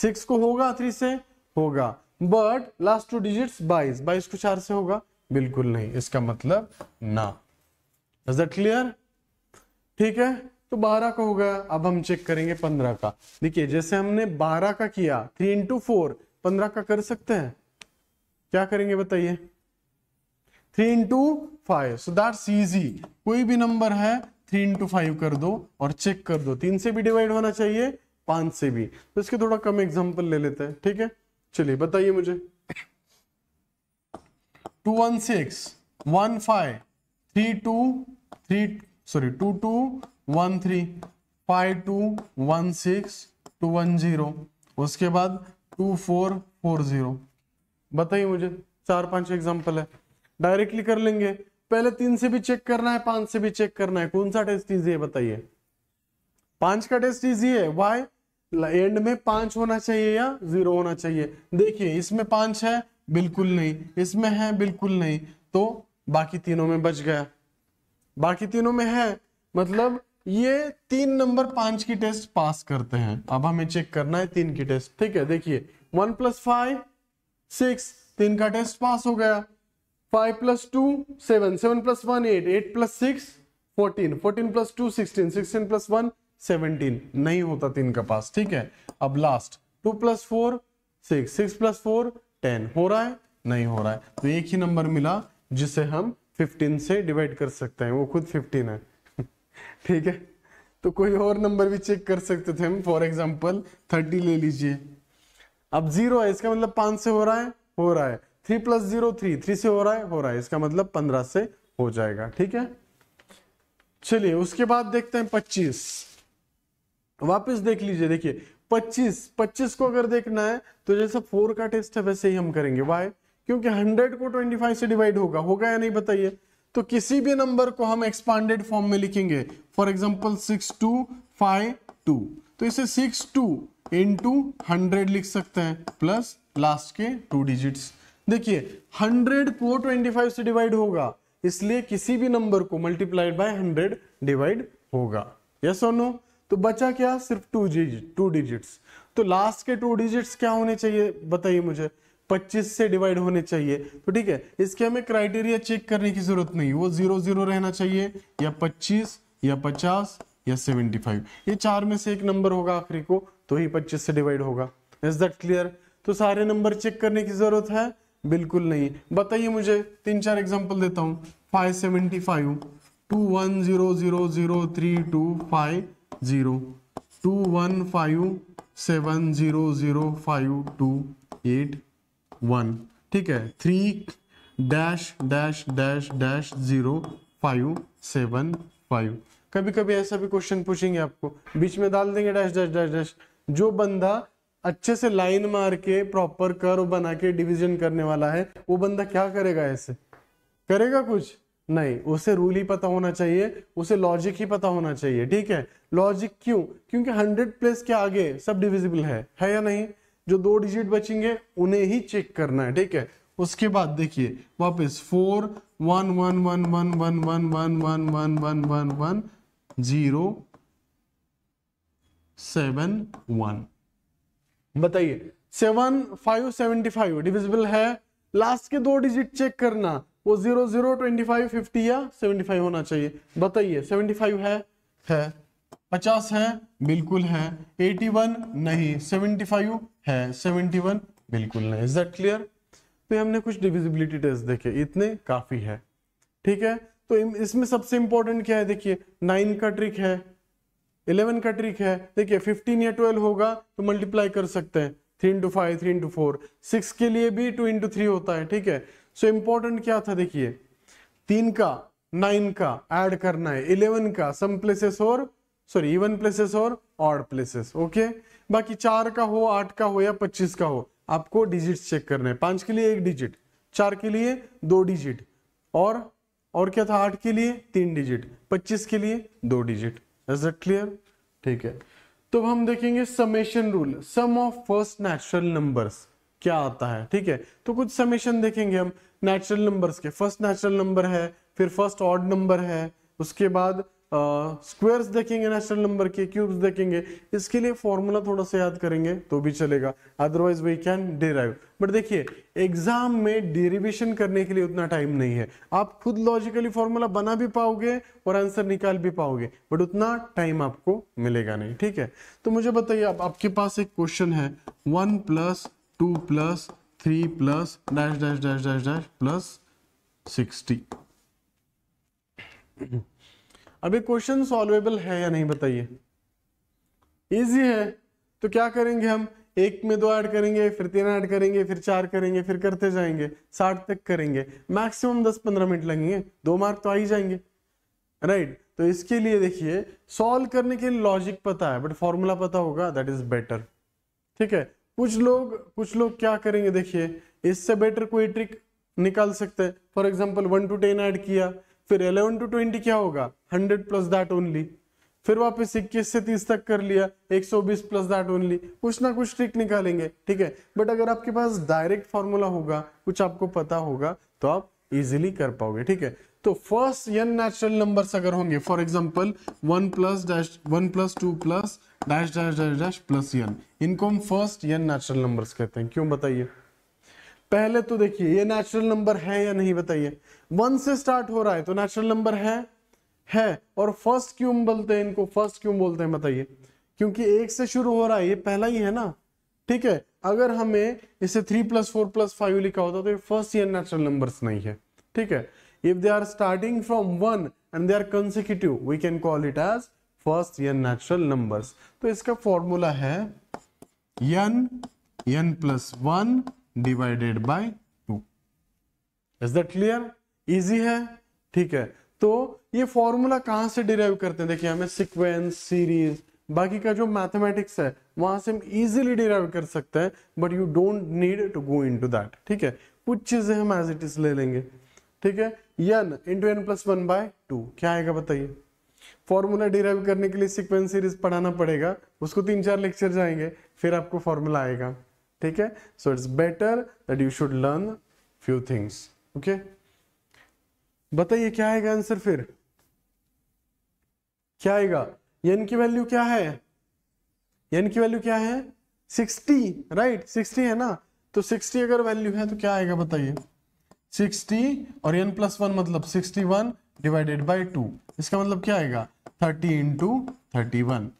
सिक्स को होगा थ्री से होगा बट लास्ट टू डिजिट्स बाईस बाईस को चार से होगा बिल्कुल नहीं इसका मतलब ना इज दट क्लियर ठीक है तो बारह का हो गया अब हम चेक करेंगे पंद्रह का देखिए जैसे हमने बारह का किया थ्री इंटू फोर पंद्रह का कर सकते हैं क्या करेंगे बताइए three into five so that's easy कोई भी नंबर है थ्री इंटू फाइव कर दो और चेक कर दो तीन से भी डिवाइड होना चाहिए पांच से भी तो इसके थोड़ा कम एग्जाम्पल ले लेते हैं ठीक है चलिए बताइए मुझे two one six one five three two three sorry two two one three five two one six two one zero उसके बाद टू फोर फोर जीरो बताइए मुझे चार पांच एग्जाम्पल है डायरेक्टली कर लेंगे पहले तीन से भी चेक करना है पांच से भी चेक करना है कौन सा टेस्ट इजी है बताइए पांच का टेस्ट इजी है वाई एंड में पांच होना चाहिए या जीरो होना चाहिए देखिए इसमें पांच है बिल्कुल नहीं इसमें है बिल्कुल नहीं तो बाकी तीनों में बच गया बाकी तीनों में है मतलब ये तीन नंबर पांच की टेस्ट पास करते हैं अब हमें चेक करना है तीन की टेस्ट ठीक है देखिए वन प्लस फाइव सिक्स तीन का टेस्ट पास हो गया five plus two seven seven plus one eight eight plus six fourteen fourteen plus two sixteen sixteen plus one seventeen नहीं होता तीन का पास ठीक है अब last two plus four six six plus four ten हो रहा है नहीं हो रहा है तो एक ही नंबर मिला जिसे हम 15 से डिवाइड कर सकते हैं वो खुद 15 है ठीक है तो कोई और नंबर भी चेक कर सकते थे हम फॉर एग्जाम्पल थर्टी ले लीजिए अब जीरो है इसका मतलब पांच से हो रहा है हो रहा है three plus zero three three से हो रहा है हो रहा है इसका मतलब पंद्रह से हो जाएगा ठीक है चलिए उसके बाद देखते हैं पच्चीस वापस देख लीजिए देखिए पच्चीस पच्चीस को अगर देखना है तो जैसा फोर का टेस्ट है वैसे ही हम करेंगे वाई क्योंकि 100 को 25 से डिवाइड होगा होगा या नहीं बताइए तो किसी भी नंबर को हम एक्सपांडेड फॉर्म में लिखेंगे for example six two five two तो इसे सिक्स टू इंटू हंड्रेड लिख सकते हैं प्लस लास्ट के टू डिजिट्स देखिए 100 को 25 से डिवाइड होगा इसलिए किसी भी नंबर को मल्टीप्लाइड बाय 100 डिवाइड होगा यस और नो तो बचा क्या सिर्फ टू डिजिट टू डिजिट्स तो लास्ट के टू डिजिट्स क्या होने चाहिए बताइए मुझे 25 से डिवाइड होने चाहिए तो ठीक है इसके हमें क्राइटेरिया चेक करने की जरूरत नहीं वो जीरो जीरो रहना चाहिए या 25 या 50 या 75 ये चार में से एक नंबर होगा आखिरी को तो ही 25 से डिवाइड होगा इज दट क्लियर तो सारे नंबर चेक करने की जरूरत है बिल्कुल नहीं बताइए मुझे तीन चार एग्जाम्पल देता हूँ five seventy five two one zero zero zero three two five zero to one five seven zero zero five two eight one ठीक है three dash dash dash dash zero five seven five कभी कभी ऐसा भी question पूछेंगे आपको बीच में डाल देंगे डैश डैश डैश डैश जो बंदा अच्छे से लाइन मार के प्रॉपर कर्व बना के डिवीजन करने वाला है वो बंदा क्या करेगा ऐसे करेगा कुछ नहीं उसे रूल ही पता होना चाहिए उसे लॉजिक ही पता होना चाहिए ठीक है लॉजिक क्यों क्योंकि हंड्रेड प्लेस के आगे सब डिविजिबल है है या नहीं जो दो डिजिट बचेंगे उन्हें ही चेक करना है ठीक है उसके बाद देखिए वापस four one one one one one one one one one one one one zero seven one बताइए seven five seventy five divisible है लास्ट के दो डिजिट चेक करना वो zero zero twenty five fifty या सेवेंटी फाइव होना चाहिए बताइए सेवेंटी फाइव है है पचास है बिल्कुल है एटी वन नहीं सेवेंटी फाइव है 71 बिल्कुल नहीं इज दैट क्लियर तो हमने कुछ डिविजिबिलिटी टेस्ट देखे इतने काफी है ठीक है तो इसमें सबसे इंपॉर्टेंट क्या है देखिए नाइन का ट्रिक है इलेवन का ट्रिक है देखिए फिफ्टीन या ट्वेल्व होगा तो मल्टीप्लाई कर सकते हैं three into five three into four six के लिए भी टू इंटू थ्री होता है ठीक है सो so, इंपॉर्टेंट क्या था देखिए तीन का नाइन का ऐड करना है इलेवन का सम प्लेसेस और सॉरी इवन प्लेसेस और ऑड प्लेसेस ओके okay? बाकी चार का हो आठ का हो या पच्चीस का हो आपको डिजिट चेक करने हैं पांच के लिए एक डिजिट चार के लिए दो डिजिट और और क्या था आठ के लिए तीन डिजिट पच्चीस के लिए दो डिजिट इज इट क्लियर ठीक है तो हम देखेंगे summation rule sum of first natural numbers क्या आता है ठीक है तो कुछ समेशन देखेंगे हम नेचुरल नंबर्स के फर्स्ट नेचुरल नंबर है फिर फर्स्ट ऑड नंबर है उसके बाद स्क्वेयर्स uh, देखेंगे नेचुरल नंबर के क्यूब्स देखेंगे इसके लिए फॉर्मूला थोड़ा सा याद करेंगे तो भी चलेगा otherwise we can derive but देखिए एग्जाम में डेरिवेशन करने के लिए उतना टाइम नहीं है आप खुद लॉजिकली फॉर्मूला बना भी पाओगे और आंसर निकाल भी पाओगे बट उतना टाइम आपको मिलेगा नहीं ठीक है तो मुझे बताइए आप, आपके पास एक क्वेश्चन है one plus two plus three plus dash dash dash dash dash plus sixty अभी क्वेश्चन सॉल्वेबल है या नहीं बताइए इजी है तो क्या करेंगे हम एक में दो ऐड करेंगे फिर तीन ऐड करेंगे फिर चार करेंगे फिर करते जाएंगे साठ तक करेंगे मैक्सिमम दस पंद्रह मिनट लगेंगे दो मार्क तो आ ही जाएंगे राइट right. तो इसके लिए देखिए सॉल्व करने के लिए लॉजिक पता है बट फॉर्मूला पता होगा दैट इज बेटर ठीक है कुछ लोग कुछ लोग क्या करेंगे देखिए इससे बेटर कोई ट्रिक निकाल सकते हैं for example one to ten add किया फिर 11 टू 20 क्या होगा 100 प्लस दैट ओनली फिर वापस इक्कीस से तीस तक कर लिया 120 प्लस दैट ओनली कुछ ना कुछ ट्रिक निकालेंगे ठीक है बट अगर आपके पास डायरेक्ट फॉर्मूला होगा कुछ आपको पता होगा तो आप इजिली कर पाओगे ठीक है तो फर्स्ट यन नेचुरल नंबर अगर होंगे for example one plus dash one plus two plus dash dash dash dash plus n इनको हम फर्स्ट यन नेचुरल नंबर्स कहते हैं क्यों बताइए पहले तो देखिए ये नेचुरल नंबर है या नहीं बताइए वन से स्टार्ट हो रहा है तो नेचुरल नंबर है है और फर्स्ट क्यों बोलते हैं इनको फर्स्ट क्यों बोलते हैं बताइए क्योंकि एक से शुरू हो रहा है ये पहला ही है ना ठीक है अगर हमें इसे three plus four plus five लिखा होता तो ये फर्स्ट ईयर नेचुरल नंबर नहीं है ठीक है if they are starting from one and they are consecutive we can call it as first n natural number तो इसका फॉर्मूला है n n plus one divided by two is that clear easy है ठीक है तो ये formula कहाँ से डिराइव करते हैं देखिए हमें सिक्वेंस सीरीज बाकी का जो मैथमेटिक्स है वहां से हम इजीली डिराइव कर सकते हैं but you don't need to go into that ठीक है कुछ चीजें हम एज इट इज ले लेंगे ठीक है n into n plus one by two क्या आएगा बताइए फॉर्मूला डिराइव करने के लिए सिक्वेंस सीरीज पढ़ाना पड़ेगा उसको तीन चार लेक्चर जाएंगे फिर आपको फॉर्मूला आएगा ठीक है so it's better that you should learn few things okay बताइए क्या आएगा आंसर फिर क्या आएगा एन की वैल्यू क्या है एन की वैल्यू क्या है सिक्सटी राइट सिक्सटी है ना तो सिक्सटी अगर वैल्यू है तो क्या आएगा बताइए सिक्सटी और एन प्लस वन मतलब sixty one divided by two इसका मतलब क्या आएगा थर्टी इंटू थर्टी वन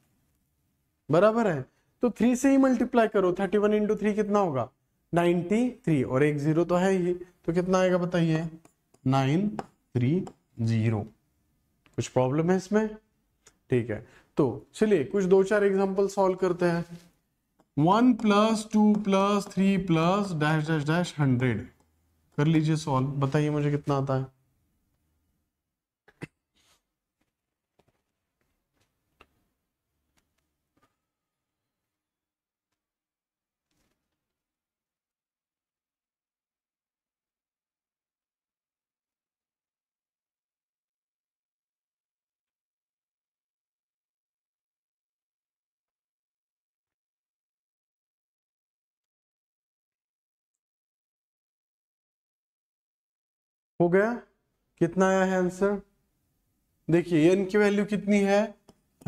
बराबर है तो थ्री से ही मल्टीप्लाई करो थर्टी वन इंटू थ्री कितना होगा नाइनटी थ्री और एक जीरो तो है ही तो कितना आएगा बताइए नाइन थ्री जीरो कुछ प्रॉब्लम है इसमें ठीक है तो चलिए कुछ दो चार एग्जाम्पल सॉल्व करते हैं one plus two plus three plus dash dash dash hundred कर लीजिए सॉल्व बताइए मुझे कितना आता है हो गया कितना आया है आंसर देखिए एन की वैल्यू कितनी है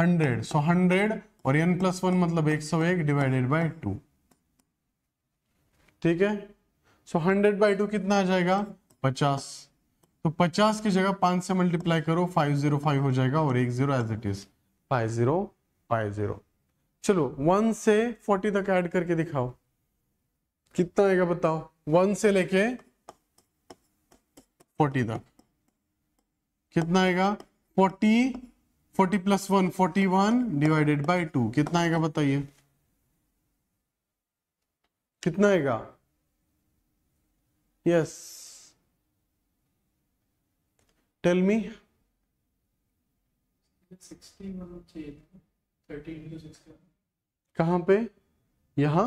हंड्रेड सो हंड्रेड और एन प्लस वन मतलब एक सौ एक डिवाइडेड बाई टू ठीक है सो हंड्रेड बाई टू कितना आ जाएगा पचास तो पचास की जगह पांच से मल्टीप्लाई करो फाइव जीरो फाइव हो जाएगा और एक zero as it is five zero five zero चलो वन से फोर्टी तक ऐड करके दिखाओ कितना आएगा बताओ वन से लेके फोर्टी तक कितना आएगा forty forty plus one forty one divided by two कितना आएगा बताइए कितना आएगा यस टेल मी कहां पे यहां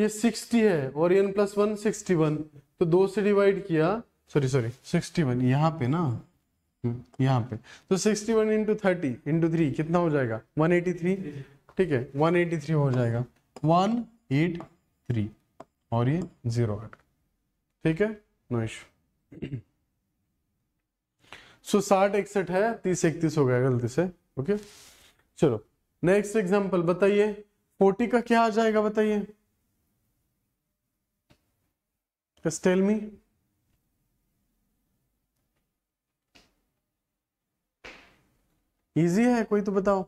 ये 60 है और n plus one sixty one तो दो से डिवाइड किया सॉरी सॉरी सिक्सटी वन यहाँ पे ना यहाँ पे तो sixty one into thirty into three कितना हो जाएगा वन एटी थ्री ठीक है वन एटी थ्री हो जाएगा वन एट थ्री और ये जीरो आठ ठीक है नो इशू सो साठ इकसठ है तीस इकतीस हो गया गलती से ओके चलो नेक्स्ट एग्जांपल बताइए फोर्टी का क्या आ जाएगा बताइए टेल मी इजी है कोई तो बताओ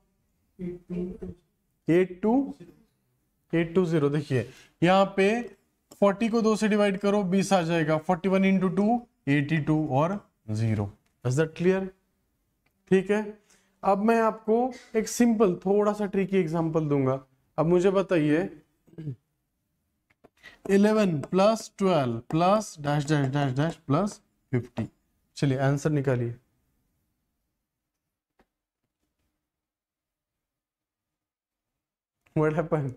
eight two eight two zero देखिए यहाँ पे फोर्टी को दो से डिवाइड करो बीस आ जाएगा forty one into two eighty two और जीरो क्लियर ठीक है अब मैं आपको एक सिंपल थोड़ा सा ट्रिकी एग्जांपल दूंगा अब मुझे बताइए eleven plus twelve plus dash dash dash dash plus fifty चलिए आंसर निकालिए What happened?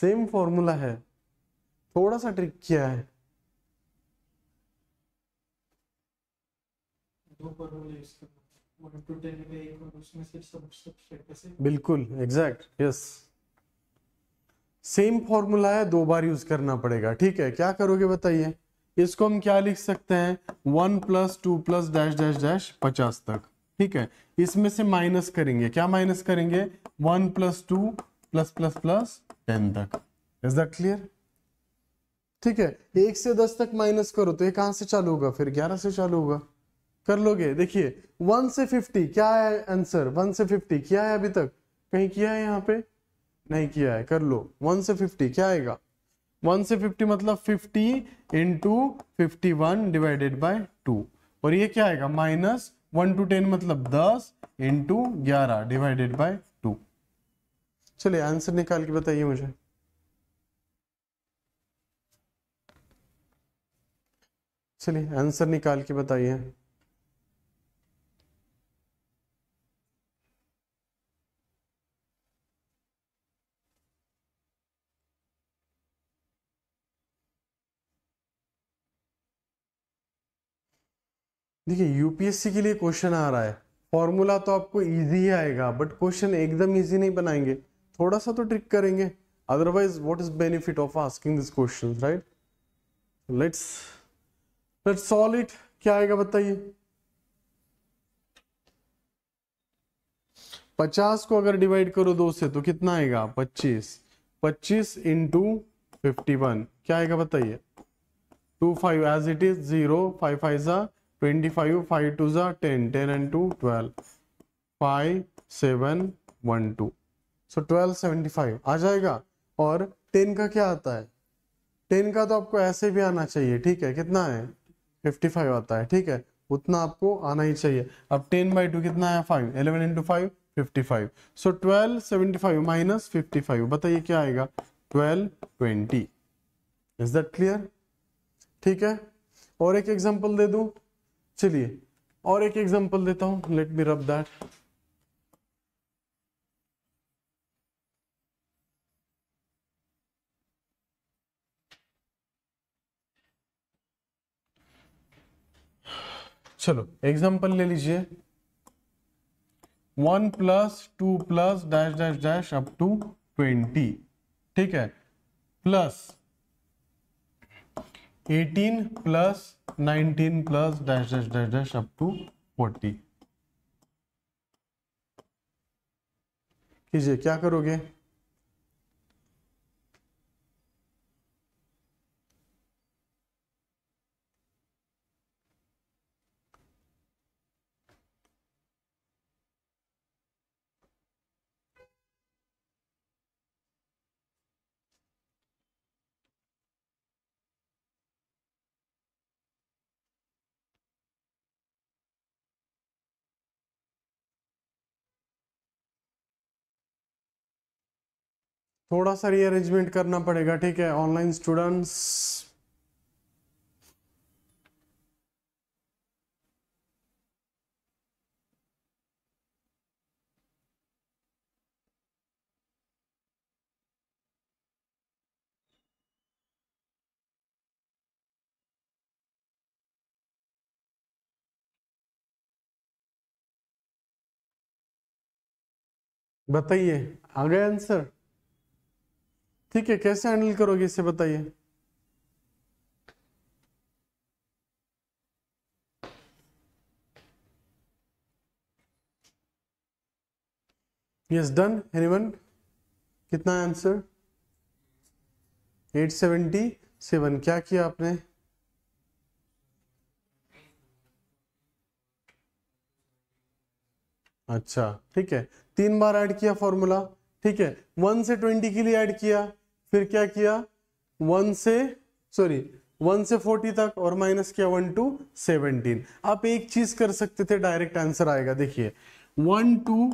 सेम फॉर्मूला है थोड़ा सा ट्रिक किया है बिल्कुल एग्जैक्ट यस सेम फॉर्मूला है दो बार यूज करना पड़ेगा ठीक है क्या करोगे बताइए इसको हम क्या लिख सकते हैं one plus two plus dash dash dash पचास तक ठीक है इसमें से माइनस करेंगे क्या माइनस करेंगे one plus two plus plus plus ten तक इज दैट क्लियर ठीक है एक से दस तक माइनस करो तो ये कहां से चालू होगा फिर ग्यारह से चालू होगा कर लोगे देखिए वन से फिफ्टी क्या है आंसर वन से फिफ्टी क्या है अभी तक कहीं किया है यहाँ पे नहीं किया है कर लो वन से फिफ्टी क्या आएगा वन से फिफ्टी मतलब fifty into fifty one divided by two और ये क्या आएगा माइनस वन टू टेन मतलब दस इंटू ग्यारह डिवाइडेड बाय टू चलिए आंसर निकाल के बताइए मुझे चलिए आंसर निकाल के बताइए देखिए यूपीएससी के लिए क्वेश्चन आ रहा है फॉर्मूला तो आपको इजी ही आएगा बट क्वेश्चन एकदम इजी नहीं बनाएंगे थोड़ा सा तो ट्रिक करेंगे otherwise what is benefit of asking this question right let's let's solve it क्या आएगा बताइए 50 को अगर डिवाइड करो दो से तो कितना आएगा 25 25 इंटू फिफ्टी क्या आएगा बताइए two five as it is zero five five twenty five five two ज़ा ten ten and two twelve five seven one two so twelve seventy five आ जाएगा और टेन का क्या आता है टेन का तो आपको ऐसे भी आना चाहिए ठीक है कितना है फिफ्टी फाइव आता है ठीक है उतना आपको आना ही चाहिए अब टेन बाई टू कितना है five eleven into five fifty five so twelve seventy five minus fifty five बताइए क्या आएगा twelve twenty is that clear ठीक है और एक एग्जाम्पल दे दू चलिए और एक एग्जांपल देता हूं लेट मी रब दैट चलो एग्जांपल ले लीजिए one plus two plus dash dash dash up to twenty ठीक है plus eighteen plus nineteen plus dash dash dash dash up to forty कीजिए क्या करोगे थोड़ा सा रीअरेंजमेंट करना पड़ेगा ठीक है ऑनलाइन स्टूडेंट्स बताइए आ गया आंसर ठीक है कैसे हैंडल करोगे इसे बताइए यस डन एनीवन कितना आंसर एट सेवेंटी सेवन क्या किया आपने अच्छा ठीक है तीन बार ऐड किया फॉर्मूला ठीक है वन से ट्वेंटी के लिए ऐड किया फिर क्या किया वन से सॉरी वन से फोर्टी तक और माइनस किया वन टू सेवनटीन आप एक चीज कर सकते थे डायरेक्ट आंसर आएगा देखिए वन टू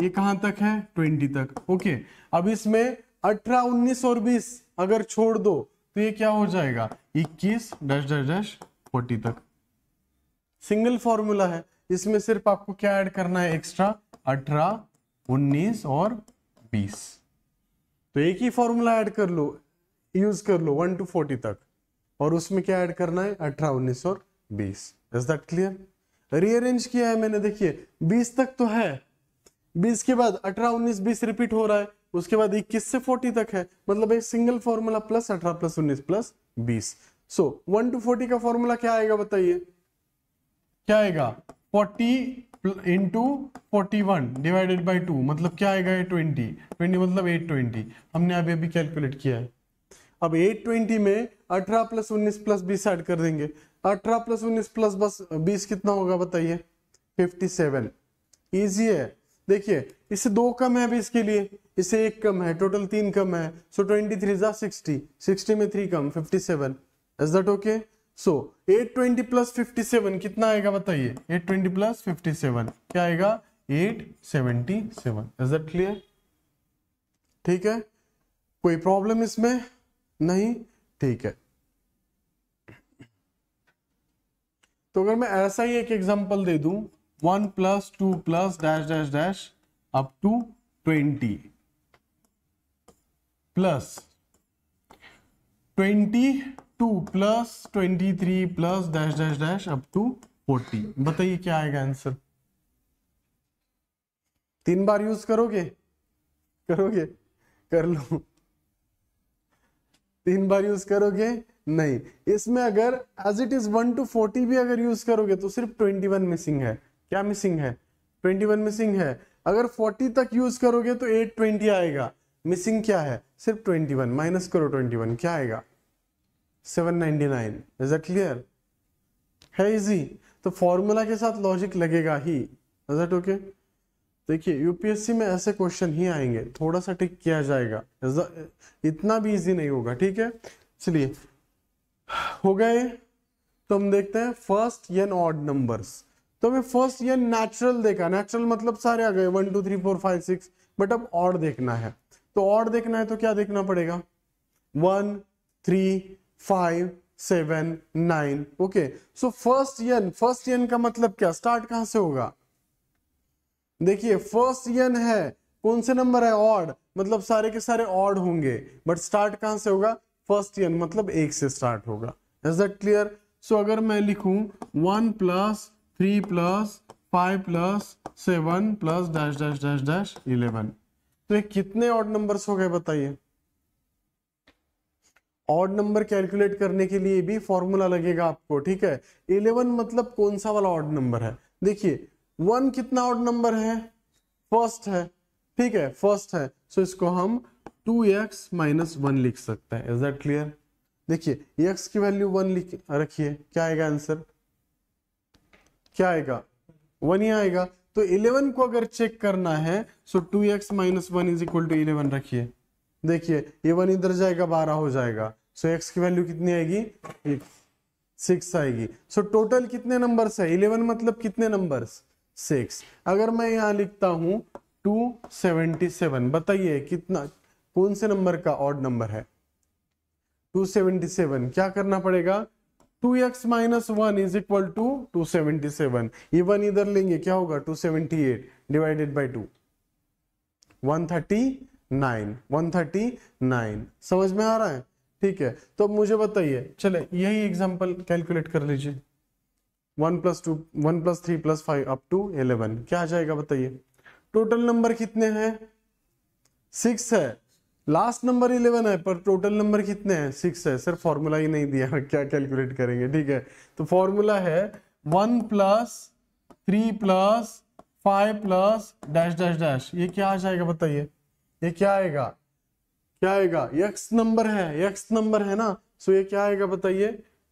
ये कहां तक है ट्वेंटी तक ओके अब इसमें अठारह उन्नीस और बीस अगर छोड़ दो तो ये क्या हो जाएगा इक्कीस डैश डैश डैश फोर्टी तक सिंगल फॉर्मूला है इसमें सिर्फ आपको क्या ऐड करना है एक्स्ट्रा अठारह उन्नीस और बीस तो एक ही फॉर्मूला ऐड कर लो यूज कर लो वन टू फोर्टी तक और उसमें क्या ऐड करना है अठारह उन्नीस और बीस इज दैट क्लियर रीअरेंज किया है मैंने देखिए बीस तक तो है बीस के बाद अठारह उन्नीस बीस रिपीट हो रहा है उसके बाद इक्कीस से फोर्टी तक है मतलब एक सिंगल फॉर्मूला प्लस अठारह प्लस उन्नीस प्लस बीस सो वन टू फोर्टी का फॉर्मूला क्या आएगा बताइए क्या आएगा forty into forty one divided by two मतलब क्या आएगा ये ट्वेंटी ट्वेंटी मतलब एट ट्वेंटी हमने अभी अभी कैलकुलेट किया है अब एट ट्वेंटी में अठारह प्लस उन्नीस प्लस बीस ऐड कर देंगे अठारह प्लस उन्नीस प्लस बस बीस कितना होगा बताइए फिफ्टी सेवन ईजी है देखिए इससे दो कम है अभी इसके लिए इससे एक कम है टोटल तीन कम है सो ट्वेंटी थ्री जा सिक्सटी सिक्सटी में थ्री कम fifty seven is that okay so so, 820 plus seven कितना आएगा बताइए 820 प्लस सेवन क्या आएगा 877 इज दट क्लियर ठीक है कोई प्रॉब्लम इसमें नहीं ठीक है तो अगर मैं ऐसा ही एक एग्जांपल दे दूं one plus two plus dash dash dash up to twenty plus twenty two plus twenty three plus dash dash dash up to forty बताइए क्या आएगा आंसर तीन बार यूज करोगे करोगे कर लो तीन बार यूज करोगे नहीं इसमें अगर as it is one to forty भी अगर यूज करोगे तो सिर्फ ट्वेंटी वन मिसिंग है क्या मिसिंग है ट्वेंटी वन मिसिंग है अगर फोर्टी तक यूज करोगे तो एट ट्वेंटी आएगा मिसिंग क्या है सिर्फ ट्वेंटी वन माइनस करो ट्वेंटी वन क्या आएगा 799 इज दैट क्लियर है इजी तो फॉर्मूला के साथ लॉजिक लगेगा ही इज दैट ओके देखिए यूपीएससी में ऐसे क्वेश्चन ही आएंगे थोड़ा सा टिक किया जाएगा इतना भी इजी नहीं होगा ठीक है चलिए हो गए तो हम देखते हैं फर्स्ट एन ऑड नंबर्स तो हमें फर्स्ट एन नेचुरल देखा नेचुरल मतलब सारे आ गए one two three four five six but अब ऑड देखना है तो ऑड देखना है तो क्या देखना पड़ेगा one three five seven nine okay so first n first n का मतलब क्या स्टार्ट कहां से होगा देखिए फर्स्ट एन है कौन से नंबर है ऑड मतलब सारे के सारे ऑड होंगे बट स्टार्ट कहां से होगा फर्स्ट एन मतलब एक से स्टार्ट होगा इज दट क्लियर सो अगर मैं लिखूं one plus three plus five plus seven plus dash dash dash dash eleven तो ये कितने ऑड नंबर्स हो गए बताइए ऑड नंबर कैलकुलेट करने के लिए भी फॉर्मूला लगेगा आपको ठीक है इलेवन मतलब कौन सा वाला ऑड नंबर है देखिए वन कितना ऑड नंबर है फर्स्ट है ठीक है फर्स्ट है सो इसको हम टू एक्स माइनस वन लिख सकते हैं इज दैट क्लियर देखिए एक्स की वैल्यू वन लिख रखिए क्या आएगा आंसर क्या आएगा वन ही आएगा तो इलेवन को अगर चेक करना है so two x minus one is equal to eleven रखिए देखिए ये वन इधर जाएगा बारह हो जाएगा सो so, एक्स की वैल्यू कितनी आएगी सिक्स आएगी सो so, टोटल कितने नंबर है इलेवन मतलब कितने नंबर सिक्स अगर मैं यहाँ लिखता हूं टू सेवेंटी सेवन बताइए कितना कौन से नंबर का ऑड नंबर है टू सेवेंटी सेवन क्या करना पड़ेगा two x minus one is equal to two seventy seven ये वन इधर लेंगे क्या होगा two seventy eight divided by two one thirty 139 one thirty nine समझ में आ रहा है ठीक है तो अब मुझे बताइए चले यही एग्जाम्पल कैलकुलेट कर लीजिए one plus two one plus three plus five up to eleven क्या आ जाएगा बताइए टोटल नंबर कितने हैं सिक्स है लास्ट नंबर इलेवन है पर टोटल नंबर कितने हैं सिक्स है सर फॉर्मूला ही नहीं दिया क्या कैलकुलेट करेंगे ठीक है तो फॉर्मूला है one plus three plus five plus dash dash dash ये क्या आ जाएगा बताइए ये क्या आएगा क्या आएगा यक्स नंबर है यक्स नंबर है ना सो ये क्या आएगा बताइए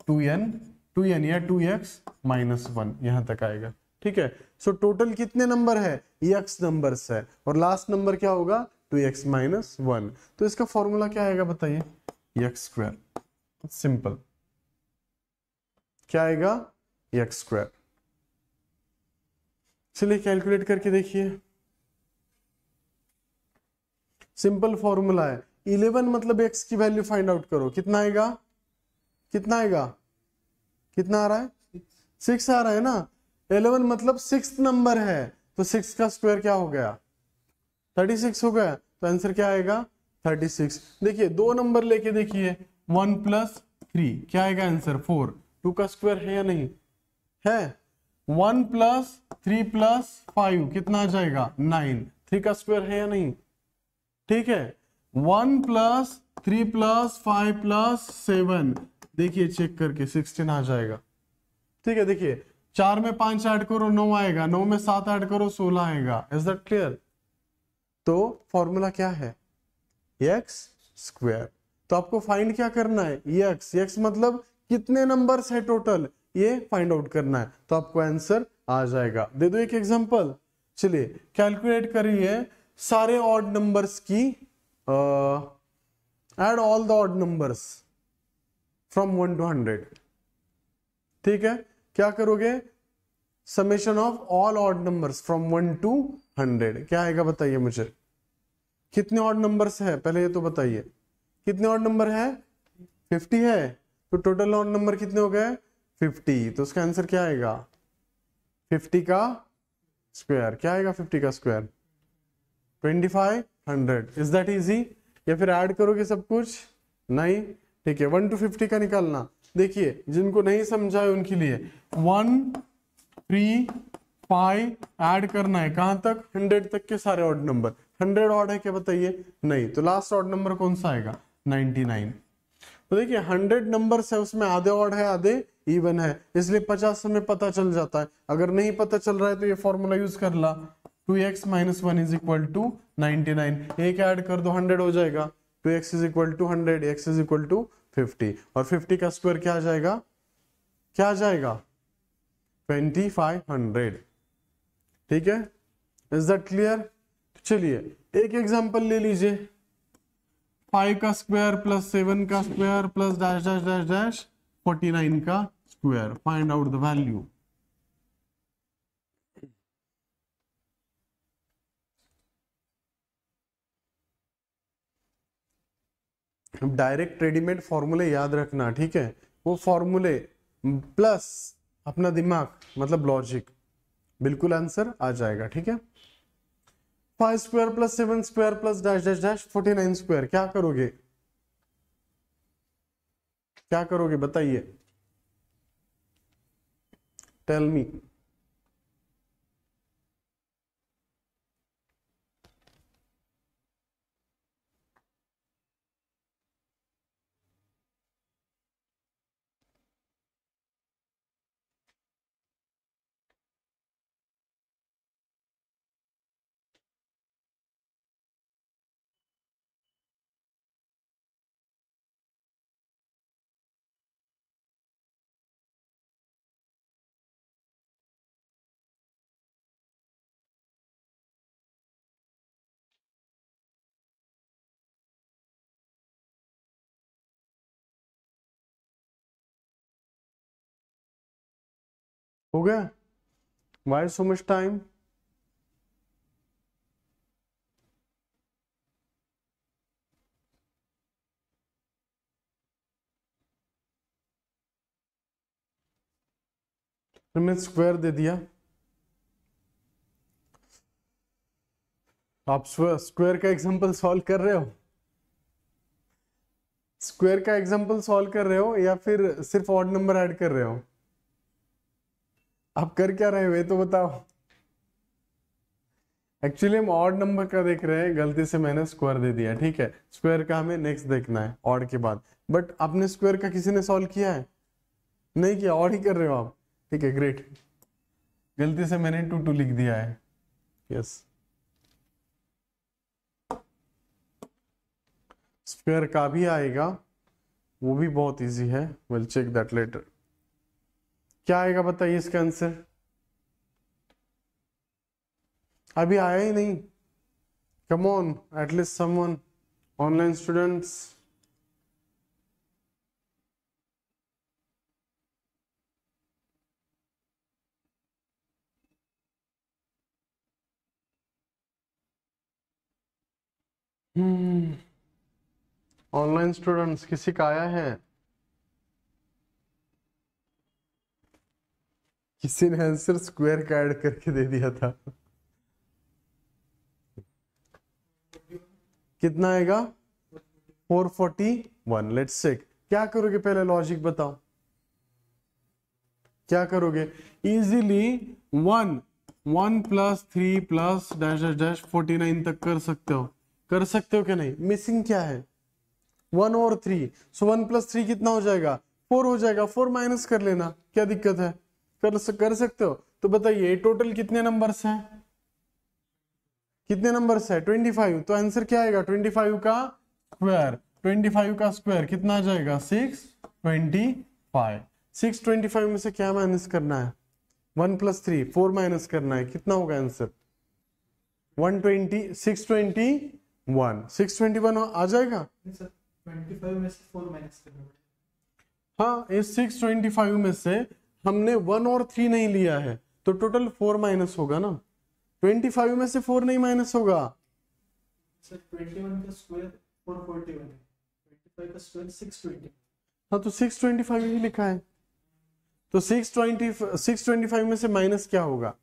टू एन टू एन या टू एक्स माइनस वन यहां तक आएगा ठीक है सो टोटल कितने नंबर है यक्स नंबर्स है और लास्ट नंबर क्या होगा टू एक्स माइनस वन तो इसका फॉर्मूला क्या आएगा बताइए यक्स स्क्वायर सिंपल क्या आएगा यक्स स्क्वायर चलिए कैलकुलेट करके देखिए सिंपल फॉर्मूला है इलेवन मतलब एक्स की वैल्यू फाइंड आउट करो कितना आएगा कितना आएगा कितना आ रहा है सिक्स आ रहा है ना इलेवन मतलब सिक्स नंबर है तो सिक्स का स्क्वायर क्या हो गया थर्टी सिक्स हो गया तो आंसर क्या आएगा थर्टी सिक्स देखिए दो नंबर लेके देखिए वन प्लस थ्री क्या आएगा आंसर फोर टू का स्क्वायर है या नहीं है one plus three plus five कितना आ जाएगा नाइन थ्री का स्क्वायर है या नहीं ठीक है one plus three plus five plus seven देखिए चेक करके सिक्सटीन आ जाएगा ठीक है देखिए चार में पांच ऐड करो नौ आएगा नौ में सात ऐड करो सोलह आएगा इज दट क्लियर तो फॉर्मूला क्या है एक्स स्क्वायर तो आपको फाइंड क्या करना है यक्स, यक्स मतलब कितने नंबर है टोटल ये फाइंड आउट करना है तो आपको आंसर आ जाएगा दे दो एक एग्जांपल चलिए कैलकुलेट करिए सारे ऑड नंबर्स की add all the odd numbers from one to hundred ठीक है क्या करोगे summation of all odd numbers from one to hundred क्या आएगा बताइए मुझे कितने ऑड नंबर्स है पहले ये तो बताइए कितने ऑड नंबर है फिफ्टी है तो टोटल ऑड नंबर कितने हो गए फिफ्टी तो उसका आंसर क्या आएगा फिफ्टी का स्क्वायर क्या आएगा फिफ्टी का square twenty five hundred is that easy या फिर ऐड करोगे सब कुछ नहीं ठीक है वन टू फिफ्टी का निकालना देखिए जिनको नहीं समझा है उनके लिए वन थ्री फाइव ऐड करना है कहां तक हंड्रेड तक के सारे ऑड नंबर हंड्रेड ऑड है क्या बताइए नहीं तो लास्ट ऑड नंबर कौन सा आएगा नाइनटी नाइन तो देखिए हंड्रेड नंबर है उसमें आधे ऑड है आधे इवन है इसलिए पचास हमें पता चल जाता है अगर नहीं पता चल रहा है तो ये फॉर्मूला यूज कर ला two x minus one is equal to ninety nine एक ऐड कर दो हंड्रेड हो जाएगा two x is equal to hundred x is equal to fifty और फिफ्टी का स्क्वायर क्या आ जाएगा क्या आ जाएगा ट्वेंटी फाइव हंड्रेड ठीक है इज दट क्लियर चलिए एक एग्जाम्पल ले लीजिए फाइव का स्क्वायर प्लस सेवन का square plus dash dash dash dash forty nine का square find out the value direct readymade फॉर्मूले याद रखना ठीक है वो फॉर्मूले प्लस अपना दिमाग मतलब लॉजिक बिल्कुल आंसर आ जाएगा ठीक है five square plus seven square plus dash dash dash forty nine square क्या करोगे क्या करोगे बताइए टेल मी गया वाई सो मच टाइम मैंने स्क्वायर दे दिया आप स्क्वायर का एग्जांपल सॉल्व कर रहे हो स्क्वायर का एग्जांपल सॉल्व कर रहे हो या फिर सिर्फ ऑड नंबर ऐड कर रहे हो आप कर क्या रहे वे तो बताओ एक्चुअली हम ऑड नंबर का देख रहे हैं गलती से मैंने स्क्वायर दे दिया ठीक है स्क्वायर का हमें नेक्स्ट देखना है ऑड के बाद बट आपने स्क्वायर का किसी ने सॉल्व किया है नहीं किया ऑड ही कर रहे हो आप ठीक है ग्रेट गलती से मैंने टू टू लिख दिया है यस स्क्वायर का भी आएगा वो भी बहुत इजी है विल चेक दैट लेटर क्या आएगा बताइए इसका आंसर अभी आया ही नहीं come on at least someone online students online hmm. Students किसी का आया है किसी ने आंसर स्क्वायर का ऐड करके दे दिया था कितना आएगा 441 लेट्स से क्या करोगे पहले लॉजिक बताओ क्या करोगे easily one one plus three plus dash dash dash forty nine तक कर सकते हो कर सकते हो क्या नहीं मिसिंग क्या है वन और three so one plus three कितना हो जाएगा फोर हो जाएगा फोर माइनस कर लेना क्या दिक्कत है कर, कर सकते हो तो बताइए टोटल कितने नंबर्स हैं कितने नंबर्स है ट्वेंटी फाइव तो आंसर क्या आएगा ट्वेंटी फाइव का स्क्वायर ट्वेंटी फाइव का स्क्वायर कितना आ जाएगा six six twenty five twenty five में से क्या माइनस करना है one plus three four minus करना है कितना होगा answer one twenty six twenty one six twenty one आ जाएगा हाँ इस सिक्स ट्वेंटी फाइव में से हमने वन और थ्री नहीं लिया है तो टोटल फोर माइनस होगा ना ट्वेंटी फाइव में से फोर नहीं माइनस होगा हाँ तो सिक्स ट्वेंटी फाइव ही लिखा है तो six twenty six twenty five में से माइनस क्या होगा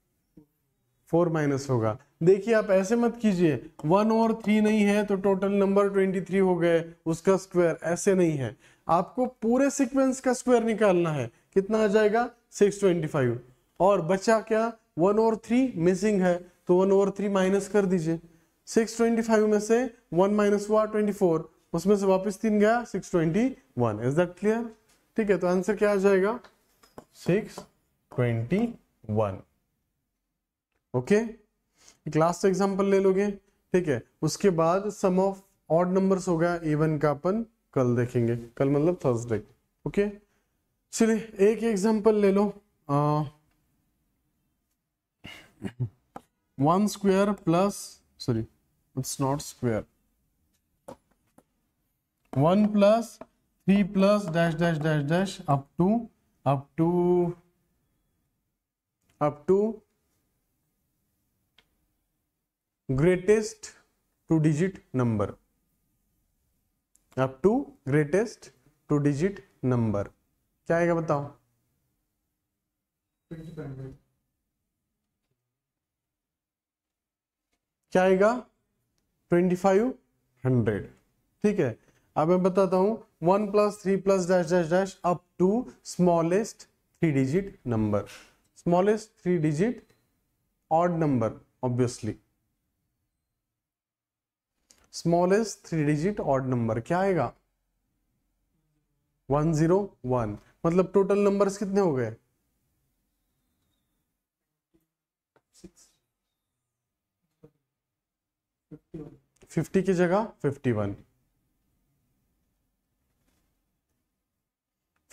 फोर माइनस होगा देखिए आप ऐसे मत कीजिए वन और थ्री नहीं है तो टोटल नंबर ट्वेंटी थ्री हो गए उसका स्क्वायर ऐसे नहीं है आपको पूरे सीक्वेंस का स्क्वायर निकालना है कितना आ जाएगा 625 और बचा क्या वन ओवर थ्री मिसिंग है तो वन ओवर थ्री माइनस कर दीजिए 625 में से वन माइनस हुआ ट्वेंटी उसमें से वापस तीन गया 621 इज दैट क्लियर ठीक है तो आंसर क्या आ जाएगा 621 ओके एक लास्ट एग्जांपल ले लोगे ठीक है उसके बाद सम ऑफ ऑड नंबर्स होगा इवन का अपन कल देखेंगे कल मतलब थर्सडे ओके okay? चलिए एक एग्जांपल ले लो one square plus sorry it's not square one plus three plus dash dash dash dash up to up to up to greatest two digit number up to greatest two digit number क्या आएगा बताओ क्या आएगा twenty five hundred ठीक है अब मैं बताता हूं one plus three plus dash dash dash up to smallest three digit number smallest three digit odd number obviously smallest three digit odd number क्या आएगा वन जीरो वन मतलब टोटल नंबर्स कितने हो गए फिफ्टी की जगह फिफ्टी वन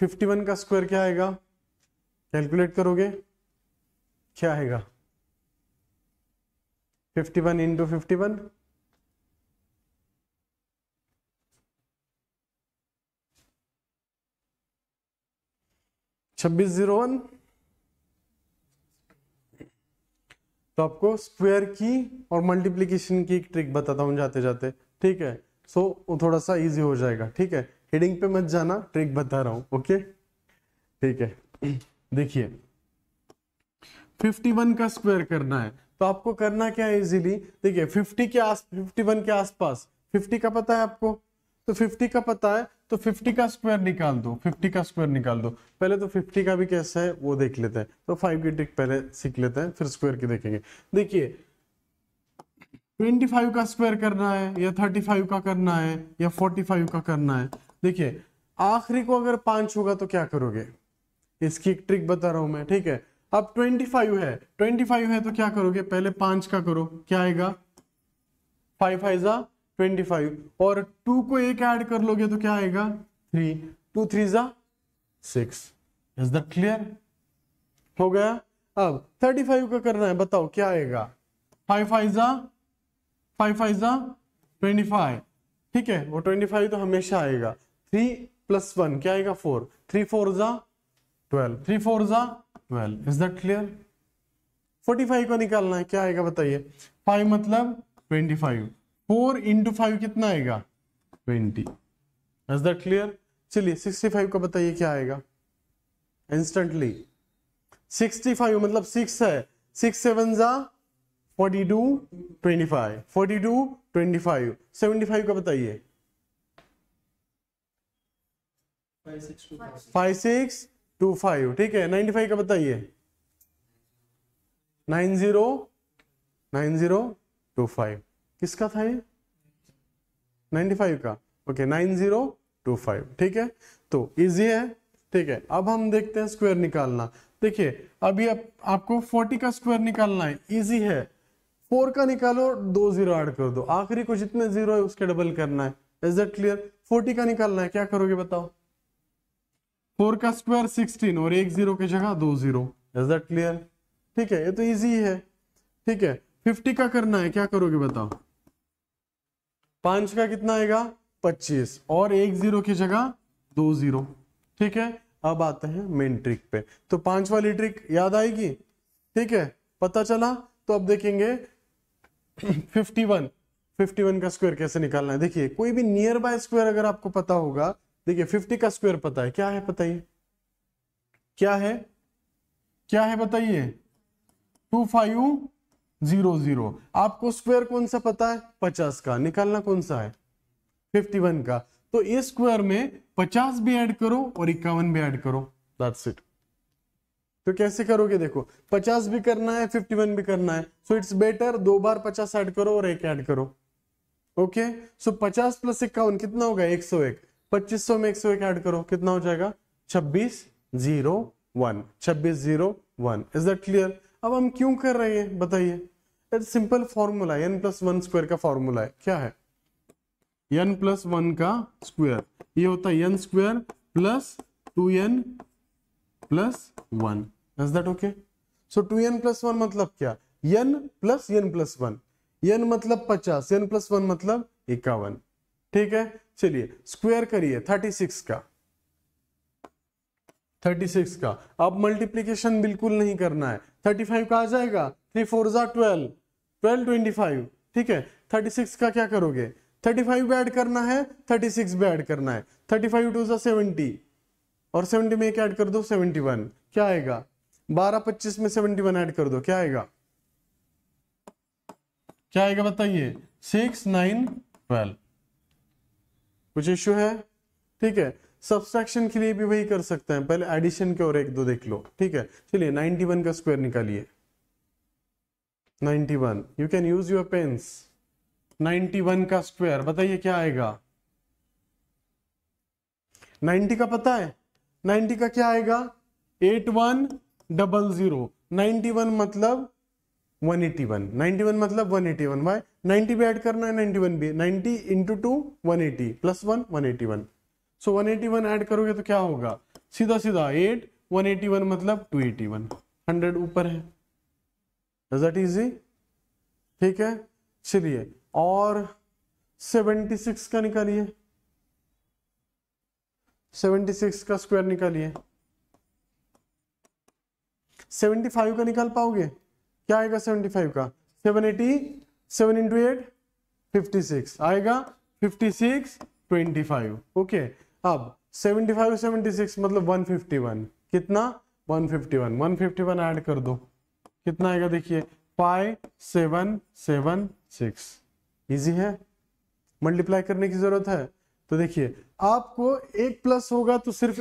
फिफ्टी वन का square क्या आएगा कैलकुलेट करोगे क्या आएगा fifty one into fifty one छब्बीस जीरो वन तो आपको स्क्वायर की और मल्टीप्लीकेशन की एक ट्रिक बताता हूँ जाते जाते ठीक है सो so, थोड़ा सा इजी हो जाएगा ठीक है हेडिंग पे मत जाना ट्रिक बता रहा हूं ओके ठीक है देखिए 51 का स्क्वायर करना है तो आपको करना क्या है इजीली देखिए 50 के आस 51 के आसपास 50 का पता है आपको तो 50 का पता है तो 50 का स्क्वायर निकाल दो 50 का स्क्वायर निकाल दो पहले तो 50 का भी कैसा है वो देख लेते हैं तो 5 की ट्रिक पहले सीख लेते हैं फिर स्क्वायर की देखेंगे देखिए 25 का स्क्वायर करना है या 35 का करना है या 45 का करना है देखिए आखिरी को अगर पांच होगा तो क्या करोगे इसकी एक ट्रिक बता रहा हूं मैं ठीक है अब फाइव है फाइव है तो क्या करोगे पहले पांच का करो क्या आएगा फाइव फाइव ट्वेंटी फाइव और टू को एक ऐड कर लोगे तो क्या आएगा थ्री टू थ्री जा सिक्स इज द क्लियर हो गया अब थर्टी फाइव का करना है बताओ क्या आएगा फाइव फाइव जा फाइव फाइव जा ट्वेंटी फाइव ठीक है वो ट्वेंटी फाइव तो हमेशा आएगा थ्री प्लस वन क्या आएगा फोर थ्री फोर जा ट्वेल्व थ्री फोर जा twelve is that clear forty five को निकालना है क्या आएगा बताइए फाइव मतलब twenty five four into five कितना आएगा ट्वेंटी इज दट क्लियर चलिए सिक्सटी फाइव का बताइए क्या आएगा इंस्टेंटली सिक्सटी फाइव मतलब सिक्स है सिक्स सेवन जा forty two twenty five forty two twenty five seventy five का बताइए फाइव सिक्स टू फाइव ठीक है नाइनटी फाइव का बताइए nine zero nine zero two five किसका था ये 95 का ओके 9025 ठीक है तो इजी है ठीक है अब हम देखते हैं स्क्वायर निकालना देखिए अभी आप, आपको 40 का स्क्वायर निकालना है इजी है फोर का निकालो दो जीरो ऐड कर दो आखिरी को जितने जीरो है उसके डबल करना है इज दट क्लियर फोर्टी का निकालना है क्या करोगे बताओ फोर का स्क्वायर सिक्सटीन और एक जीरो की जगह दो जीरो इज दट क्लियर ठीक है ये तो इजी है ठीक है फिफ्टी का करना है क्या करोगे बताओ पांच का कितना आएगा पच्चीस और एक जीरो की जगह दो जीरो ठीक है अब आते हैं मेन ट्रिक पे तो पांच वाली ट्रिक याद आएगी ठीक है पता चला तो अब देखेंगे फिफ्टी वन फिफ्टी वन का स्क्वायर कैसे निकालना है देखिए कोई भी नियर बाय स्क्वायर अगर आपको पता होगा देखिए फिफ्टी का स्क्वायर पता है क्या है बताइए क्या है क्या है बताइए टू फाइव जीरो जीरो आपको स्क्वायर कौन सा पता है पचास का निकालना कौन सा है फिफ्टी वन का तो इस स्क्वायर में पचास भी ऐड करो और इक्यावन भी ऐड करो दैट्स इट तो कैसे करोगे देखो पचास भी करना है फिफ्टी वन भी करना है सो इट्स बेटर दो बार पचास ऐड करो और एक ऐड करो ओके सो पचास प्लस इक्यावन कितना होगा एक सौ एक पच्चीस सौ में एक सौ एक ऐड करो कितना हो जाएगा छब्बीस जीरो वन छब्बीस zero one is that clear अब हम क्यों कर रहे हैं बताइए सिंपल फॉर्मूला है एन प्लस वन स्क्वायर का फॉर्मूला है क्या है एन प्लस वन का स्क्वायर ये होता है n square plus two n plus one that okay so two n plus one मतलब क्या n plus n plus one n मतलब पचास एन प्लस वन मतलब इक्यावन ठीक है चलिए स्क्वायर करिए थर्टी सिक्स का थर्टी सिक्स का अब मल्टीप्लीकेशन बिल्कुल नहीं करना है थर्टी फाइव का आ जाएगा थ्री फोर ज़ा ट्वेल्व ट्वेल्व ट्वेंटी फाइव ठीक है थर्टी सिक्स का क्या करोगे थर्टी फाइव भी ऐड करना है थर्टी सिक्स भी ऐड करना है थर्टी फाइव टू ज़ा सेवेंटी और सेवेंटी में एक ऐड कर दो सेवेंटी वन क्या आएगा बारह पच्चीस में सेवेंटी वन ऐड कर दो क्या आएगा क्या आएगा बताइए सिक्स नाइन ट्वेल्व कुछ इश्यू है ठीक है सब्सट्रैक्शन के लिए भी वही कर सकते हैं पहले एडिशन के और एक दो देख लो ठीक है चलिए नाइनटी वन का स्क्वायर निकालिए 91 you can use your pens 91 का स्क्वायर बताइए क्या आएगा 90 का पता है 90 का क्या आएगा 8100 91 मतलब 181 91 मतलब 181 बाय 90 भी एड करना है 91 भी 90 into two one eighty plus one one eighty one so one eighty one add करोगे तो क्या होगा सीधा सीधा एट वन एटी वन मतलब टू एटी वन हंड्रेड ऊपर है इज दट इजी ठीक है चलिए और 76 का निकालिए 76 का स्क्वायर निकालिए 75 का निकाल पाओगे क्या आएगा 75 का 780 7 सेवन इंटू एट फिफ्टी आएगा 56 25 ओके अब 75 76 मतलब 151 कितना 151 151 ऐड कर दो कितना आएगा देखिए five seven seven six easy है मल्टीप्लाई करने की जरूरत है तो देखिए आपको एक प्लस होगा तो सिर्फ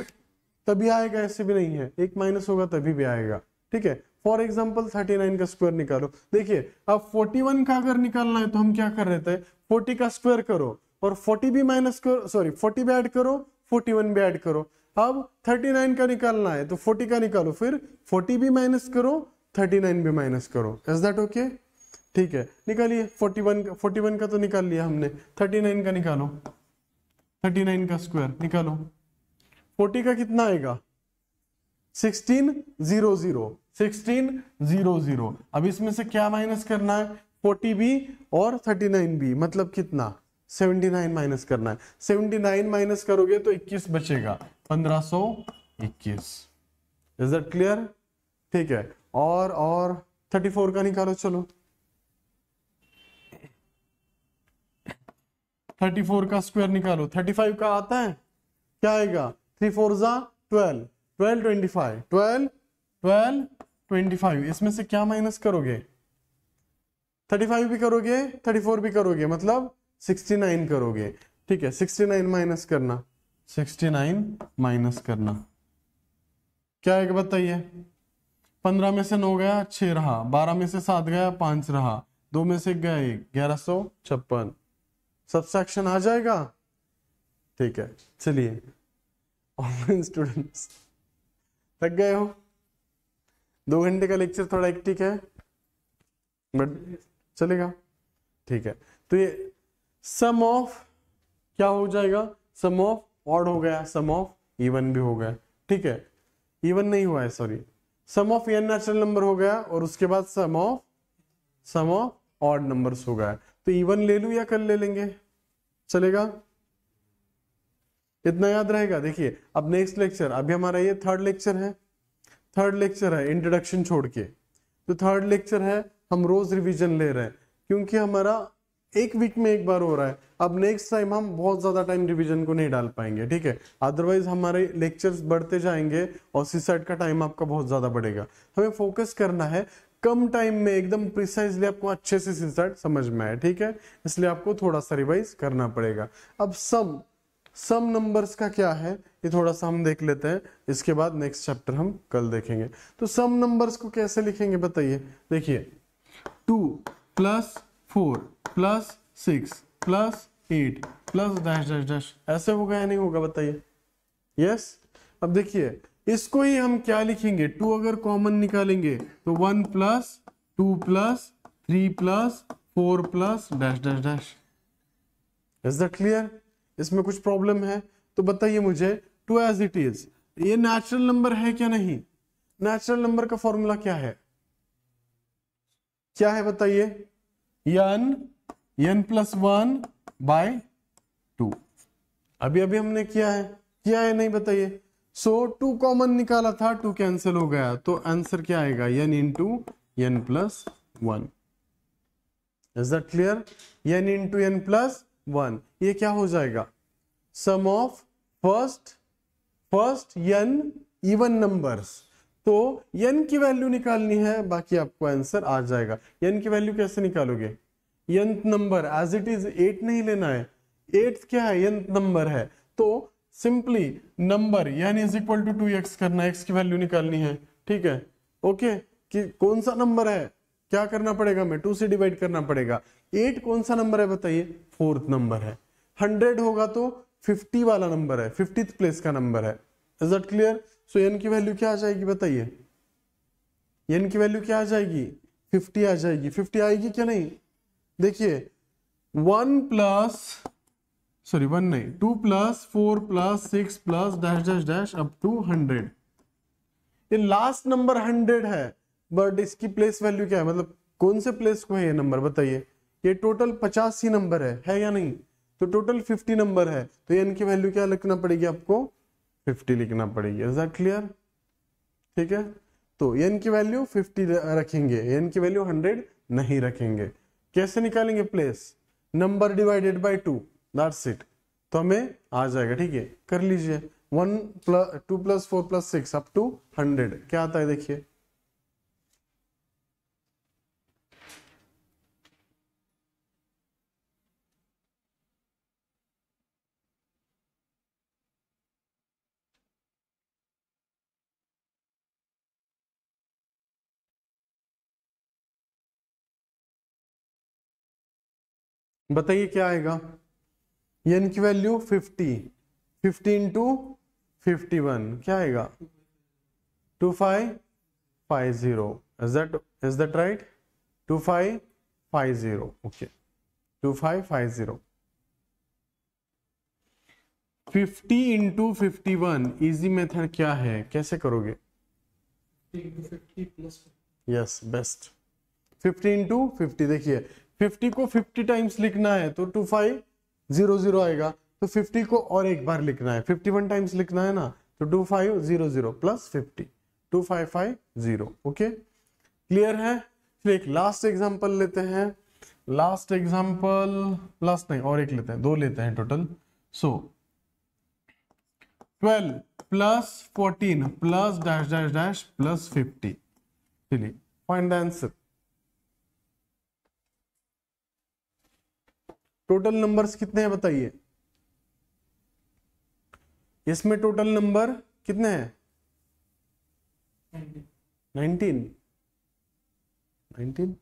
तभी आएगा ऐसे भी नहीं है एक माइनस होगा तभी भी आएगा ठीक है फॉर एग्जाम्पल थर्टी नाइन का स्क्वायर निकालो देखिए अब फोर्टी वन का अगर निकालना है तो हम क्या कर रहे थे फोर्टी का स्क्वायर करो और फोर्टी भी माइनस करो सॉरी फोर्टी भी ऐड करो फोर्टी वन भी ऐड करो अब थर्टी नाइन का निकालना है तो फोर्टी का निकालो फिर फोर्टी भी माइनस करो थर्टी नाइन पे माइनस करो इज दैट ओके ठीक है निकालिए फोर्टी वन का फोर्टी वन का तो निकाल लिया हमने थर्टी नाइन का निकालो थर्टी नाइन का स्क्वायर निकालो फोर्टी का कितना आएगा sixteen zero zero sixteen zero zero अब इसमें से क्या माइनस करना है फोर्टी बी और थर्टी नाइन बी मतलब कितना सेवेंटी नाइन माइनस करना है सेवेंटी नाइन माइनस करोगे तो इक्कीस बचेगा पंद्रह सो इक्कीस इज दट क्लियर ठीक है और और थर्टी फोर का निकालो चलो थर्टी फोर का स्क्वायर निकालो थर्टी फाइव का आता है क्या आएगा थ्री फोर जा twelve twelve twenty five twelve twelve twenty five इसमें से क्या माइनस करोगे थर्टी फाइव भी करोगे थर्टी फोर भी करोगे मतलब सिक्सटी नाइन करोगे ठीक है सिक्सटी नाइन माइनस करना सिक्सटी नाइन माइनस करना क्या आएगा बताइए पंद्रह में से नौ गया छह रहा बारह में से सात गया पांच रहा दो में से गया एक ग्यारह सौ छप्पन सबसेक्शन आ जाएगा ठीक है चलिए ऑनलाइन स्टूडेंट्स थक गए हो दो घंटे का लेक्चर थोड़ा एक्टिक है बट चलेगा ठीक है तो ये सम ऑफ क्या हो जाएगा सम ऑफ ऑड हो गया सम ऑफ इवन भी हो गया ठीक है इवन नहीं हुआ है sorry sum of n natural number हो गया और उसके बाद sum of sum of odd numbers हो गया तो इवन ले लू या कल ले लेंगे चलेगा इतना याद रहेगा देखिए अब नेक्स्ट लेक्चर अभी हमारा ये थर्ड लेक्चर है थर्ड लेक्चर है इंट्रोडक्शन छोड़ के तो थर्ड लेक्चर है हम रोज रिवीजन ले रहे हैं क्योंकि हमारा एक वीक में एक बार हो रहा है अब नेक्स्ट टाइम हम बहुत ज्यादा टाइम रिवीजन को नहीं डाल पाएंगे ठीक है अदरवाइज हमारे लेक्चर्स बढ़ते जाएंगे और सुसाइड का टाइम आपका बहुत ज्यादा बढ़ेगा हमें फोकस करना है कम टाइम में एकदम प्रिसाइजली आपको अच्छे से सुसाइड समझ में आए ठीक है इसलिए आपको थोड़ा सा रिवाइज करना पड़ेगा अब सम सम नंबर्स का क्या है ये थोड़ा सा हम देख लेते हैं इसके बाद नेक्स्ट चैप्टर हम कल देखेंगे तो सम नंबर्स को कैसे लिखेंगे बताइए देखिए two plus four plus six plus eight plus dash dash dash ऐसे होगा या नहीं होगा बताइए यस अब देखिए इसको ही हम क्या लिखेंगे टू अगर कॉमन निकालेंगे तो one plus two plus three plus four plus dash dash dash is that clear इसमें कुछ प्रॉब्लम है तो बताइए मुझे टू एज इट इज ये नेचुरल नंबर है क्या नहीं नेचुरल नंबर का फॉर्मूला क्या है क्या है बताइए n n plus one by two अभी अभी हमने किया है किया है नहीं बताइए सो टू कॉमन निकाला था टू कैंसिल हो गया तो आंसर क्या आएगा n in two n plus one is that clear in two n plus one ये क्या हो जाएगा sum of first first n even numbers तो यन की वैल्यू निकालनी है बाकी आपको आंसर आ जाएगा यन की वैल्यू कैसे निकालोगे nth number as it is एट नहीं लेना है एट क्या है यंत नंबर है तो simply number n is equal to two x करना एक्स की वैल्यू निकालनी है ठीक है ओके कि कौन सा नंबर है क्या करना पड़ेगा हमें टू से डिवाइड करना पड़ेगा एट कौन सा नंबर है बताइए फोर्थ नंबर है हंड्रेड होगा तो फिफ्टी वाला नंबर है फिफ्टी प्लेस का नंबर है is that clear so so, n की वैल्यू क्या आ जाएगी बताइए एन की वैल्यू क्या आ जाएगी फिफ्टी आ जाएगी फिफ्टी आएगी क्या नहीं देखिए वन प्लस सॉरी वन नहीं two plus four plus six plus dash dash dash up to hundred ये लास्ट नंबर हंड्रेड है बट इसकी प्लेस वैल्यू क्या है मतलब कौन से प्लेस को है ये नंबर बताइए ये टोटल पचास ही नंबर है है या नहीं तो टोटल फिफ्टी नंबर है तो एन की वैल्यू क्या लिखना पड़ेगी आपको फिफ्टी लिखना पड़ेगी इज दैट क्लियर ठीक है तो एन की वैल्यू फिफ्टी रखेंगे एन की वैल्यू हंड्रेड नहीं रखेंगे कैसे निकालेंगे place number divided by two that's it तो हमें आ जाएगा ठीक है कर लीजिए one plus two plus four plus six up to hundred क्या आता है देखिए बताइए क्या आएगा एन की value 50 fifteen into fifty one क्या आएगा two five five zero is that is that right two five five zero okay two five five zero fifty into fifty one easy method क्या है कैसे करोगे yes best fifty into fifty देखिए 50 को 50 times लिखना है तो टू फाइव जीरो जीरो आएगा तो 50 को और एक बार लिखना है 51 टाइम्स लिखना है ना तो two five zero zero plus fifty two five five zero okay clear है फिर एक लास्ट एग्जाम्पल लेते हैं लास्ट एग्जांपल लास्ट नहीं और एक लेते हैं दो लेते हैं total so twelve plus fourteen plus dash dash dash plus fifty चलिए find the answer total numbers कितने हैं बताइए इसमें टोटल नंबर कितने हैं नाइनटीन नाइनटीन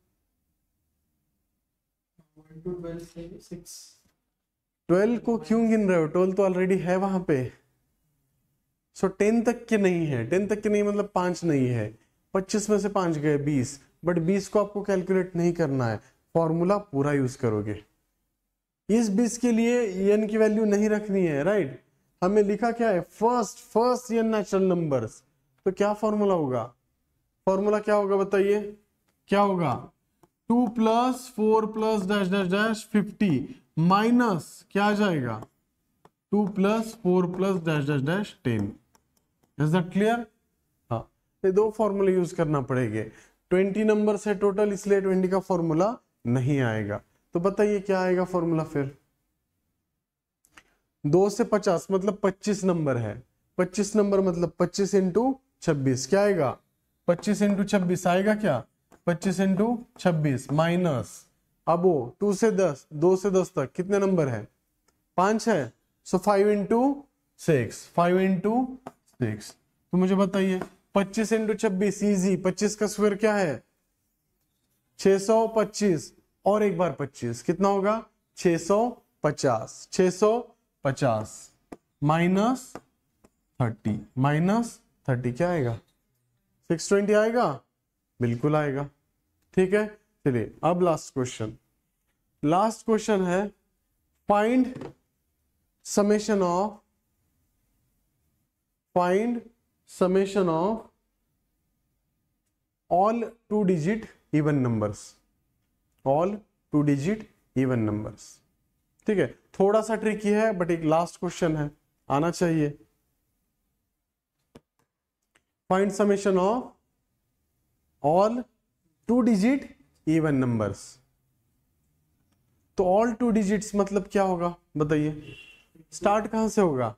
ट्वेल्व को क्यों गिन रहे हो ट्वेल्व तो ऑलरेडी है वहां पे सो so, टेन तक के नहीं है टेन तक के नहीं मतलब पांच नहीं है पच्चीस में से पांच गए बीस बट बीस को आपको कैलकुलेट नहीं करना है फॉर्मूला पूरा यूज करोगे इस बीस के लिए एन की वैल्यू नहीं रखनी है राइट हमें लिखा क्या है first first n natural numbers तो क्या फॉर्मूला होगा फॉर्मूला क्या होगा बताइए क्या होगा two plus four plus dash dash dash fifty minus क्या आ जाएगा two plus four plus dash dash dash ten is that clear हाँ ये दो फॉर्मूले यूज करना पड़ेगा ट्वेंटी नंबर है टोटल इसलिए ट्वेंटी का फॉर्मूला नहीं आएगा तो बताइए क्या आएगा फॉर्मूला फिर दो से पचास मतलब पच्चीस नंबर है पच्चीस नंबर मतलब पच्चीस इंटू छब्बीस क्या आएगा पच्चीस इंटू छब्बीस आएगा क्या पच्चीस इंटू छब्बीस माइनस अब वो टू से दस दो से दस तक कितने नंबर है पांच है so five into six five into six तो मुझे बताइए पच्चीस इंटू छब्बीस इजी पच्चीस का स्क्वायर क्या है छह सौ पच्चीस और एक बार पच्चीस कितना होगा 650 सौ पचास छह सौ पचास माइनस थर्टी माइनस थर्टी क्या आएगा सिक्स ट्वेंटी आएगा बिल्कुल आएगा ठीक है चलिए अब लास्ट क्वेश्चन लास्ट क्वेश्चन है find summation of find summation of all two digit even numbers all two digit even numbers ठीक है थोड़ा सा ट्रिकी है बट एक लास्ट क्वेश्चन है आना चाहिए find summation of all two digit even numbers तो ऑल टू डिजिट्स मतलब क्या होगा बताइए स्टार्ट कहां से होगा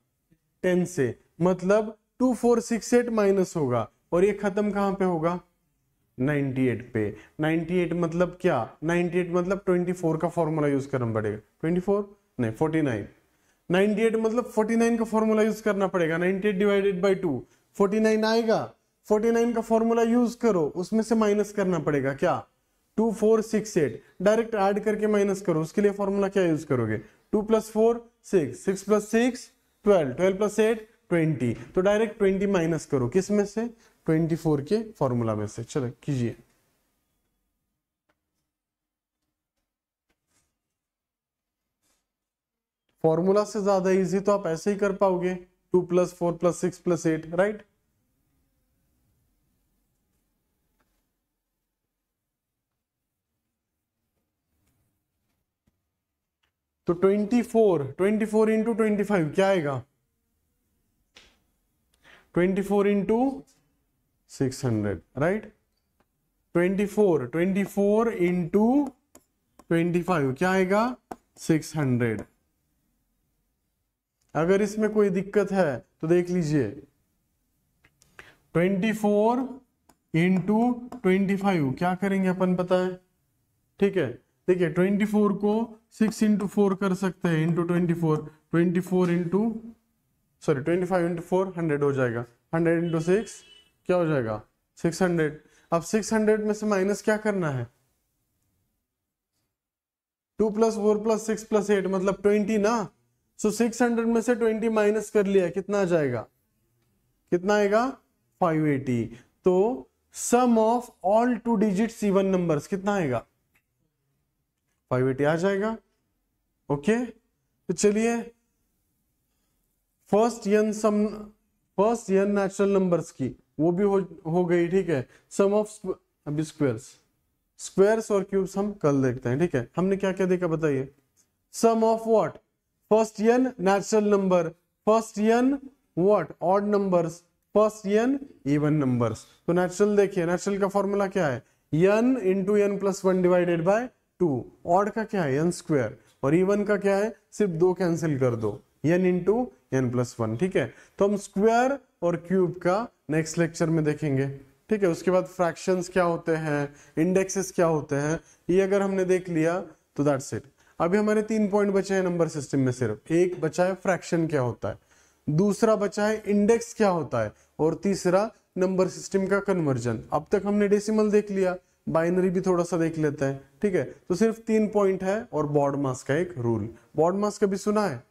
टेन से मतलब two four six eight minus होगा और ये खत्म कहां पे होगा 98 पे 98 मतलब क्या 98 मतलब 24 का फॉर्मूला यूज करना पड़ेगा 24 नहीं 49 98 मतलब 49 का फॉर्मूला यूज करना पड़ेगा 98 डिवाइडेड बाय 2 49 आएगा 49 का फॉर्मूला यूज करो उसमें से माइनस करना पड़ेगा क्या 2468 डायरेक्ट ऐड करके माइनस करो उसके लिए फॉर्मूला क्या यूज करोगे 2 plus four six six plus six twelve twelve plus eight twenty तो डायरेक्ट ट्वेंटी माइनस करो किस में से 24 के फॉर्मूला में से चलो कीजिए फॉर्मूला से ज्यादा इजी तो आप ऐसे ही कर पाओगे two plus four plus six plus eight right तो twenty four twenty four into twenty five क्या आएगा twenty four into 600 right 24 24 into twenty क्या आएगा 600 अगर इसमें कोई दिक्कत है तो देख लीजिए 24 इंटू ट्वेंटी क्या करेंगे अपन पता है ठीक है देखिए 24 को 6 इंटू फोर कर सकते हैं into twenty four twenty four into sorry twenty five into four hundred हो जाएगा हंड्रेड इंटू सिक्स क्या हो जाएगा 600 अब 600 में से माइनस क्या करना है 2 plus four plus six plus eight मतलब 20 ना सो so 600 में से 20 माइनस कर लिया कितना आ जाएगा कितना आएगा 580 तो sum of all two digit even numbers कितना आएगा 580 आ जाएगा ओके okay? तो चलिए first n sum first n natural numbers की वो भी हो हो गई ठीक है सम ऑफ अभी स्क्वेयर्स स्क्वेयर्स और क्यूब्स हम कल देखते हैं ठीक है हमने क्या क्या देखा बताइए sum of what first n natural number first n what odd numbers first n even numbers तो नेचुरल देखिए नेचुरल का फॉर्मूला क्या है n into n plus one divided by two odd का क्या है एन स्क्वेयर और इवन का क्या है सिर्फ दो कैंसिल कर दो n into n plus one ठीक है तो हम स्क्वेयर और क्यूब का नेक्स्ट लेक्चर में देखेंगे ठीक है उसके बाद फ्रैक्शंस क्या होते हैं इंडेक्सेस क्या होते हैं ये अगर हमने देख लिया तो दैट्स इट अभी हमारे तीन पॉइंट बचे हैं नंबर सिस्टम में सिर्फ एक बचा है फ्रैक्शन क्या होता है दूसरा बचा है इंडेक्स क्या होता है और तीसरा नंबर सिस्टम का कन्वर्जन अब तक हमने डेसिमल देख लिया बाइनरी भी थोड़ा सा देख लेते हैं ठीक है तो सिर्फ तीन पॉइंट है और बॉर्ड मास का एक रूल बॉर्ड मास कभी सुना है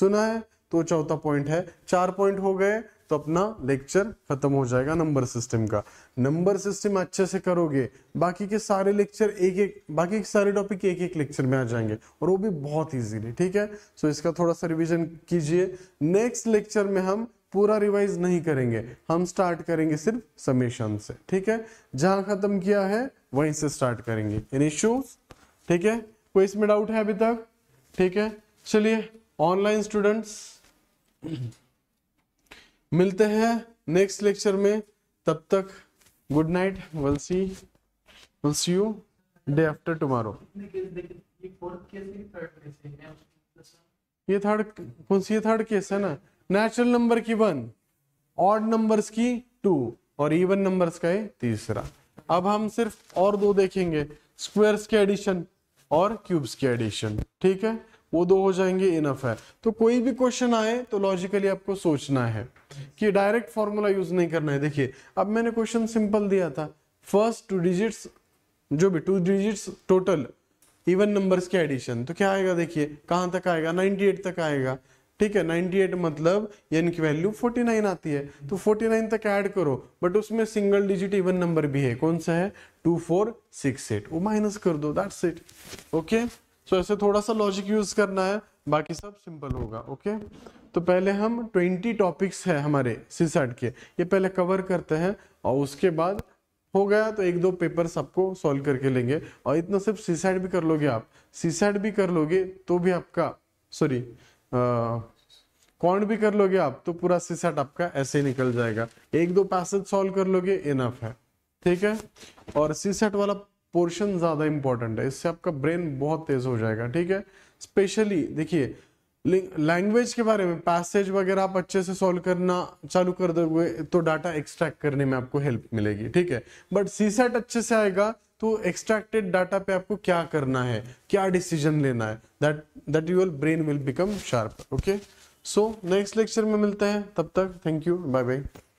सुना है तो चौथा पॉइंट है चार पॉइंट हो गए तो अपना लेक्चर खत्म हो जाएगा नंबर सिस्टम का नंबर सिस्टम अच्छे से करोगे बाकी के सारे लेक्चर एक एक बाकी के सारे टॉपिक एक एक लेक्चर में आ जाएंगे और वो भी बहुत इजीली ठीक है सो इसका थोड़ा सा रिवीजन कीजिए नेक्स्ट लेक्चर में हम पूरा रिवाइज नहीं करेंगे हम स्टार्ट करेंगे सिर्फ समेशन से ठीक है जहां खत्म किया है वहीं से स्टार्ट करेंगे इन इश्यूज ठीक है कोई इसमें डाउट है अभी तक ठीक है चलिए ऑनलाइन स्टूडेंट्स मिलते हैं नेक्स्ट लेक्चर में तब तक good night will see will see you day after tomorrow ये थर्ड कौन सी ये थर्ड केस है ना नेचुरल नंबर की वन ऑड नंबर्स की टू और इवन नंबर्स का है तीसरा अब हम सिर्फ और दो देखेंगे स्क्वेयर्स के एडिशन और क्यूब्स के एडिशन ठीक है वो दो हो जाएंगे इनफ है तो कोई भी क्वेश्चन आए तो लॉजिकली आपको सोचना है कि डायरेक्ट फॉर्मूला यूज नहीं करना है देखिए अब मैंने क्वेश्चन सिंपल दिया था फर्स्ट टू डिजिट्स जो भी two digits total even numbers के एडिशन तो क्या आएगा देखिए कहाँ तक आएगा 98 तक आएगा ठीक है 98 मतलब एन की वैल्यू 49 आती है तो 49 तक ऐड करो बट उसमें सिंगल डिजिट इवन नंबर भी है कौन सा है 2468 वो माइनस कर दो दैट्स इट ओके सो ऐसे थोड़ा सा लॉजिक यूज करना है बाकी सब सिंपल होगा ओके तो पहले हम ट्वेंटी टॉपिक्स है हमारे सीसेट के ये पहले कवर करते हैं और उसके बाद हो गया तो एक दो पेपर सबको सॉल्व करके लेंगे और इतना सिर्फ साइड भी कर लोगे आप साइड भी कर लोगे तो भी आपका सॉरी कौन भी कर लोगे आप तो पूरा सीसेट आपका ऐसे ही निकल जाएगा एक दो पैसेज सॉल्व कर लोगे इनफ है ठीक है और सीसेट वाला पोर्शन ज़्यादा इंपॉर्टेंट है इससे आपका ब्रेन बहुत तेज़ हो जाएगा ठीक है स्पेशली देखिए लैंग्वेज के बारे में पैसेज वगैरह आप अच्छे से सॉल्व करना चालू कर दोगे तो डाटा एक्सट्रैक्ट करने में आपको हेल्प मिलेगी ठीक है बट सी सेट अच्छे से आएगा तो एक्सट्रैक्टेड डाटा पे आपको क्या करना है क्या डिसीजन लेना है that that your brain will become sharp okay so next lecture में मिलते हैं तब तक थैंक यू बाय बाय